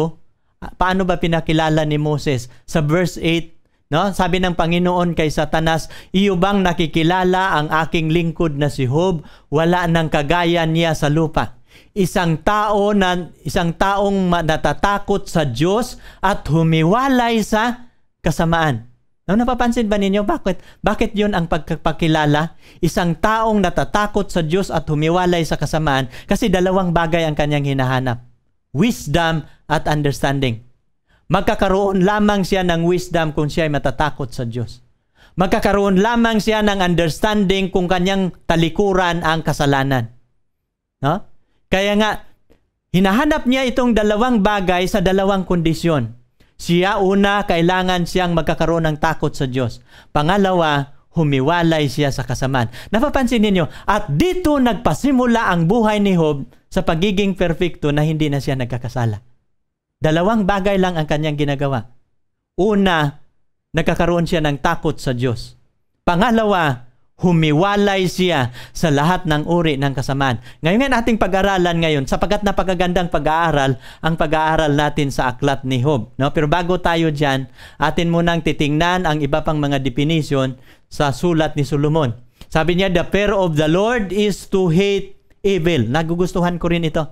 Ah, paano ba pinakilala ni Moses? Sa verse 8, no? sabi ng Panginoon kay Satanas, Iyo bang nakikilala ang aking lingkod na si Hob? Wala nang kagaya niya sa lupa isang tao na isang taong natatakot sa Diyos at humiwalay sa kasamaan. Now, napapansin ba ninyo bakit bakit 'yon ang pagkakilala? Isang taong natatakot sa Diyos at humiwalay sa kasamaan kasi dalawang bagay ang kanyang hinahanap. Wisdom at understanding. Magkakaroon lamang siya ng wisdom kung siya ay matatakot sa Diyos. Magkakaroon lamang siya ng understanding kung kanyang talikuran ang kasalanan. No? Kaya nga, hinahanap niya itong dalawang bagay sa dalawang kondisyon. Siya una, kailangan siyang magkakaroon ng takot sa Diyos. Pangalawa, humiwalay siya sa kasamaan. Napapansin ninyo, at dito nagpasimula ang buhay ni Hob sa pagiging perfecto na hindi na siya nagkakasala. Dalawang bagay lang ang kanyang ginagawa. Una, nagkakaroon siya ng takot sa Diyos. Pangalawa, humiwalay siya sa lahat ng uri ng kasamaan. Ngayon nga nating pag-aralan ngayon, sapagat napakagandang pag-aaral ang pag-aaral natin sa aklat ni Job. No? Pero bago tayo dyan, atin munang titingnan ang iba pang mga definition sa sulat ni Solomon. Sabi niya, the fear of the Lord is to hate evil. Nagugustuhan ko rin ito.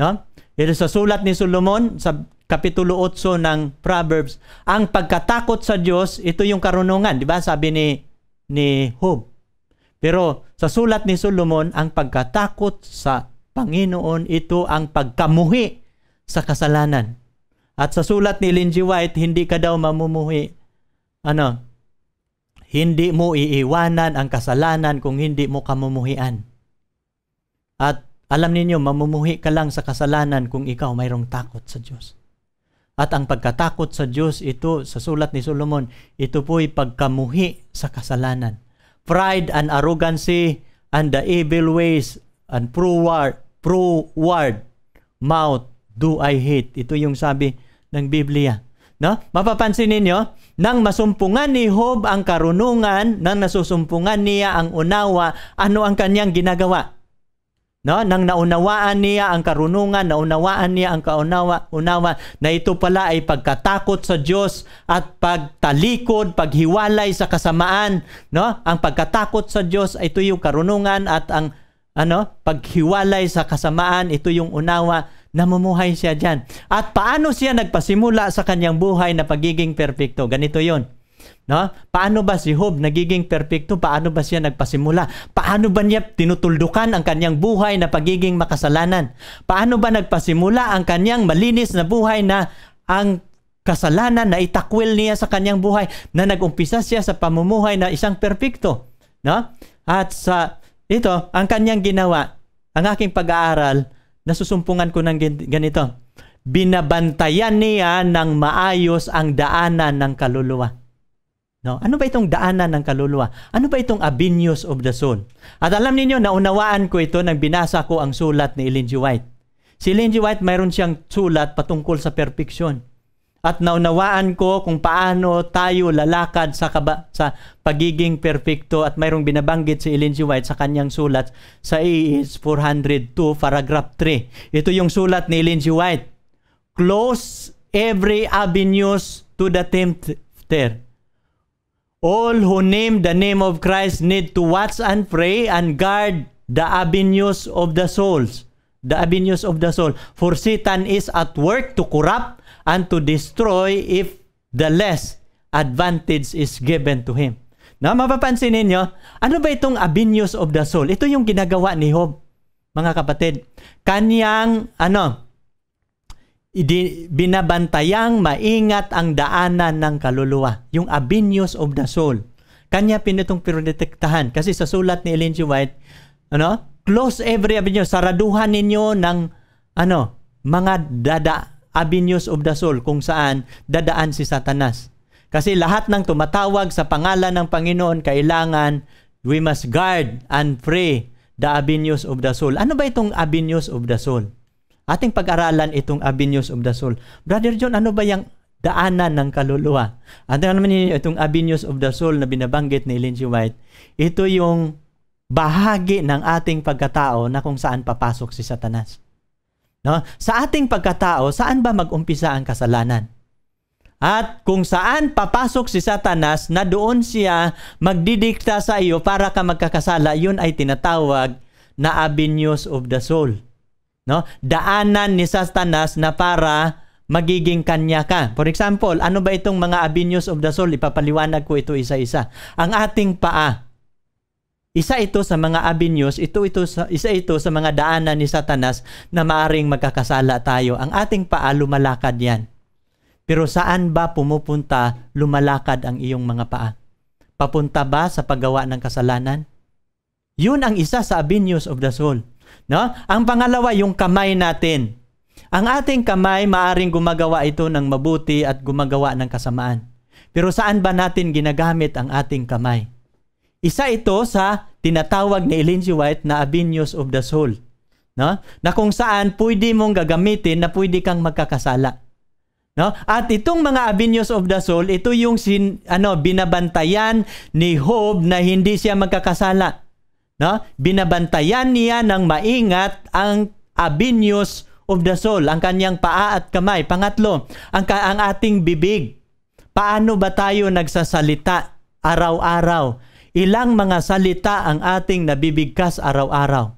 No? Ito sa sulat ni Solomon, sa kapitulo 8 ng Proverbs, ang pagkatakot sa Diyos, ito yung karunungan. Di ba? Sabi ni ni Job. Pero sa sulat ni Solomon, ang pagkatakot sa Panginoon, ito ang pagkamuhi sa kasalanan. At sa sulat ni Lindsay White, hindi ka daw mamumuhi. Ano? Hindi mo iiwanan ang kasalanan kung hindi mo kamumuhian. At alam ninyo, mamumuhi ka lang sa kasalanan kung ikaw mayroong takot sa Diyos. At ang pagkatakot sa Diyos, ito sa sulat ni Solomon, ito po'y pagkamuhi sa kasalanan. Pride and arrogancy and the evil ways and proward, proward mouth do I hate. Ito yung sabi ng Biblia. No? Mapapansin ninyo, nang masumpungan ni Job ang karunungan, nang nasusumpungan niya ang unawa, ano ang kanyang ginagawa? No, nang naunawaan niya ang karunungan, naunawaan niya ang kaunawa, unawa na ito pala ay pagkatakot sa Diyos at pagtalikod, paghiwalay sa kasamaan, no? Ang pagkatakot sa Diyos ito yung karunungan at ang ano, paghiwalay sa kasamaan, ito yung unawa namumuhay siya diyan. At paano siya nagpasimula sa kanyang buhay na pagiging perpekto? Ganito 'yon. No? Paano ba si Job nagiging perpekto? Paano ba siya nagpasimula? Paano ba niya tinutuldukan ang kanyang buhay na pagiging makasalanan? Paano ba nagpasimula ang kanyang malinis na buhay na ang kasalanan na itakwil niya sa kanyang buhay na nagumpisa siya sa pamumuhay na isang perpekto, no? At sa ito, ang kanyang ginawa, ang aking pag-aaral, nasusumpungan ko ng ganito. Binabantayan niya ng maayos ang daanan ng kaluluwa. No? Ano ba itong daanan ng kaluluwa? Ano ba itong avenues of the soul? At alam ninyo, naunawaan ko ito nang binasa ko ang sulat ni Ellen G. White. Si Ellen G. White mayroon siyang sulat patungkol sa perfection. At naunawaan ko kung paano tayo lalakad sa, kaba, sa pagiging perfecto at mayroong binabanggit si Ellen G. White sa kanyang sulat sa AES 402 paragraph 3. Ito yung sulat ni Ellen G. White. Close every avenues to the tempter All who name the name of Christ need to watch and pray and guard the avenues of the souls. The avenues of the soul. For Satan is at work to corrupt and to destroy if the less advantage is given to him. Na mapapansin ninyo, ano ba itong avenues of the soul? Ito yung ginagawa ni Job, mga kapatid. Kanyang, ano, binabantayang maingat ang daanan ng kaluluwa, yung avenues of the soul. Kanya pinitong pirodetektahan kasi sa sulat ni Ellen G. White, ano, close every avenue, saraduhan ninyo ng ano, mga dada avenues of the soul kung saan dadaan si Satanas. Kasi lahat ng tumatawag sa pangalan ng Panginoon kailangan we must guard and pray the avenues of the soul. Ano ba itong avenues of the soul? ating pag-aralan itong Avenues of the Soul. Brother John, ano ba yung daanan ng kaluluwa? At ano naman ninyo itong Avenues of the Soul na binabanggit ni Ellen G. White? Ito yung bahagi ng ating pagkatao na kung saan papasok si Satanas. No? Sa ating pagkatao, saan ba mag magumpisa ang kasalanan? At kung saan papasok si Satanas na doon siya magdidikta sa iyo para ka magkakasala, yun ay tinatawag na avenues of the soul no? Daanan ni Satanas na para magiging kanya ka. For example, ano ba itong mga avenues of the soul? Ipapaliwanag ko ito isa-isa. Ang ating paa. Isa ito sa mga avenues, ito ito sa, isa ito sa mga daanan ni Satanas na maaring magkakasala tayo. Ang ating paa lumalakad 'yan. Pero saan ba pumupunta lumalakad ang iyong mga paa? Papunta ba sa paggawa ng kasalanan? Yun ang isa sa avenues of the soul No? Ang pangalawa, yung kamay natin. Ang ating kamay, maaring gumagawa ito ng mabuti at gumagawa ng kasamaan. Pero saan ba natin ginagamit ang ating kamay? Isa ito sa tinatawag ni Ellen G. White na avenues of the soul. No? Na kung saan pwede mong gagamitin na pwede kang magkakasala. No? At itong mga avenues of the soul, ito yung sin, ano, binabantayan ni Hope na hindi siya magkakasala. No? Binabantayan niya ng maingat ang abinius of the soul, ang kanyang paa at kamay. Pangatlo, ang, ka- ang ating bibig. Paano ba tayo nagsasalita araw-araw? Ilang mga salita ang ating nabibigkas araw-araw?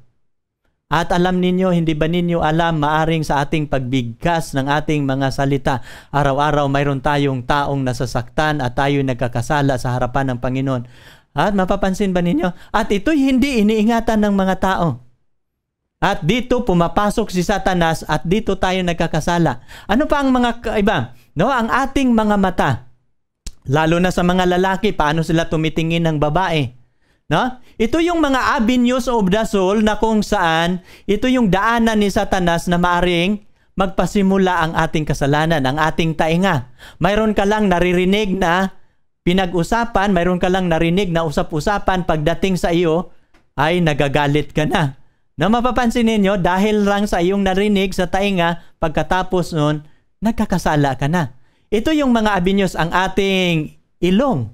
At alam ninyo, hindi ba ninyo alam, maaring sa ating pagbigkas ng ating mga salita, araw-araw mayroon tayong taong nasasaktan at tayo nagkakasala sa harapan ng Panginoon. At mapapansin ba ninyo? At ito'y hindi iniingatan ng mga tao. At dito pumapasok si Satanas at dito tayo nagkakasala. Ano pa ang mga iba? No, ang ating mga mata. Lalo na sa mga lalaki, paano sila tumitingin ng babae? No? Ito yung mga avenues of the soul na kung saan ito yung daanan ni Satanas na maaring magpasimula ang ating kasalanan, ang ating tainga. Mayroon ka lang naririnig na pinag-usapan, mayroon ka lang narinig na usap-usapan, pagdating sa iyo ay nagagalit ka na. Na mapapansin ninyo, dahil lang sa iyong narinig sa tainga, pagkatapos nun, nagkakasala ka na. Ito yung mga abinyos ang ating ilong.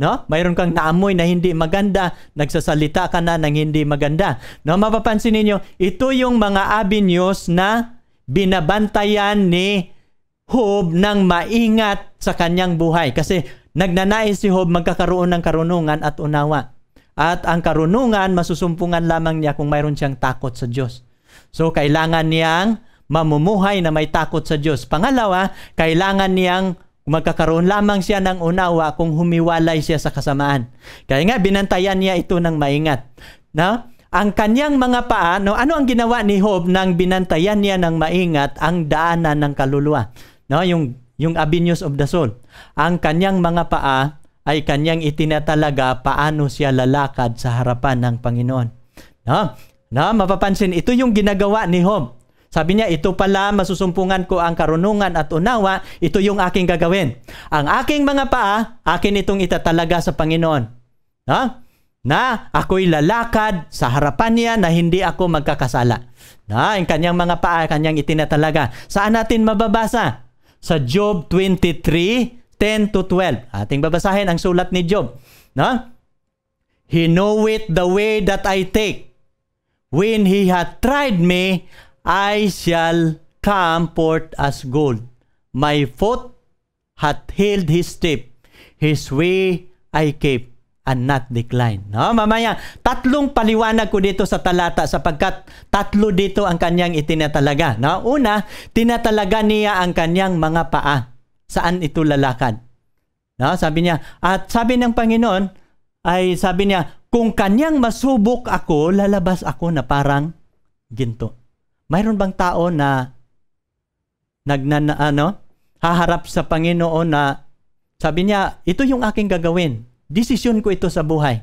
No? Mayroon kang naamoy na hindi maganda, nagsasalita ka na ng hindi maganda. No, mapapansin niyo, ito yung mga avenues na binabantayan ni Hob ng maingat sa kanyang buhay kasi Nagnanais si Job magkakaroon ng karunungan at unawa. At ang karunungan, masusumpungan lamang niya kung mayroon siyang takot sa Diyos. So, kailangan niyang mamumuhay na may takot sa Diyos. Pangalawa, kailangan niyang magkakaroon lamang siya ng unawa kung humiwalay siya sa kasamaan. Kaya nga, binantayan niya ito ng maingat. No? ang kanyang mga paa, no, ano ang ginawa ni Job nang binantayan niya ng maingat ang daanan ng kaluluwa? No, yung yung avenues of the soul. Ang kanyang mga paa ay kanyang itinatalaga paano siya lalakad sa harapan ng Panginoon. No? na mapapansin ito yung ginagawa ni Job. Sabi niya, ito pala masusumpungan ko ang karunungan at unawa, ito yung aking gagawin. Ang aking mga paa, akin itong itatalaga sa Panginoon. No? Na ako'y lalakad sa harapan niya na hindi ako magkakasala. Na ang kanyang mga paa, kanyang itinatalaga. Saan natin mababasa? sa Job 23, 10 to 12. Ating babasahin ang sulat ni Job. No? He knoweth the way that I take. When he hath tried me, I shall come forth as gold. My foot hath healed his step. His way I keep and not decline. No, mamaya, tatlong paliwanag ko dito sa talata sapagkat tatlo dito ang kanyang itinatalaga. No? Una, tinatalaga niya ang kanyang mga paa. Saan ito lalakad? No? Sabi niya, at sabi ng Panginoon, ay sabi niya, kung kanyang masubok ako, lalabas ako na parang ginto. Mayroon bang tao na nagnan ano, haharap sa Panginoon na sabi niya, ito yung aking gagawin Desisyon ko ito sa buhay.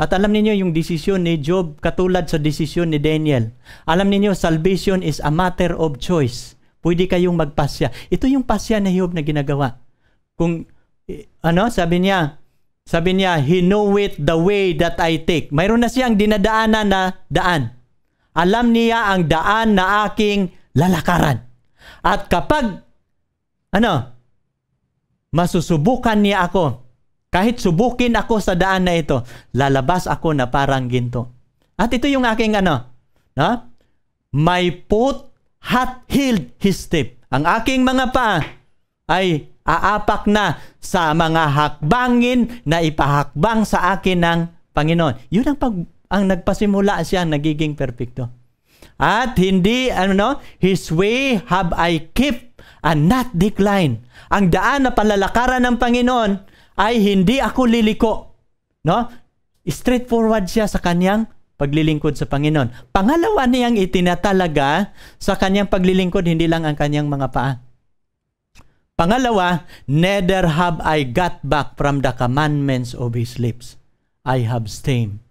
At alam niyo yung desisyon ni Job katulad sa desisyon ni Daniel. Alam niyo salvation is a matter of choice. Pwede kayong magpasya. Ito yung pasya na Job na ginagawa. Kung eh, ano, sabi niya, sabi niya, he know knoweth the way that I take. Mayroon na siyang dinadaanan na daan. Alam niya ang daan na aking lalakaran. At kapag ano, masusubukan niya ako, kahit subukin ako sa daan na ito, lalabas ako na parang ginto. At ito yung aking ano, no? My foot hath healed his step. Ang aking mga paa ay aapak na sa mga hakbangin na ipahakbang sa akin ng Panginoon. Yun ang pag ang nagpasimula siya nagiging perpekto. At hindi ano no, his way have I kept and not decline. Ang daan na palalakaran ng Panginoon ay hindi ako liliko. No? Straightforward siya sa kanyang paglilingkod sa Panginoon. Pangalawa niyang itinatalaga sa kanyang paglilingkod, hindi lang ang kanyang mga paa. Pangalawa, neither have I got back from the commandments of his lips. I have stained.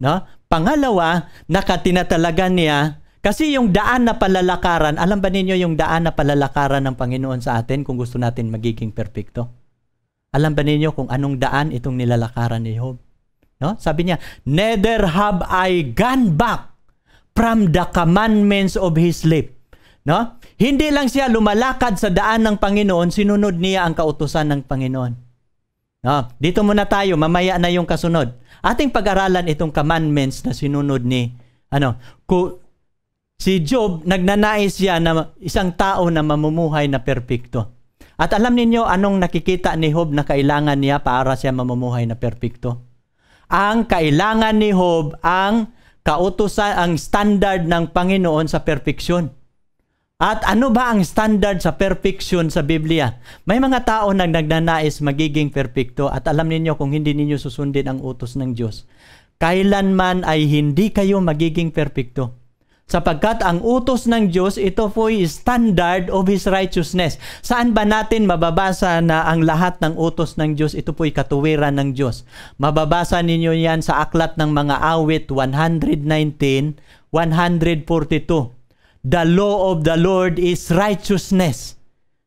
No? Pangalawa, nakatinatalaga niya kasi yung daan na palalakaran, alam ba ninyo yung daan na palalakaran ng Panginoon sa atin kung gusto natin magiging perpekto? Alam ba ninyo kung anong daan itong nilalakaran ni Job? No? Sabi niya, Neither have I gone back from the commandments of his lips. No? Hindi lang siya lumalakad sa daan ng Panginoon, sinunod niya ang kautusan ng Panginoon. No? Dito muna tayo, mamaya na yung kasunod. Ating pag-aralan itong commandments na sinunod ni ano, ku, si Job nagnanais siya na isang tao na mamumuhay na perpekto. At alam ninyo anong nakikita ni Hob na kailangan niya para siya mamumuhay na perpekto? Ang kailangan ni Hob ang kautusan ang standard ng Panginoon sa perpeksyon. At ano ba ang standard sa perfection sa Biblia? May mga tao na nagnanais magiging perpekto at alam ninyo kung hindi ninyo susundin ang utos ng Diyos, kailanman ay hindi kayo magiging perpekto sapagkat ang utos ng Diyos ito po po'y standard of His righteousness. Saan ba natin mababasa na ang lahat ng utos ng Diyos ito po po'y katuwiran ng Diyos? Mababasa ninyo yan sa aklat ng mga awit 119, 142. The law of the Lord is righteousness.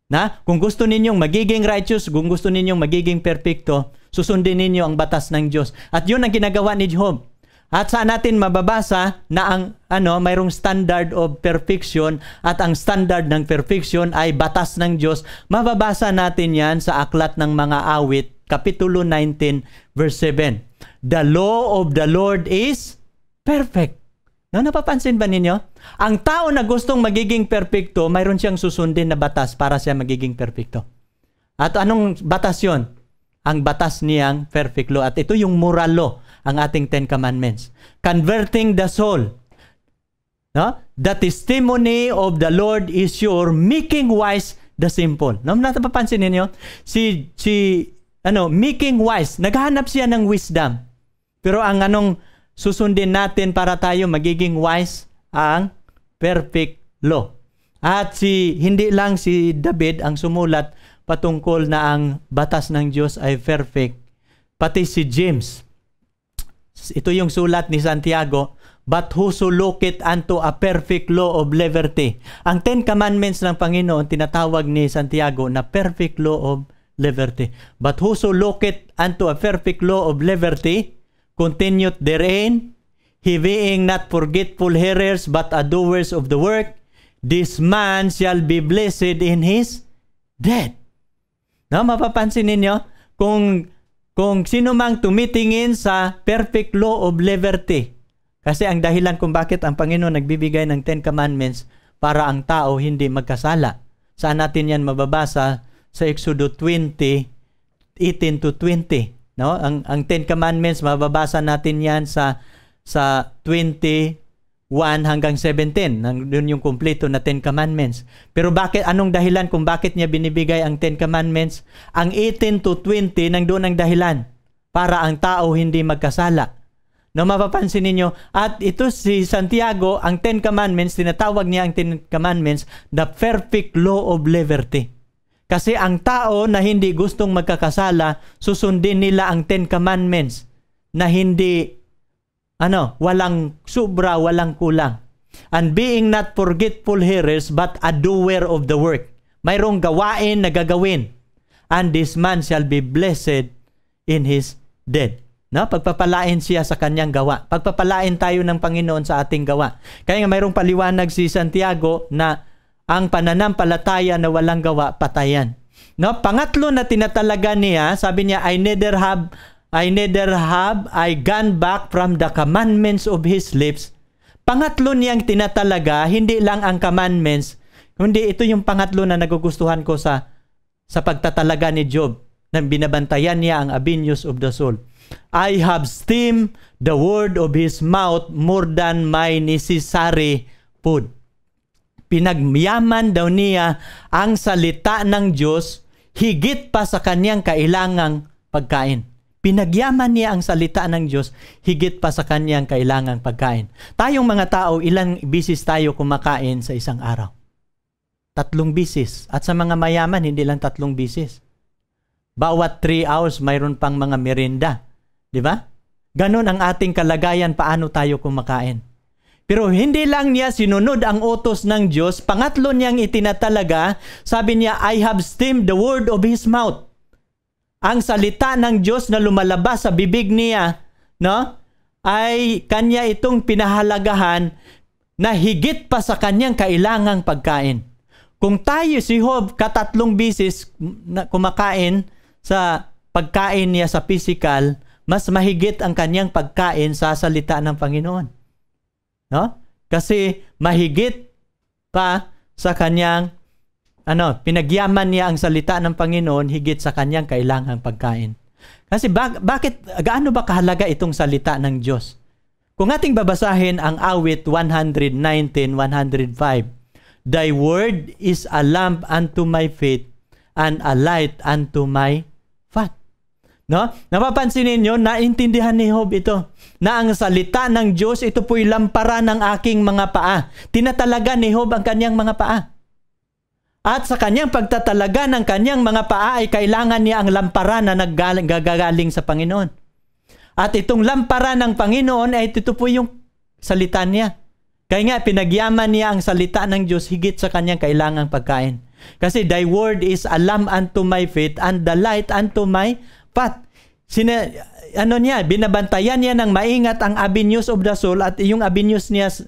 Na, kung gusto ninyong magiging righteous, kung gusto ninyong magiging perpekto, susundin ninyo ang batas ng Diyos. At yun ang ginagawa ni Job. At saan natin mababasa na ang ano, mayroong standard of perfection at ang standard ng perfection ay batas ng Diyos. Mababasa natin 'yan sa aklat ng mga awit, kapitulo 19 verse 7. The law of the Lord is perfect. No, napapansin ba ninyo? Ang tao na gustong magiging perpekto, mayroon siyang susundin na batas para siya magiging perpekto. At anong batas 'yon? Ang batas niyang perfect law at ito yung moral law ang ating Ten Commandments. Converting the soul. No? The testimony of the Lord is your making wise the simple. No, napapansin ninyo? Si, si, ano, making wise. Naghahanap siya ng wisdom. Pero ang anong susundin natin para tayo magiging wise? Ang perfect law. At si, hindi lang si David ang sumulat patungkol na ang batas ng Diyos ay perfect. Pati si James, ito yung sulat ni Santiago. But whoso looketh unto a perfect law of liberty. Ang Ten Commandments ng Panginoon, tinatawag ni Santiago na perfect law of liberty. But whoso looketh unto a perfect law of liberty, continued therein, he being not forgetful hearers, but a doers of the work, this man shall be blessed in his death. No, mapapansin ninyo, kung kung sino mang tumitingin sa perfect law of liberty. Kasi ang dahilan kung bakit ang Panginoon nagbibigay ng Ten Commandments para ang tao hindi magkasala. Saan natin yan mababasa? Sa Exodus 20, 18 to 20. No? Ang, ang Ten Commandments, mababasa natin yan sa, sa 20, 1 hanggang 17. Doon yung kumpleto na 10 commandments. Pero bakit, anong dahilan kung bakit niya binibigay ang 10 commandments? Ang 18 to 20, nang doon ang dahilan para ang tao hindi magkasala. No, mapapansin ninyo, at ito si Santiago, ang 10 commandments, tinatawag niya ang 10 commandments, the perfect law of liberty. Kasi ang tao na hindi gustong magkakasala, susundin nila ang 10 commandments na hindi ano, walang sobra, walang kulang. And being not forgetful hearers, but a doer of the work. Mayroong gawain na gagawin. And this man shall be blessed in his deed. No? Pagpapalain siya sa kanyang gawa. Pagpapalain tayo ng Panginoon sa ating gawa. Kaya nga mayroong paliwanag si Santiago na ang pananampalataya na walang gawa, patayan. No? Pangatlo na tinatalaga niya, sabi niya, I neither have I neither have I gone back from the commandments of his lips. Pangatlo niyang tinatalaga, hindi lang ang commandments, kundi ito yung pangatlo na nagugustuhan ko sa sa pagtatalaga ni Job nang binabantayan niya ang avenues of the soul. I have esteemed the word of his mouth more than my necessary food. Pinagyaman daw niya ang salita ng Diyos higit pa sa kaniyang kailangang pagkain. Pinagyaman niya ang salita ng Diyos higit pa sa kanyang kailangang pagkain. Tayong mga tao, ilang bisis tayo kumakain sa isang araw? Tatlong bisis. At sa mga mayaman, hindi lang tatlong bisis. Bawat 3 hours, mayroon pang mga merienda. Di ba? Ganon ang ating kalagayan paano tayo kumakain. Pero hindi lang niya sinunod ang utos ng Diyos. Pangatlo niyang itinatalaga, sabi niya, I have steamed the word of His mouth ang salita ng Diyos na lumalabas sa bibig niya, no? Ay kanya itong pinahalagahan na higit pa sa kanyang kailangang pagkain. Kung tayo si Job katatlong bisis na kumakain sa pagkain niya sa physical, mas mahigit ang kanyang pagkain sa salita ng Panginoon. No? Kasi mahigit pa sa kanyang ano, pinagyaman niya ang salita ng Panginoon higit sa kanyang kailangang pagkain. Kasi bak- bakit, gaano ba kahalaga itong salita ng Diyos? Kung ating babasahin ang awit 119-105, Thy word is a lamp unto my feet and a light unto my path. No? Napapansin ninyo, naintindihan ni Job ito na ang salita ng Diyos, ito po'y lampara ng aking mga paa. Tinatalaga ni Job ang kanyang mga paa. At sa kanyang pagtatalaga ng kanyang mga paa ay kailangan niya ang lampara na naggagaling sa Panginoon. At itong lampara ng Panginoon ay ito po yung salita niya. Kaya nga pinagyaman niya ang salita ng Diyos higit sa kanyang kailangang pagkain. Kasi thy word is a lamp unto my feet and the light unto my path. Sina, ano niya, binabantayan niya ng maingat ang avenues of the soul at yung avenues niya sa,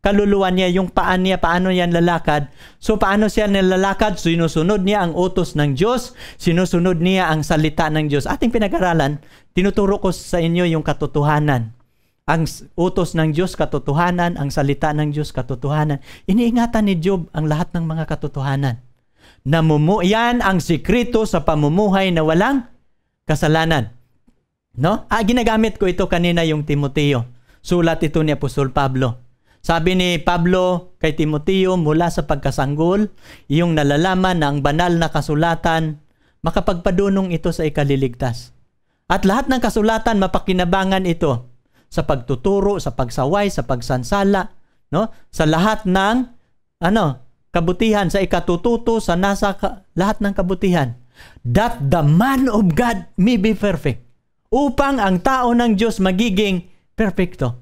kaluluwa niya, yung paan niya, paano yan lalakad. So, paano siya nilalakad? Sinusunod niya ang utos ng Diyos, sinusunod niya ang salita ng Diyos. Ating pinag-aralan, tinuturo ko sa inyo yung katotohanan. Ang utos ng Diyos, katotohanan. Ang salita ng Diyos, katotohanan. Iniingatan ni Job ang lahat ng mga katotohanan. Namumu yan ang sikrito sa pamumuhay na walang kasalanan. No? Ah, ginagamit ko ito kanina yung Timoteo. Sulat ito ni Apostol Pablo. Sabi ni Pablo kay Timoteo mula sa pagkasanggol, iyong nalalaman na ang banal na kasulatan, makapagpadunong ito sa ikaliligtas. At lahat ng kasulatan mapakinabangan ito sa pagtuturo, sa pagsaway, sa pagsansala, no? Sa lahat ng ano, kabutihan sa ikatututo sa nasa ka, lahat ng kabutihan that the man of God may be perfect upang ang tao ng Diyos magiging perfecto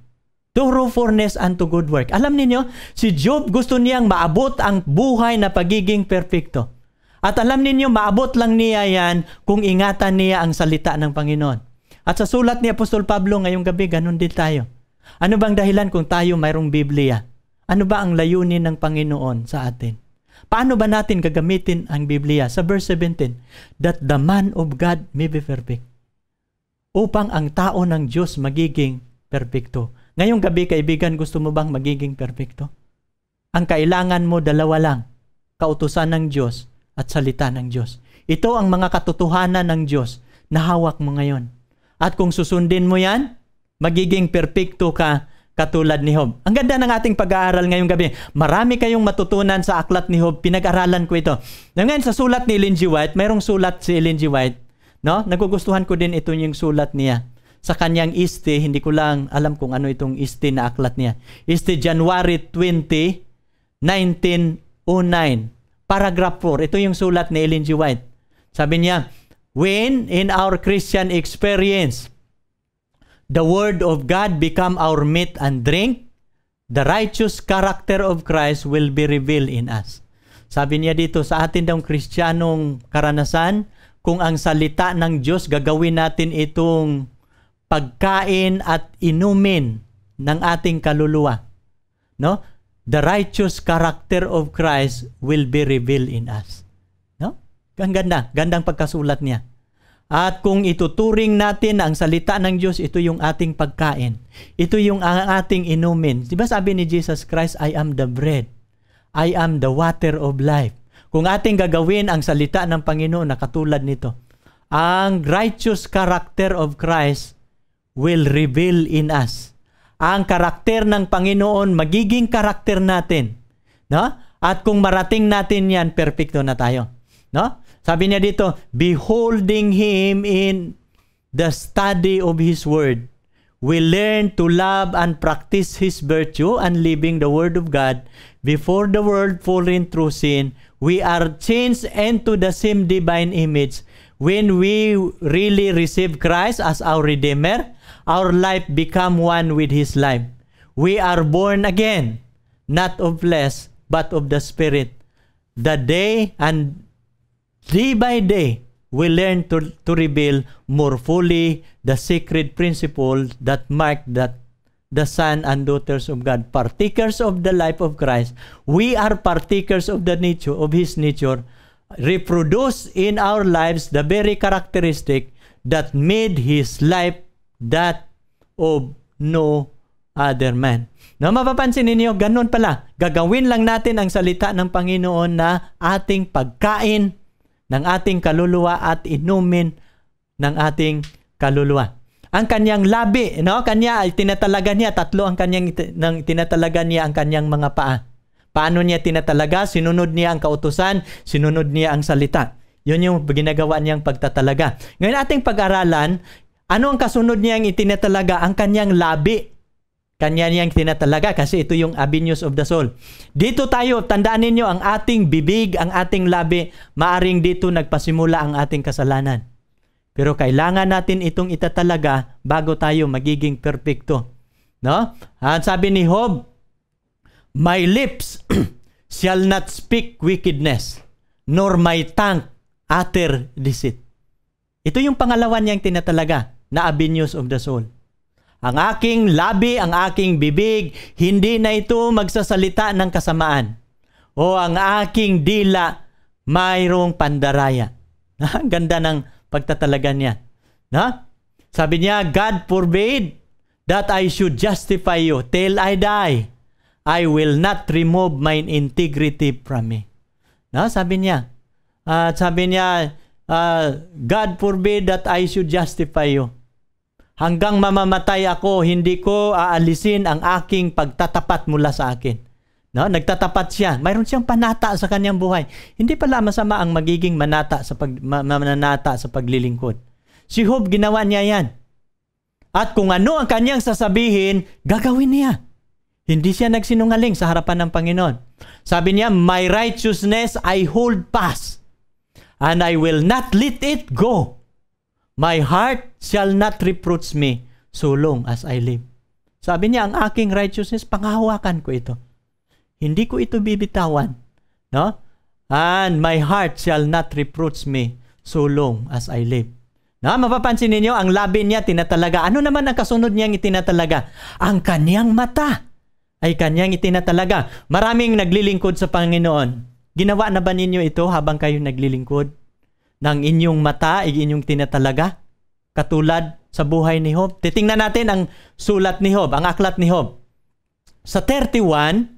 to fruitfulness and to good work. Alam niyo, si Job gusto niyang maabot ang buhay na pagiging perpekto. At alam niyo, maabot lang niya yan kung ingatan niya ang salita ng Panginoon. At sa sulat ni Apostol Pablo ngayong gabi, ganun din tayo. Ano bang dahilan kung tayo mayroong Biblia? Ano ba ang layunin ng Panginoon sa atin? Paano ba natin gagamitin ang Biblia? Sa verse 17, That the man of God may be perfect. Upang ang tao ng Diyos magiging perfecto. Ngayong gabi, kaibigan, gusto mo bang magiging perpekto? Ang kailangan mo, dalawa lang. Kautusan ng Diyos at salita ng Diyos. Ito ang mga katotohanan ng Diyos na hawak mo ngayon. At kung susundin mo yan, magiging perpekto ka katulad ni Job. Ang ganda ng ating pag-aaral ngayong gabi. Marami kayong matutunan sa aklat ni Job. Pinag-aralan ko ito. Ngayon sa sulat ni Ellen G. White, mayroong sulat si Ellen G. White. No? Nagugustuhan ko din ito yung sulat niya sa kanyang iste, hindi ko lang alam kung ano itong iste na aklat niya. Iste January 20, 1909, paragraph 4. Ito yung sulat ni Ellen G. White. Sabi niya, When in our Christian experience, the Word of God become our meat and drink, the righteous character of Christ will be revealed in us. Sabi niya dito, sa atin daw Kristiyanong karanasan, kung ang salita ng Diyos, gagawin natin itong pagkain at inumin ng ating kaluluwa. No? The righteous character of Christ will be revealed in us. No? Ang ganda, gandang pagkasulat niya. At kung ituturing natin ang salita ng Diyos, ito yung ating pagkain. Ito yung ang ating inumin. Di ba sabi ni Jesus Christ, I am the bread. I am the water of life. Kung ating gagawin ang salita ng Panginoon na katulad nito, ang righteous character of Christ will reveal in us. Ang karakter ng Panginoon, magiging karakter natin. No? At kung marating natin yan, perfecto na tayo. No? Sabi niya dito, beholding Him in the study of His Word, we learn to love and practice His virtue and living the Word of God. Before the world falling through sin, we are changed into the same divine image when we really receive Christ as our Redeemer our life become one with His life. We are born again, not of flesh, but of the Spirit. The day and day by day, we learn to, to reveal more fully the sacred principle that mark that the son and daughters of God, partakers of the life of Christ. We are partakers of the nature of his nature, reproduce in our lives the very characteristic that made his life that of no other man. No, mapapansin ninyo, ganun pala. Gagawin lang natin ang salita ng Panginoon na ating pagkain ng ating kaluluwa at inumin ng ating kaluluwa. Ang kanyang labi, no? Kanya ay tinatalaga niya tatlo ang kanyang nang tinatalaga niya ang kanyang mga paa. Paano niya tinatalaga? Sinunod niya ang kautusan, sinunod niya ang salita. Yun yung ginagawa niyang pagtatalaga. Ngayon ating pag-aralan ano ang kasunod niyang itinatalaga? Ang kanyang labi. Kanya niyang tinatalaga kasi ito yung avenues of the soul. Dito tayo, tandaan ninyo, ang ating bibig, ang ating labi, maaring dito nagpasimula ang ating kasalanan. Pero kailangan natin itong itatalaga bago tayo magiging perpekto. No? At sabi ni Hob, My lips shall not speak wickedness, nor my tongue utter deceit. Ito yung pangalawa niyang tinatalaga na avenues of the soul. Ang aking labi, ang aking bibig, hindi na ito magsasalita ng kasamaan. O ang aking dila, mayroong pandaraya. Ang ganda ng pagtatalaga niya. Na? Sabi niya, God forbid that I should justify you till I die. I will not remove my integrity from me. Na? Sabi niya. At uh, sabi niya, uh, God forbid that I should justify you Hanggang mamamatay ako, hindi ko aalisin ang aking pagtatapat mula sa akin. No, nagtatapat siya. Mayroon siyang panata sa kanyang buhay. Hindi pala masama ang magiging manata sa pag mananata sa paglilingkod. Si Job ginawa niya 'yan. At kung ano ang kanyang sasabihin, gagawin niya. Hindi siya nagsinungaling sa harapan ng Panginoon. Sabi niya, "My righteousness I hold fast, and I will not let it go." My heart shall not reproach me so long as I live. Sabi niya, ang aking righteousness, panghawakan ko ito. Hindi ko ito bibitawan. No? And my heart shall not reproach me so long as I live. Na, mapapansin ninyo, ang labi niya tinatalaga. Ano naman ang kasunod niyang itinatalaga? Ang kaniyang mata ay kaniyang itinatalaga. Maraming naglilingkod sa Panginoon. Ginawa na ba ninyo ito habang kayo naglilingkod? ng inyong mata, inyong tinatalaga, katulad sa buhay ni Hob. Titingnan natin ang sulat ni Hob, ang aklat ni Hob. Sa 31,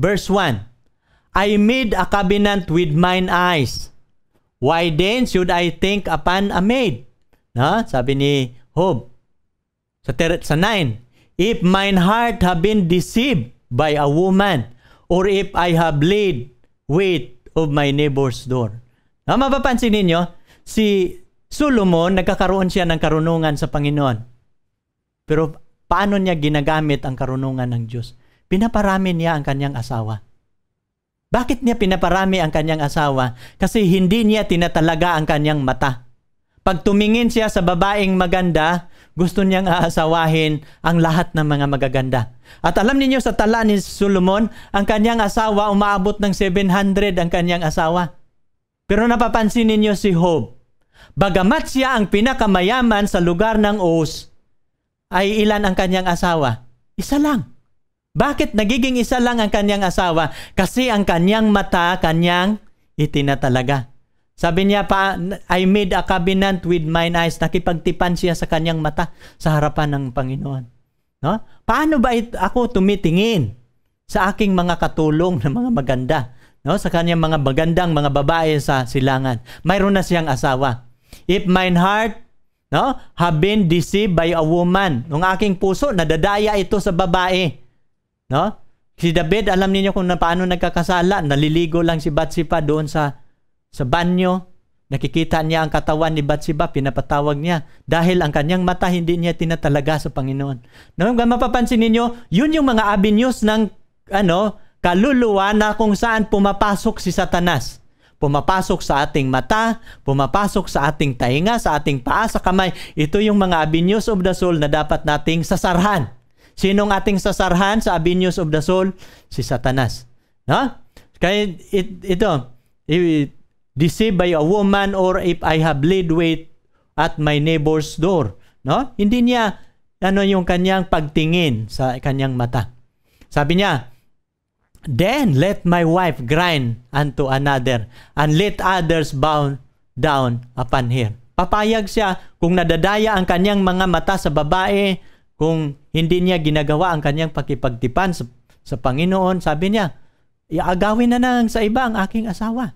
verse 1, I made a covenant with mine eyes. Why then should I think upon a maid? No? Sabi ni Hob. Sa, ter- sa 9, If mine heart have been deceived by a woman, or if I have laid wait of my neighbor's door. Na mapapansin ninyo, si Solomon, nagkakaroon siya ng karunungan sa Panginoon. Pero paano niya ginagamit ang karunungan ng Diyos? Pinaparami niya ang kanyang asawa. Bakit niya pinaparami ang kanyang asawa? Kasi hindi niya tinatalaga ang kanyang mata. Pag tumingin siya sa babaeng maganda, gusto niyang aasawahin ang lahat ng mga magaganda. At alam niyo sa tala ni Solomon, ang kanyang asawa umaabot ng 700 ang kanyang asawa. Pero napapansin ninyo si Hope, Bagamat siya ang pinakamayaman sa lugar ng Oz, ay ilan ang kanyang asawa? Isa lang. Bakit nagiging isa lang ang kanyang asawa? Kasi ang kanyang mata, kanyang itinatalaga. Sabi niya pa, I made a covenant with mine eyes. Nakipagtipan siya sa kanyang mata sa harapan ng Panginoon. No? Paano ba ako tumitingin sa aking mga katulong na mga maganda? no, sa kanyang mga magandang mga babae sa silangan. Mayroon na siyang asawa. If mine heart no, have been deceived by a woman, ng aking puso, nadadaya ito sa babae. No? Si David, alam niyo kung na paano nagkakasala. Naliligo lang si Batsipa doon sa, sa banyo. Nakikita niya ang katawan ni Batsiba, pinapatawag niya dahil ang kanyang mata hindi niya tinatalaga sa Panginoon. Nang mapapansin ninyo, yun yung mga avenues ng ano, kaluluwa na kung saan pumapasok si Satanas. Pumapasok sa ating mata, pumapasok sa ating tainga, sa ating paa, sa kamay. Ito yung mga avenues of the soul na dapat nating sasarhan. Sinong ating sasarhan sa avenues of the soul? Si Satanas. No? Kaya it, ito, it, deceived by a woman or if I have laid weight at my neighbor's door. No? Hindi niya ano yung kanyang pagtingin sa kanyang mata. Sabi niya, Then let my wife grind unto another, and let others bound down upon her. Papayag siya kung nadadaya ang kanyang mga mata sa babae, kung hindi niya ginagawa ang kanyang pakipagtipan sa, sa Panginoon, sabi niya, iagawin na nang sa iba ang aking asawa.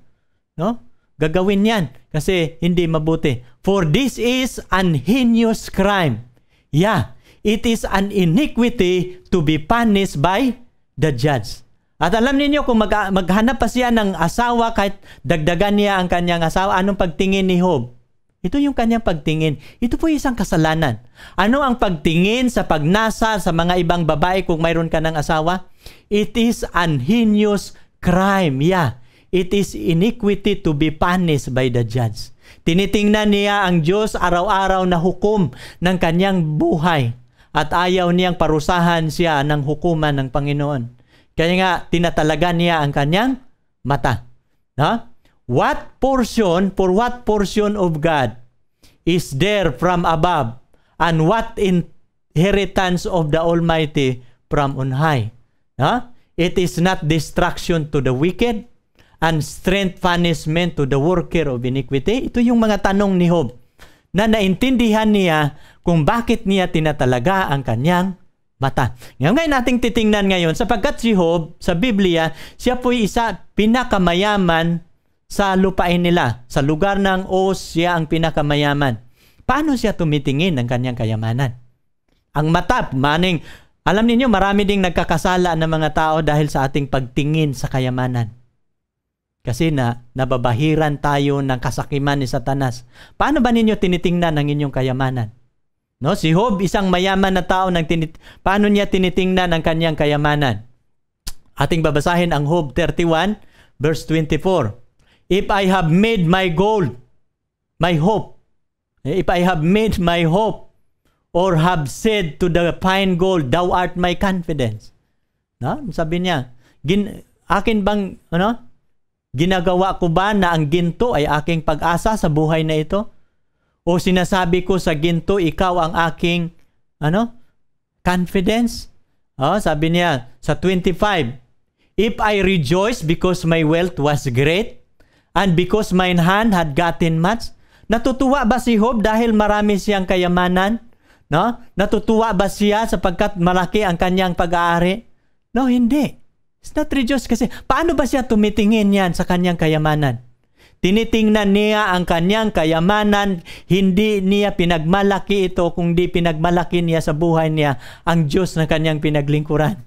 No? Gagawin niyan kasi hindi mabuti. For this is an heinous crime. Yeah, it is an iniquity to be punished by the judge. At alam niyo kung mag, maghanap pa siya ng asawa kahit dagdagan niya ang kanyang asawa, anong pagtingin ni Job? Ito yung kanyang pagtingin. Ito po isang kasalanan. Ano ang pagtingin sa pagnasa sa mga ibang babae kung mayroon ka ng asawa? It is an heinous crime. Yeah. It is iniquity to be punished by the judge. Tinitingnan niya ang Diyos araw-araw na hukom ng kanyang buhay at ayaw niyang parusahan siya ng hukuman ng Panginoon. Kaya nga, tinatalaga niya ang kanyang mata. No? What portion, for what portion of God is there from above? And what inheritance of the Almighty from on high? No? It is not destruction to the wicked and strength punishment to the worker of iniquity. Ito yung mga tanong ni Job na naintindihan niya kung bakit niya tinatalaga ang kanyang mata. Ngayon nating titingnan ngayon sapagkat si Job sa Biblia, siya po isa pinakamayaman sa lupain nila. Sa lugar ng Oz, siya ang pinakamayaman. Paano siya tumitingin ng kanyang kayamanan? Ang mata, maning, alam ninyo, marami ding nagkakasala ng mga tao dahil sa ating pagtingin sa kayamanan. Kasi na nababahiran tayo ng kasakiman ni Satanas. Paano ba ninyo tinitingnan ang inyong kayamanan? No, si Job, isang mayaman na tao nang tinit paano niya tinitingnan ang kanyang kayamanan. Ating babasahin ang Job 31 verse 24. If I have made my gold, my hope, eh, if I have made my hope or have said to the fine gold, thou art my confidence. No? Sabi niya, gin, akin bang ano? Ginagawa ko ba na ang ginto ay aking pag-asa sa buhay na ito? O sinasabi ko sa ginto, ikaw ang aking ano? Confidence. Oh, sabi niya sa 25, If I rejoice because my wealth was great and because my hand had gotten much, natutuwa ba si Job dahil marami siyang kayamanan? No? Natutuwa ba siya sapagkat malaki ang kanyang pag-aari? No, hindi. It's not rejoice kasi paano ba siya tumitingin yan sa kanyang kayamanan? Tinitingnan niya ang kanyang kayamanan, hindi niya pinagmalaki ito kung di pinagmalaki niya sa buhay niya ang Diyos na kanyang pinaglingkuran.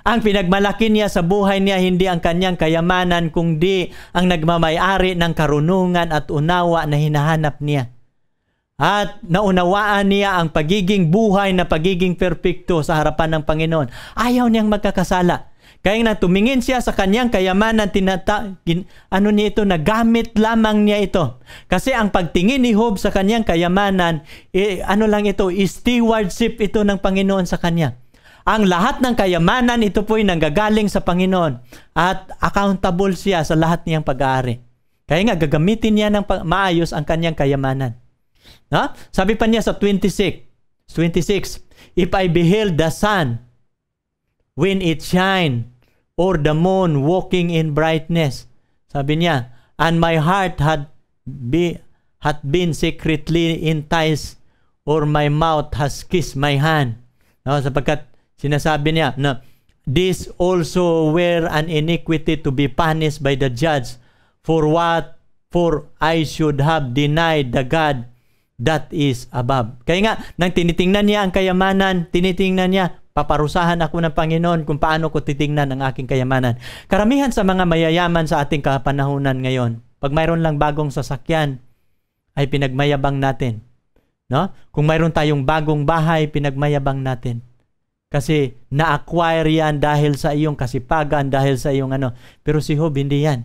Ang pinagmalaki niya sa buhay niya hindi ang kanyang kayamanan kundi ang nagmamayari ng karunungan at unawa na hinahanap niya. At naunawaan niya ang pagiging buhay na pagiging perpekto sa harapan ng Panginoon. Ayaw niyang magkakasala. Kaya na tumingin siya sa kanyang kayamanan, tinata, gin, ano niya ito, nagamit lamang niya ito. Kasi ang pagtingin ni Hob sa kanyang kayamanan, eh, ano lang ito, eh, stewardship ito ng Panginoon sa kanya. Ang lahat ng kayamanan, ito po'y nanggagaling sa Panginoon. At accountable siya sa lahat niyang pag-aari. Kaya nga, gagamitin niya ng maayos ang kanyang kayamanan. Ha? Sabi pa niya sa 26, 26, If I beheld the sun, when it shine, or the moon walking in brightness. Sabi niya, and my heart had be had been secretly enticed or my mouth has kissed my hand. No, sapagkat sinasabi niya na this also were an iniquity to be punished by the judge for what for I should have denied the God that is above. Kaya nga, nang tinitingnan niya ang kayamanan, tinitingnan niya, paparusahan ako ng Panginoon kung paano ko titingnan ang aking kayamanan. Karamihan sa mga mayayaman sa ating kapanahunan ngayon, pag mayroon lang bagong sasakyan, ay pinagmayabang natin. No? Kung mayroon tayong bagong bahay, pinagmayabang natin. Kasi na-acquire yan dahil sa iyong kasipagan, dahil sa iyong ano. Pero si Hob, hindi yan.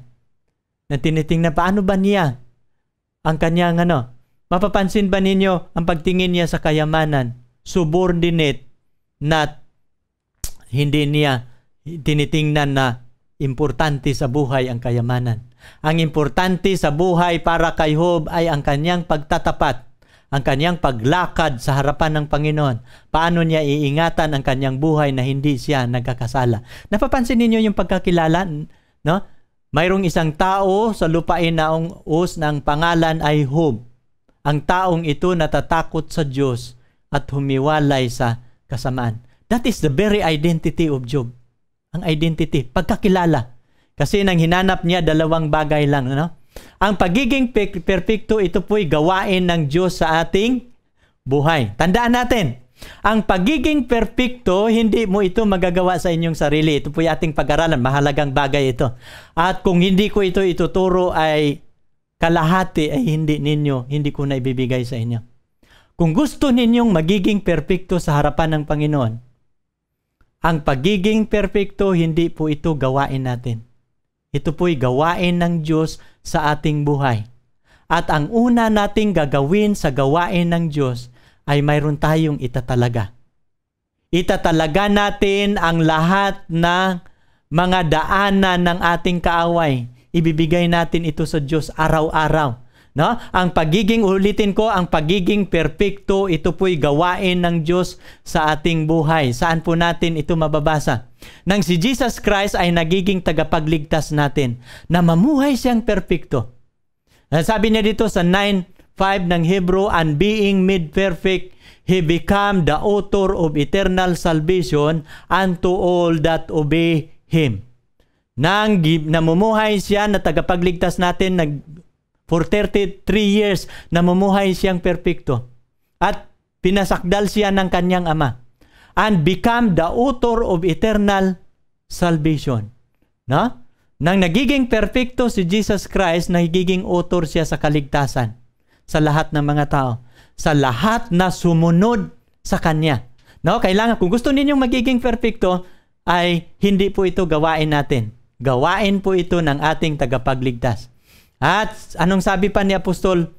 Na tinitingnan, paano ba niya ang kanyang ano, Mapapansin ba ninyo ang pagtingin niya sa kayamanan? Subordinate, not hindi niya tinitingnan na importante sa buhay ang kayamanan. Ang importante sa buhay para kay Hob ay ang kanyang pagtatapat, ang kanyang paglakad sa harapan ng Panginoon. Paano niya iingatan ang kanyang buhay na hindi siya nagkakasala. Napapansin ninyo yung pagkakilala, no? Mayroong isang tao sa lupain na ang us ng pangalan ay Hob ang taong ito natatakot sa Diyos at humiwalay sa kasamaan. That is the very identity of Job. Ang identity, pagkakilala. Kasi nang hinanap niya dalawang bagay lang. Ano? Ang pagiging perpekto, ito po'y gawain ng Diyos sa ating buhay. Tandaan natin, ang pagiging perpekto, hindi mo ito magagawa sa inyong sarili. Ito po'y ating pag-aralan. Mahalagang bagay ito. At kung hindi ko ito ituturo ay kalahati ay hindi ninyo, hindi ko na ibibigay sa inyo. Kung gusto ninyong magiging perpekto sa harapan ng Panginoon, ang pagiging perpekto, hindi po ito gawain natin. Ito po'y gawain ng Diyos sa ating buhay. At ang una nating gagawin sa gawain ng Diyos ay mayroon tayong itatalaga. Itatalaga natin ang lahat ng mga daanan ng ating kaaway ibibigay natin ito sa Diyos araw-araw. No? Ang pagiging, ulitin ko, ang pagiging perpekto, ito po'y gawain ng Diyos sa ating buhay. Saan po natin ito mababasa? Nang si Jesus Christ ay nagiging tagapagligtas natin, na mamuhay siyang perpekto. Sabi niya dito sa 9.5 ng Hebrew, And being made perfect, He became the author of eternal salvation unto all that obey Him nang namumuhay siya na tagapagligtas natin nag for 33 years namumuhay siyang perpekto at pinasakdal siya ng kanyang ama and become the author of eternal salvation no nang nagiging perpekto si Jesus Christ nagiging author siya sa kaligtasan sa lahat ng mga tao sa lahat na sumunod sa kanya no kailangan kung gusto ninyong magiging perpekto ay hindi po ito gawain natin Gawain po ito ng ating tagapagligtas. At anong sabi pa ni Apostol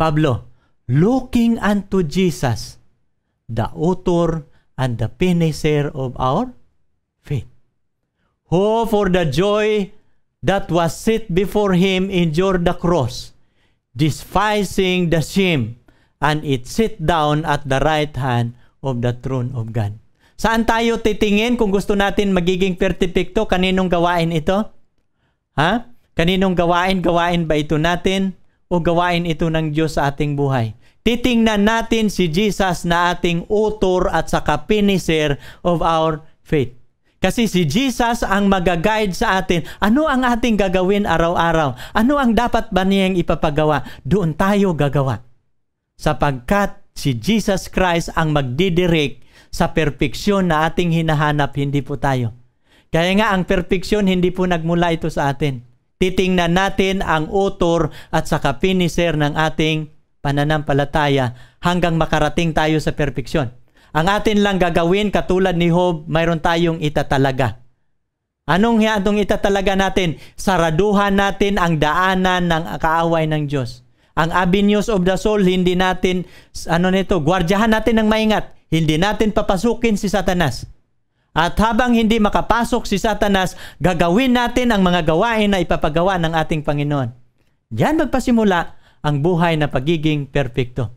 Pablo? Looking unto Jesus, the author and the finisher of our faith, who for the joy that was set before him endured the cross, despising the shame, and it sit down at the right hand of the throne of God. Saan tayo titingin kung gusto natin magiging perfecto? Kaninong gawain ito? Ha? Kaninong gawain? Gawain ba ito natin? O gawain ito ng Diyos sa ating buhay? Titingnan natin si Jesus na ating utor at saka finisher of our faith. Kasi si Jesus ang magaguide sa atin. Ano ang ating gagawin araw-araw? Ano ang dapat ba niyang ipapagawa? Doon tayo gagawa. Sapagkat si Jesus Christ ang magdidirect sa perpeksyon na ating hinahanap, hindi po tayo. Kaya nga ang perpeksyon, hindi po nagmula ito sa atin. Titingnan natin ang author at saka finisher ng ating pananampalataya hanggang makarating tayo sa perpeksyon. Ang atin lang gagawin katulad ni Hob, mayroon tayong itatalaga. Anong anong itatalaga natin? Saraduhan natin ang daanan ng kaaway ng Diyos. Ang avenues of the soul, hindi natin, ano nito, gwardyahan natin ng maingat hindi natin papasukin si Satanas. At habang hindi makapasok si Satanas, gagawin natin ang mga gawain na ipapagawa ng ating Panginoon. Diyan magpasimula ang buhay na pagiging perpekto.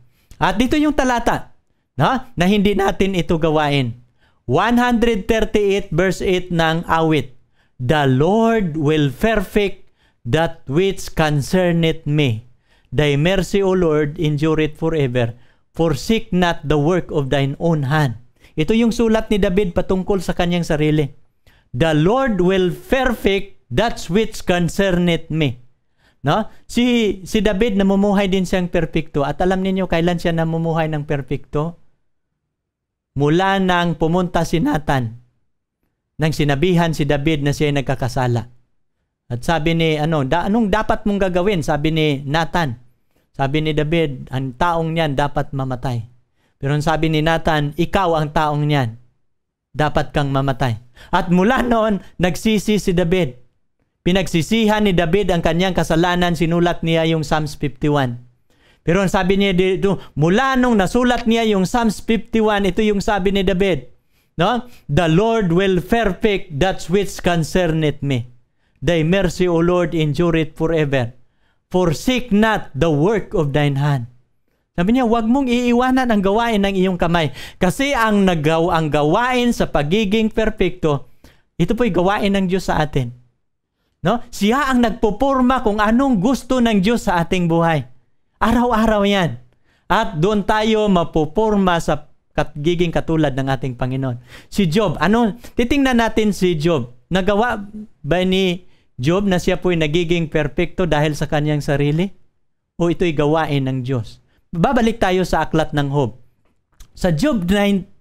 At dito yung talata na, na hindi natin ito gawain. 138 verse 8 ng awit. The Lord will perfect that which concerneth me. Thy mercy, O Lord, endureth forever forsake not the work of thine own hand. Ito yung sulat ni David patungkol sa kanyang sarili. The Lord will perfect that which concerneth me. No? Si si David namumuhay din siyang perpekto at alam niyo kailan siya namumuhay ng perpekto? Mula nang pumunta si Nathan nang sinabihan si David na siya ay nagkakasala. At sabi ni ano, da, anong dapat mong gagawin? Sabi ni Nathan, sabi ni David, ang taong niyan dapat mamatay. Pero ang sabi ni Nathan, ikaw ang taong niyan. Dapat kang mamatay. At mula noon, nagsisi si David. Pinagsisihan ni David ang kanyang kasalanan, sinulat niya yung Psalms 51. Pero ang sabi niya dito, mula nung nasulat niya yung Psalms 51, ito yung sabi ni David, no? The Lord will perfect that which concerneth me. Thy mercy, O Lord, endureth forever forsake not the work of thine hand. Sabi niya, huwag mong iiwanan ang gawain ng iyong kamay. Kasi ang, nagaw ang gawain sa pagiging perpekto, ito po'y gawain ng Diyos sa atin. No? Siya ang nagpupurma kung anong gusto ng Diyos sa ating buhay. Araw-araw yan. At doon tayo mapupurma sa giging katulad ng ating Panginoon. Si Job, ano, titingnan natin si Job. Nagawa ba ni Job na siya po'y nagiging perpekto dahil sa kanyang sarili? O ito'y gawain ng Diyos? Babalik tayo sa aklat ng Hob. Sa Job 9.29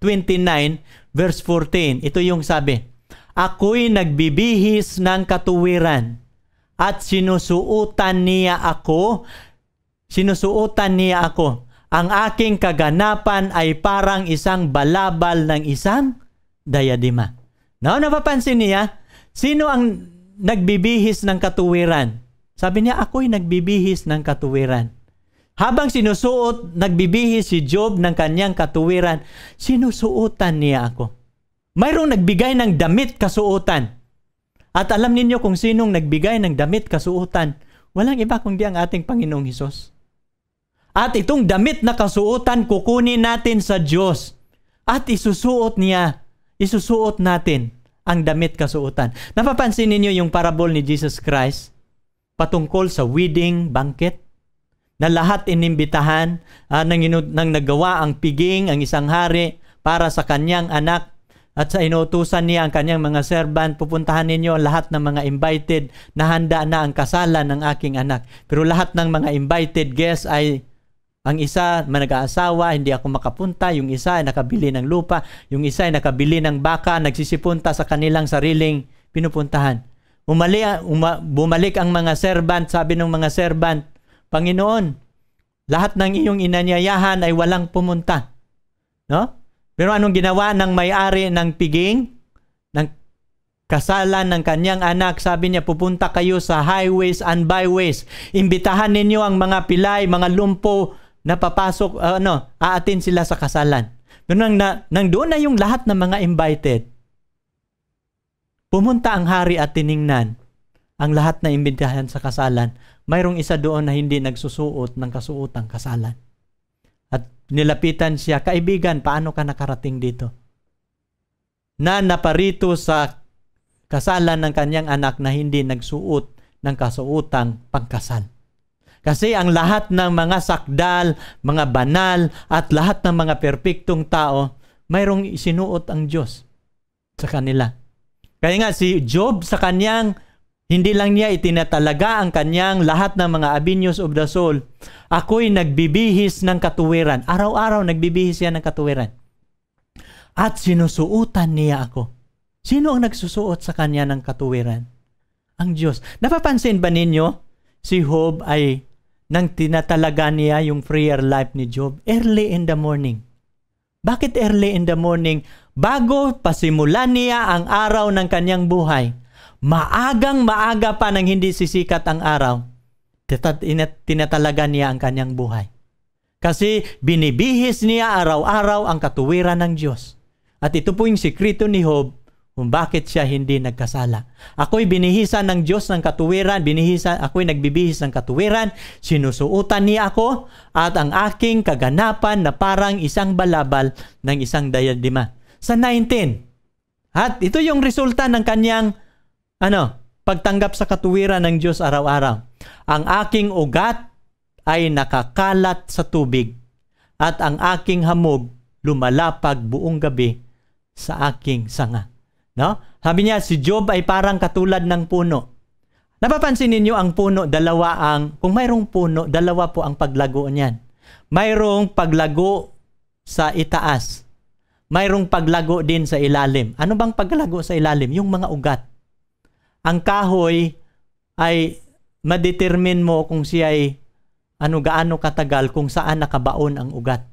verse 14, ito yung sabi, Ako'y nagbibihis ng katuwiran at sinusuutan niya ako, sinusuutan niya ako. Ang aking kaganapan ay parang isang balabal ng isang dayadima. Now, napapansin niya, sino ang nagbibihis ng katuwiran. Sabi niya, ako'y nagbibihis ng katuwiran. Habang sinusuot, nagbibihis si Job ng kanyang katuwiran, sinusuotan niya ako. Mayroong nagbigay ng damit kasuotan. At alam ninyo kung sinong nagbigay ng damit kasuotan, walang iba kundi ang ating Panginoong Hesus. At itong damit na kasuotan kukunin natin sa Diyos at isusuot niya, isusuot natin ang damit kasuotan. Napapansin ninyo yung parable ni Jesus Christ patungkol sa wedding banquet na lahat inimbitahan uh, nang, nang nagawa ang piging ang isang hari para sa kanyang anak at sa inutusan niya ang kanyang mga servant, pupuntahan ninyo lahat ng mga invited na handa na ang kasalan ng aking anak. Pero lahat ng mga invited guests ay ang isa, manag-aasawa, hindi ako makapunta. Yung isa, ay nakabili ng lupa. Yung isa, ay nakabili ng baka, nagsisipunta sa kanilang sariling pinupuntahan. Umali, uma, bumalik ang mga servant, sabi ng mga servant, Panginoon, lahat ng iyong inanyayahan ay walang pumunta. No? Pero anong ginawa ng may-ari ng piging? Ng kasalan ng kanyang anak, sabi niya, pupunta kayo sa highways and byways. Imbitahan ninyo ang mga pilay, mga lumpo, napapasok, uh, ano, aatin sila sa kasalan. Pero nang, na, nang doon na yung lahat ng mga invited, pumunta ang hari at tiningnan ang lahat na imbitahan sa kasalan. Mayroong isa doon na hindi nagsusuot ng kasuotang kasalan. At nilapitan siya, kaibigan, paano ka nakarating dito? Na naparito sa kasalan ng kanyang anak na hindi nagsuot ng kasuotang pangkasal. Kasi ang lahat ng mga sakdal, mga banal, at lahat ng mga perpektong tao, mayroong isinuot ang Diyos sa kanila. Kaya nga si Job sa kanyang hindi lang niya itinatalaga ang kanyang lahat ng mga avenues of the soul. Ako'y nagbibihis ng katuwiran. Araw-araw nagbibihis siya ng katuwiran. At sinusuutan niya ako. Sino ang nagsusuot sa kanya ng katuwiran? Ang Diyos. Napapansin ba ninyo, si Job ay nang tinatalaga niya yung prayer life ni Job early in the morning. Bakit early in the morning? Bago pasimula niya ang araw ng kanyang buhay. Maagang maaga pa nang hindi sisikat ang araw. Tinatalaga niya ang kanyang buhay. Kasi binibihis niya araw-araw ang katuwiran ng Diyos. At ito po yung sikrito ni Job kung bakit siya hindi nagkasala. Ako'y binihisan ng Diyos ng katuwiran, binihisan, ako'y nagbibihis ng katuwiran, sinusuutan niya ako at ang aking kaganapan na parang isang balabal ng isang dayadima. Sa 19. At ito yung resulta ng kanyang ano, pagtanggap sa katuwiran ng Diyos araw-araw. Ang aking ugat ay nakakalat sa tubig at ang aking hamog lumalapag buong gabi sa aking sanga. No? Sabi niya, si Job ay parang katulad ng puno. Napapansin ninyo ang puno, dalawa ang, kung mayroong puno, dalawa po ang paglago niyan. Mayroong paglago sa itaas. Mayroong paglago din sa ilalim. Ano bang paglago sa ilalim? Yung mga ugat. Ang kahoy ay madetermine mo kung siya ay ano gaano katagal kung saan nakabaon ang ugat.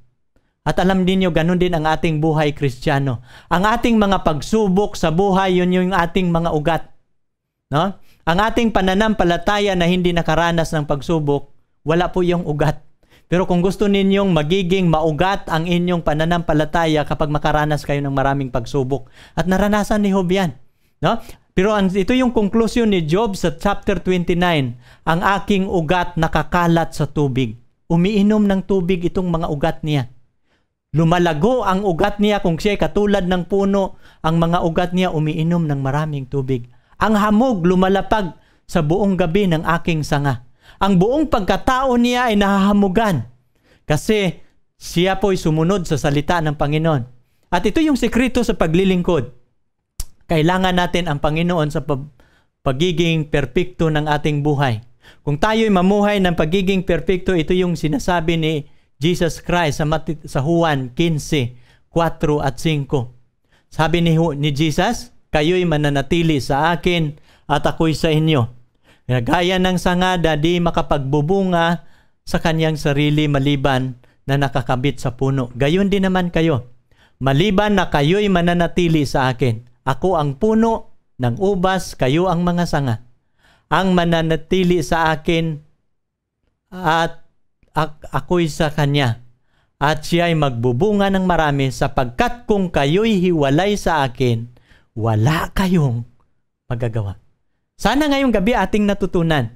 At alam din niyo ganun din ang ating buhay kristyano. Ang ating mga pagsubok sa buhay, yun yung ating mga ugat. No? Ang ating pananampalataya na hindi nakaranas ng pagsubok, wala po yung ugat. Pero kung gusto ninyong magiging maugat ang inyong pananampalataya kapag makaranas kayo ng maraming pagsubok. At naranasan ni Job yan. No? Pero ang, ito yung conclusion ni Job sa chapter 29. Ang aking ugat nakakalat sa tubig. Umiinom ng tubig itong mga ugat niya. Lumalago ang ugat niya kung siya katulad ng puno. Ang mga ugat niya umiinom ng maraming tubig. Ang hamog lumalapag sa buong gabi ng aking sanga. Ang buong pagkatao niya ay nahahamugan. Kasi siya po'y sumunod sa salita ng Panginoon. At ito yung sekreto sa paglilingkod. Kailangan natin ang Panginoon sa pag- pagiging perpekto ng ating buhay. Kung tayo'y mamuhay ng pagiging perpekto, ito yung sinasabi ni Jesus Christ sa, Mati, sa Juan 15:4 at 5. Sabi ni, ni Jesus, kayo'y mananatili sa akin at ako'y sa inyo. Gaya ng sangada, di makapagbubunga sa kanyang sarili maliban na nakakabit sa puno. Gayon din naman kayo. Maliban na kayo'y mananatili sa akin. Ako ang puno ng ubas, kayo ang mga sanga. Ang mananatili sa akin at ako'y sa kanya, at siya'y magbubunga ng marami sapagkat kung kayo'y hiwalay sa akin, wala kayong magagawa. Sana ngayong gabi ating natutunan.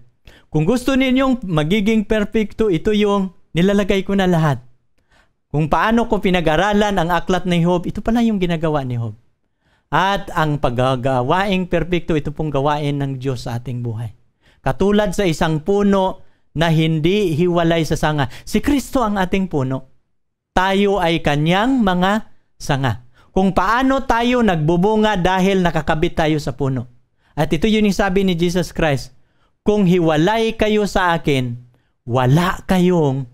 Kung gusto ninyong magiging perfecto, ito yung nilalagay ko na lahat. Kung paano ko pinag-aralan ang aklat ni Hob, ito pala yung ginagawa ni Hob. At ang paggawaing perpekto, ito pong gawain ng Diyos sa ating buhay. Katulad sa isang puno na hindi hiwalay sa sanga. Si Kristo ang ating puno. Tayo ay kanyang mga sanga. Kung paano tayo nagbubunga dahil nakakabit tayo sa puno. At ito yun yung sabi ni Jesus Christ, Kung hiwalay kayo sa akin, wala kayong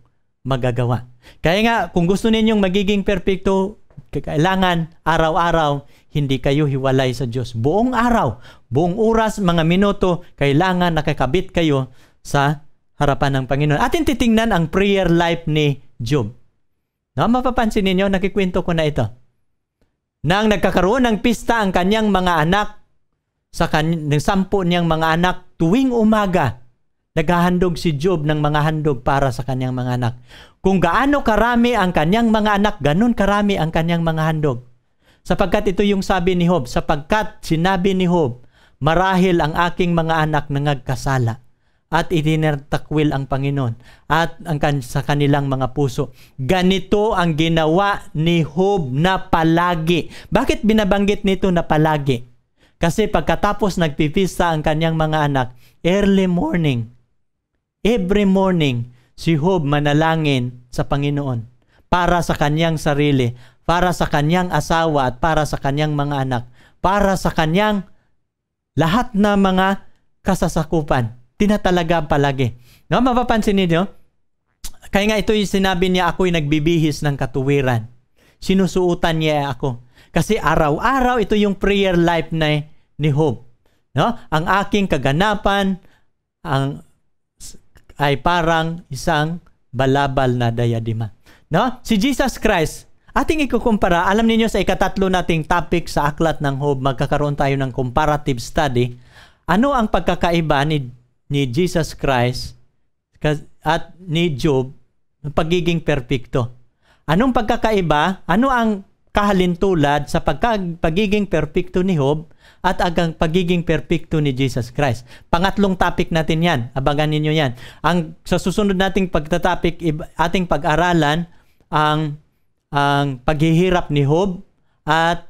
magagawa. Kaya nga, kung gusto ninyong magiging perfecto, kailangan araw-araw hindi kayo hiwalay sa Diyos. Buong araw, buong oras, mga minuto, kailangan nakakabit kayo sa harapan ng Panginoon. Atin titingnan ang prayer life ni Job. No, mapapansin ninyo, nakikwento ko na ito. Nang nagkakaroon ng pista ang kanyang mga anak, sa ng sampu niyang mga anak, tuwing umaga, naghahandog si Job ng mga handog para sa kanyang mga anak. Kung gaano karami ang kanyang mga anak, ganun karami ang kanyang mga handog. Sapagkat ito yung sabi ni Job, sapagkat sinabi ni Job, marahil ang aking mga anak na nangagkasala at itinatakwil ang Panginoon at ang kan- sa kanilang mga puso. Ganito ang ginawa ni Job na palagi. Bakit binabanggit nito na palagi? Kasi pagkatapos nagpipista ang kanyang mga anak, early morning, every morning, si Job manalangin sa Panginoon para sa kanyang sarili, para sa kanyang asawa at para sa kanyang mga anak, para sa kanyang lahat na mga kasasakupan tinatalaga palagi. No, mapapansin niyo, kaya nga ito yung sinabi niya, ako'y nagbibihis ng katuwiran. Sinusuutan niya ako. Kasi araw-araw, ito yung prayer life na ni Hope. No? Ang aking kaganapan ang, ay parang isang balabal na dayadima. No? Si Jesus Christ, ating ikukumpara, alam niyo sa ikatatlo nating topic sa Aklat ng Hob, magkakaroon tayo ng comparative study. Ano ang pagkakaiba ni ni Jesus Christ at ni Job ng pagiging perpekto. Anong pagkakaiba? Ano ang kahalintulad sa pagka, pagiging perpekto ni Job at ang pagiging perpekto ni Jesus Christ? Pangatlong topic natin yan. Abangan ninyo yan. Ang, sa susunod nating pagtatopic, ating pag-aralan, ang, ang paghihirap ni Job at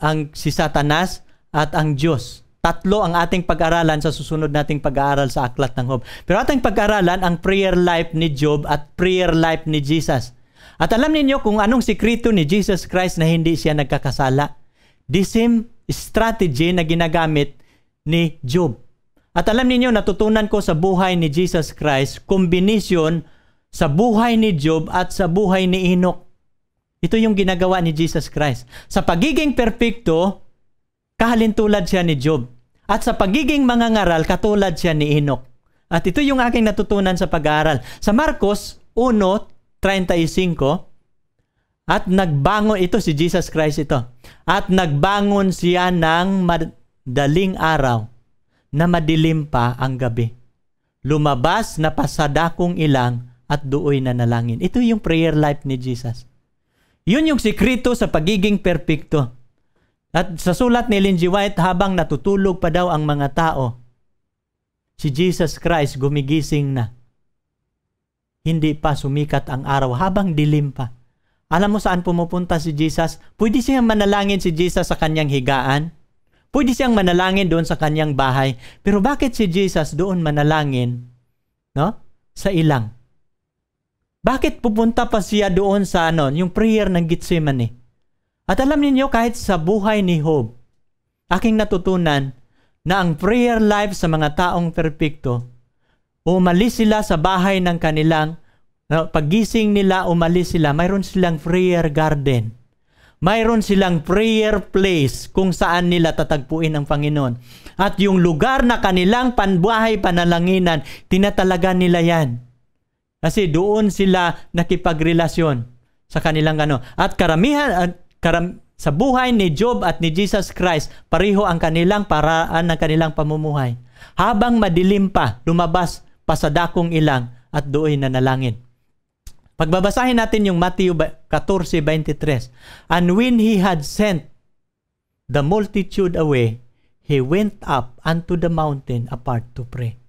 ang si Satanas at ang Diyos. Tatlo ang ating pag-aralan sa susunod nating pag-aaral sa Aklat ng Job. Pero ating pag-aralan ang prayer life ni Job at prayer life ni Jesus. At alam ninyo kung anong sikreto ni Jesus Christ na hindi siya nagkakasala. The same strategy na ginagamit ni Job. At alam ninyo, natutunan ko sa buhay ni Jesus Christ, combination sa buhay ni Job at sa buhay ni Enoch. Ito yung ginagawa ni Jesus Christ. Sa pagiging perpekto, kahalintulad siya ni Job. At sa pagiging mangangaral, katulad siya ni Enoch. At ito yung aking natutunan sa pag-aaral. Sa Marcos 1.35, at nagbangon, ito si Jesus Christ ito, at nagbangon siya ng madaling araw na madilim pa ang gabi. Lumabas na pasadakong ilang at duoy na nalangin. Ito yung prayer life ni Jesus. Yun yung sikrito sa pagiging perpekto. At sa sulat ni Ellen G. White, habang natutulog pa daw ang mga tao, si Jesus Christ gumigising na. Hindi pa sumikat ang araw habang dilim pa. Alam mo saan pumupunta si Jesus? Pwede siyang manalangin si Jesus sa kanyang higaan. Pwede siyang manalangin doon sa kanyang bahay. Pero bakit si Jesus doon manalangin no? sa ilang? Bakit pupunta pa siya doon sa ano, yung prayer ng Gethsemane? At alam ninyo kahit sa buhay ni Job, aking natutunan na ang prayer life sa mga taong perpekto, umalis sila sa bahay ng kanilang paggising nila, umalis sila, mayroon silang prayer garden. Mayroon silang prayer place kung saan nila tatagpuin ang Panginoon. At yung lugar na kanilang panbuhay panalanginan, tinatalaga nila yan. Kasi doon sila nakipagrelasyon sa kanilang ano. At karamihan, karam, sa buhay ni Job at ni Jesus Christ, pariho ang kanilang paraan ng kanilang pamumuhay. Habang madilim pa, lumabas pa sa dakong ilang at doon nanalangin. Pagbabasahin natin yung Matthew 14:23. And when he had sent the multitude away, he went up unto the mountain apart to pray.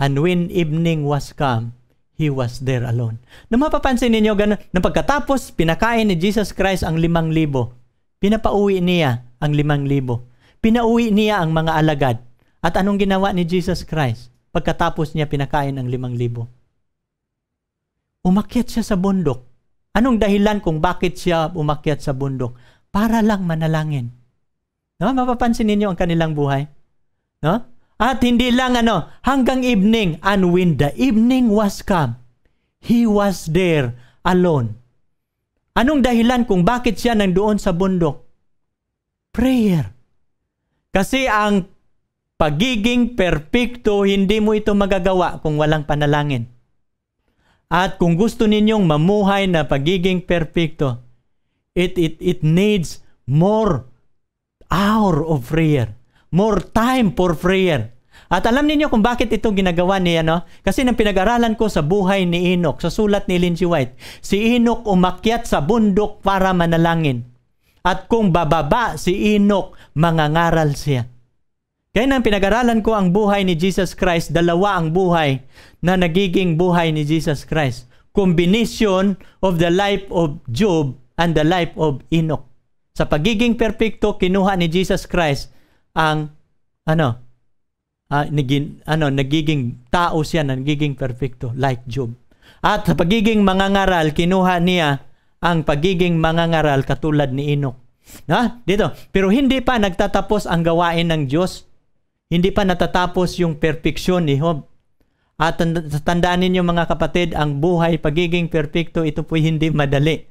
And when evening was come, he was there alone. Na mapapansin ninyo, ganun, na pagkatapos, pinakain ni Jesus Christ ang limang libo. Pinapauwi niya ang limang libo. Pinauwi niya ang mga alagad. At anong ginawa ni Jesus Christ? Pagkatapos niya pinakain ang limang libo. Umakyat siya sa bundok. Anong dahilan kung bakit siya umakyat sa bundok? Para lang manalangin. No? Mapapansin ninyo ang kanilang buhay. No? At hindi lang ano, hanggang evening. And when the evening was come, he was there alone. Anong dahilan kung bakit siya nandoon sa bundok? Prayer. Kasi ang pagiging perpekto, hindi mo ito magagawa kung walang panalangin. At kung gusto ninyong mamuhay na pagiging perpekto, it, it, it needs more hour of prayer more time for prayer. At alam niyo kung bakit ito ginagawa ni ano? Kasi nang pinag-aralan ko sa buhay ni Enoch, sa sulat ni Lindsay White, si Enoch umakyat sa bundok para manalangin. At kung bababa si Enoch, mangangaral siya. Kaya nang pinag-aralan ko ang buhay ni Jesus Christ, dalawa ang buhay na nagiging buhay ni Jesus Christ. Combination of the life of Job and the life of Enoch. Sa pagiging perpekto, kinuha ni Jesus Christ ang ano uh, ah, naging, ano nagiging tao siya na nagiging perfecto like Job. At sa pagiging mangangaral kinuha niya ang pagiging mangangaral katulad ni Enoch. Na? Dito. Pero hindi pa nagtatapos ang gawain ng Diyos. Hindi pa natatapos yung perfeksyon ni Job. At tandaan ninyo mga kapatid, ang buhay, pagiging perfecto, ito po'y hindi madali.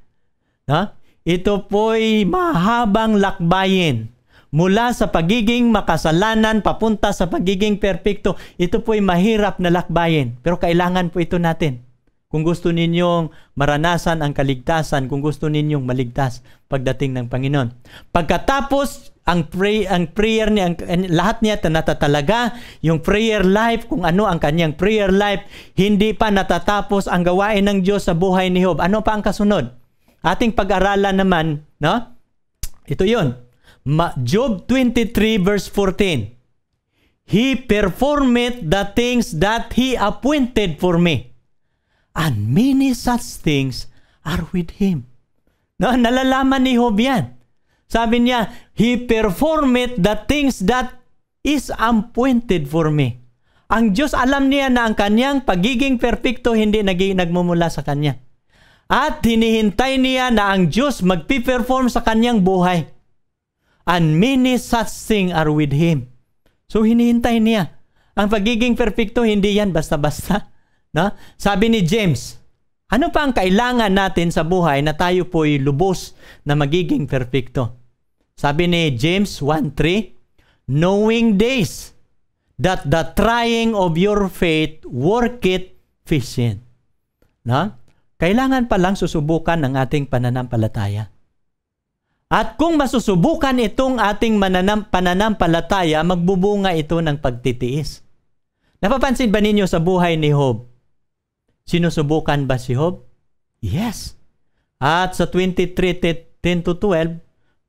Na? Ito po'y mahabang lakbayin mula sa pagiging makasalanan papunta sa pagiging perpekto. Ito po ay mahirap na lakbayin, pero kailangan po ito natin. Kung gusto ninyong maranasan ang kaligtasan, kung gusto ninyong maligtas pagdating ng Panginoon. Pagkatapos ang pray ang prayer niya ang, lahat niya natatalaga yung prayer life kung ano ang kanyang prayer life hindi pa natatapos ang gawain ng Diyos sa buhay ni Job ano pa ang kasunod ating pag-aralan naman no ito yon Job 23 verse 14. He performed the things that He appointed for me. And many such things are with Him. No, nalalaman ni Job yan. Sabi niya, He performed the things that is appointed for me. Ang Diyos alam niya na ang kanyang pagiging perfecto hindi nag nagmumula sa kanya. At hinihintay niya na ang Diyos magpi-perform sa kanyang buhay and many such thing are with him. So hinihintay niya. Ang pagiging perpekto hindi yan basta-basta, no? Sabi ni James, ano pa ang kailangan natin sa buhay na tayo po'y lubos na magiging perpekto? Sabi ni James 1:3, knowing this that the trying of your faith worketh patient. No? Kailangan pa lang susubukan ng ating pananampalataya. At kung masusubukan itong ating mananam, pananampalataya, magbubunga ito ng pagtitiis. Napapansin ba ninyo sa buhay ni Hob? Sinusubukan ba si Hob? Yes. At sa 23.10 to 12,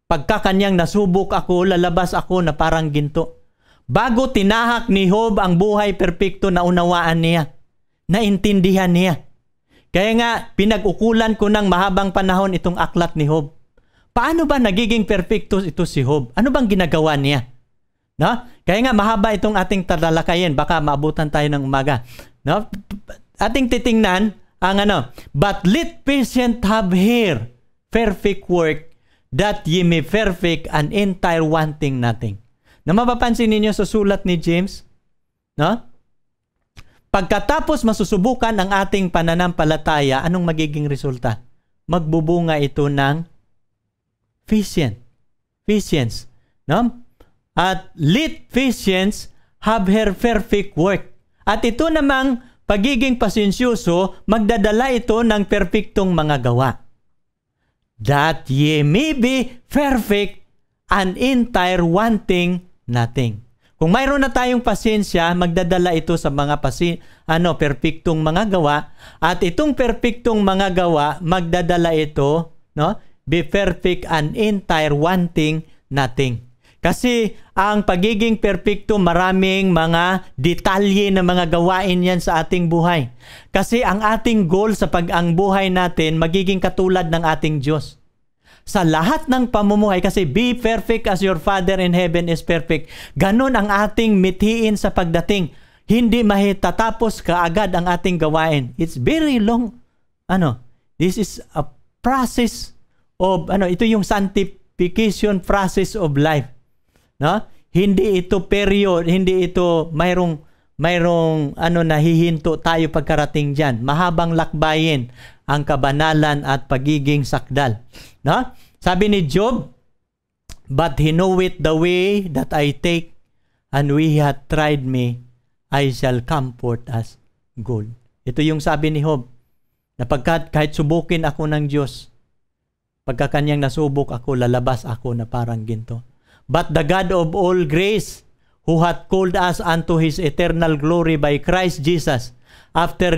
pagkakanyang nasubok ako, lalabas ako na parang ginto. Bago tinahak ni Hob ang buhay perpekto na unawaan niya, naintindihan niya. Kaya nga, pinag-ukulan ko ng mahabang panahon itong aklat ni Hob. Paano ba nagiging perfecto ito si Hob? Ano bang ginagawa niya? No? Kaya nga mahaba itong ating talalakayin, baka maabutan tayo ng umaga. No? Ating titingnan ang ano, but let patient have here perfect work that ye may perfect an entire wanting nothing. Na mapapansin ninyo sa sulat ni James, no? Pagkatapos masusubukan ang ating pananampalataya, anong magiging resulta? Magbubunga ito ng Ephesians. Patience. No? At let patience have her perfect work. At ito namang pagiging pasensyoso, magdadala ito ng perfectong mga gawa. That ye may be perfect and entire wanting nothing. Kung mayroon na tayong pasensya, magdadala ito sa mga pasi, ano, perfectong mga gawa at itong perfectong mga gawa magdadala ito, no? be perfect and entire wanting nothing. Kasi ang pagiging perpekto, maraming mga detalye na mga gawain yan sa ating buhay. Kasi ang ating goal sa pag ang buhay natin magiging katulad ng ating Diyos. Sa lahat ng pamumuhay, kasi be perfect as your Father in heaven is perfect. Ganon ang ating mithiin sa pagdating. Hindi mahitatapos kaagad ang ating gawain. It's very long. Ano? This is a process of ano ito yung sanctification process of life no hindi ito period hindi ito mayroong mayroong ano nahihinto tayo pagkarating diyan mahabang lakbayin ang kabanalan at pagiging sakdal no sabi ni Job but he knoweth the way that I take and we had tried me I shall comfort as gold ito yung sabi ni Job na pagkat kahit subukin ako ng Diyos Pagka kanyang nasubok ako, lalabas ako na parang ginto. But the God of all grace, who hath called us unto His eternal glory by Christ Jesus, after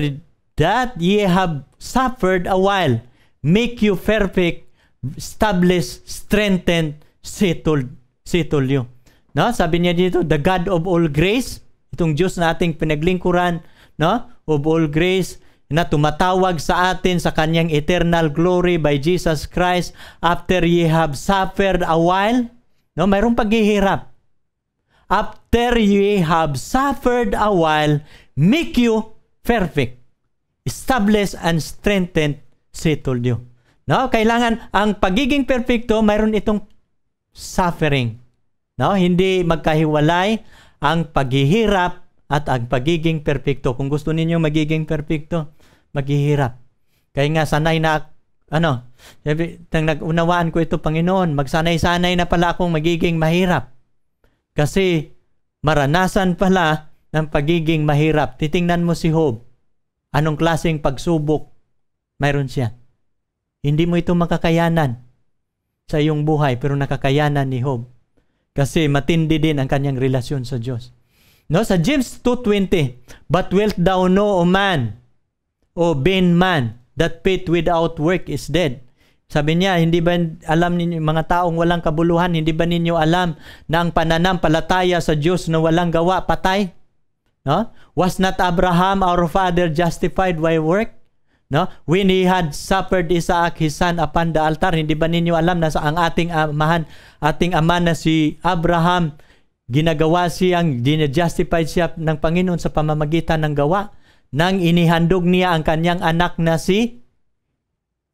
that ye have suffered a while, make you perfect, establish, strengthen, settled, settle you. No? Sabi niya dito, the God of all grace, itong Diyos na ating pinaglingkuran, no? of all grace, na tumatawag sa atin sa kanyang eternal glory by Jesus Christ after ye have suffered a while. No, mayroong paghihirap. After ye have suffered a while, make you perfect. Establish and strengthen, settled you. No, kailangan ang pagiging perpekto, mayroon itong suffering. No, hindi magkahiwalay ang paghihirap at ang pagiging perpekto. Kung gusto ninyo magiging perpekto, maghihirap. Kaya nga sanay na ano, sabi, nang nagunawaan ko ito Panginoon, magsanay-sanay na pala akong magiging mahirap. Kasi maranasan pala ng pagiging mahirap. Titingnan mo si Job. Anong klaseng pagsubok mayroon siya? Hindi mo ito makakayanan sa iyong buhay pero nakakayanan ni Job. Kasi matindi din ang kanyang relasyon sa Diyos. No, sa James 2.20, But wilt thou know, O man, o vain man that faith without work is dead. Sabi niya, hindi ba alam ninyo, mga taong walang kabuluhan, hindi ba ninyo alam na ang pananampalataya sa Diyos na walang gawa, patay? No? Was not Abraham our father justified by work? No? When he had suffered Isaac his son upon the altar, hindi ba ninyo alam na sa ang ating amahan, ating ama na si Abraham, ginagawa siyang, dinajustify siya ng Panginoon sa pamamagitan ng gawa? nang inihandog niya ang kanyang anak na si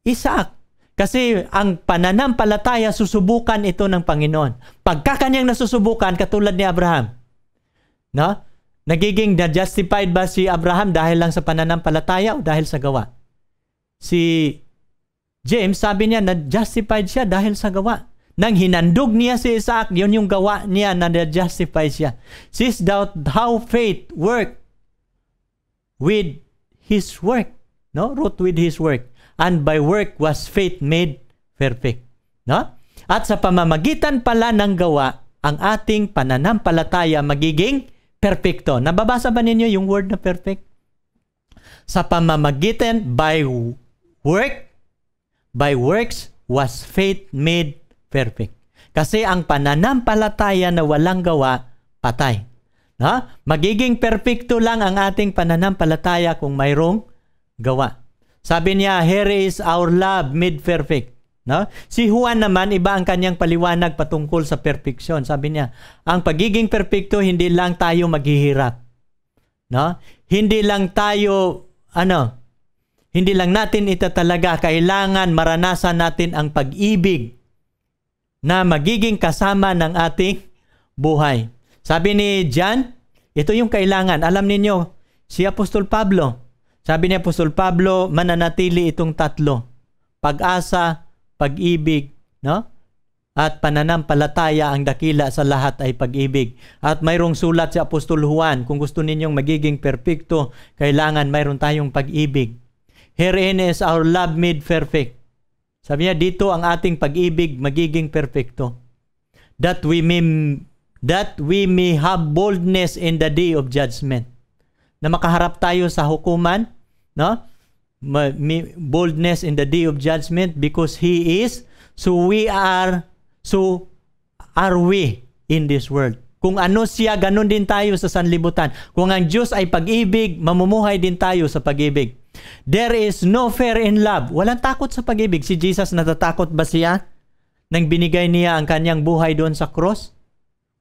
Isaac. Kasi ang pananampalataya, susubukan ito ng Panginoon. Pagka kanyang nasusubukan, katulad ni Abraham. No? Nagiging na-justified ba si Abraham dahil lang sa pananampalataya o dahil sa gawa? Si James, sabi niya, na-justified siya dahil sa gawa. Nang hinandog niya si Isaac, yun yung gawa niya na na-justify siya. Sis, thou, how faith work with his work. No? Root with his work. And by work was faith made perfect. No? At sa pamamagitan pala ng gawa, ang ating pananampalataya magiging perfecto. Nababasa ba ninyo yung word na perfect? Sa pamamagitan by work, by works was faith made perfect. Kasi ang pananampalataya na walang gawa, patay. Ha? Magiging perpekto lang ang ating pananampalataya kung mayroong gawa. Sabi niya, here is our love made perfect. No? Si Juan naman, iba ang kanyang paliwanag patungkol sa perfeksyon. Sabi niya, ang pagiging perpekto, hindi lang tayo maghihirap. No? Hindi lang tayo, ano, hindi lang natin ito Kailangan maranasan natin ang pag-ibig na magiging kasama ng ating buhay. Sabi ni John, ito yung kailangan. Alam ninyo, si Apostol Pablo, sabi ni Apostol Pablo, mananatili itong tatlo. Pag-asa, pag-ibig, no? At pananampalataya ang dakila sa lahat ay pag-ibig. At mayroong sulat si Apostol Juan, kung gusto ninyong magiging perpekto, kailangan mayroon tayong pag-ibig. Herein is our love made perfect. Sabi niya, dito ang ating pag-ibig magiging perpekto. That we may that we may have boldness in the day of judgment. Na makaharap tayo sa hukuman, no? May boldness in the day of judgment because he is so we are so are we in this world kung ano siya ganun din tayo sa sanlibutan kung ang Diyos ay pag-ibig mamumuhay din tayo sa pag-ibig there is no fear in love walang takot sa pag-ibig si Jesus natatakot ba siya nang binigay niya ang kanyang buhay doon sa cross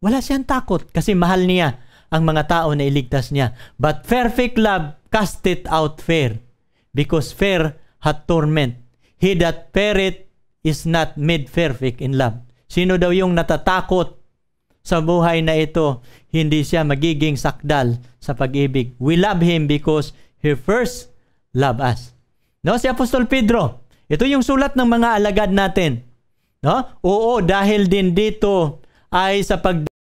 wala siyang takot kasi mahal niya ang mga tao na iligtas niya. But perfect love casteth out fear, because fear hath torment. He that feareth is not made perfect in love. Sino daw yung natatakot sa buhay na ito, hindi siya magiging sakdal sa pag-ibig. We love Him because He first loved us. No, si Apostol Pedro, ito yung sulat ng mga alagad natin. No? Oo, dahil din dito ay sa pag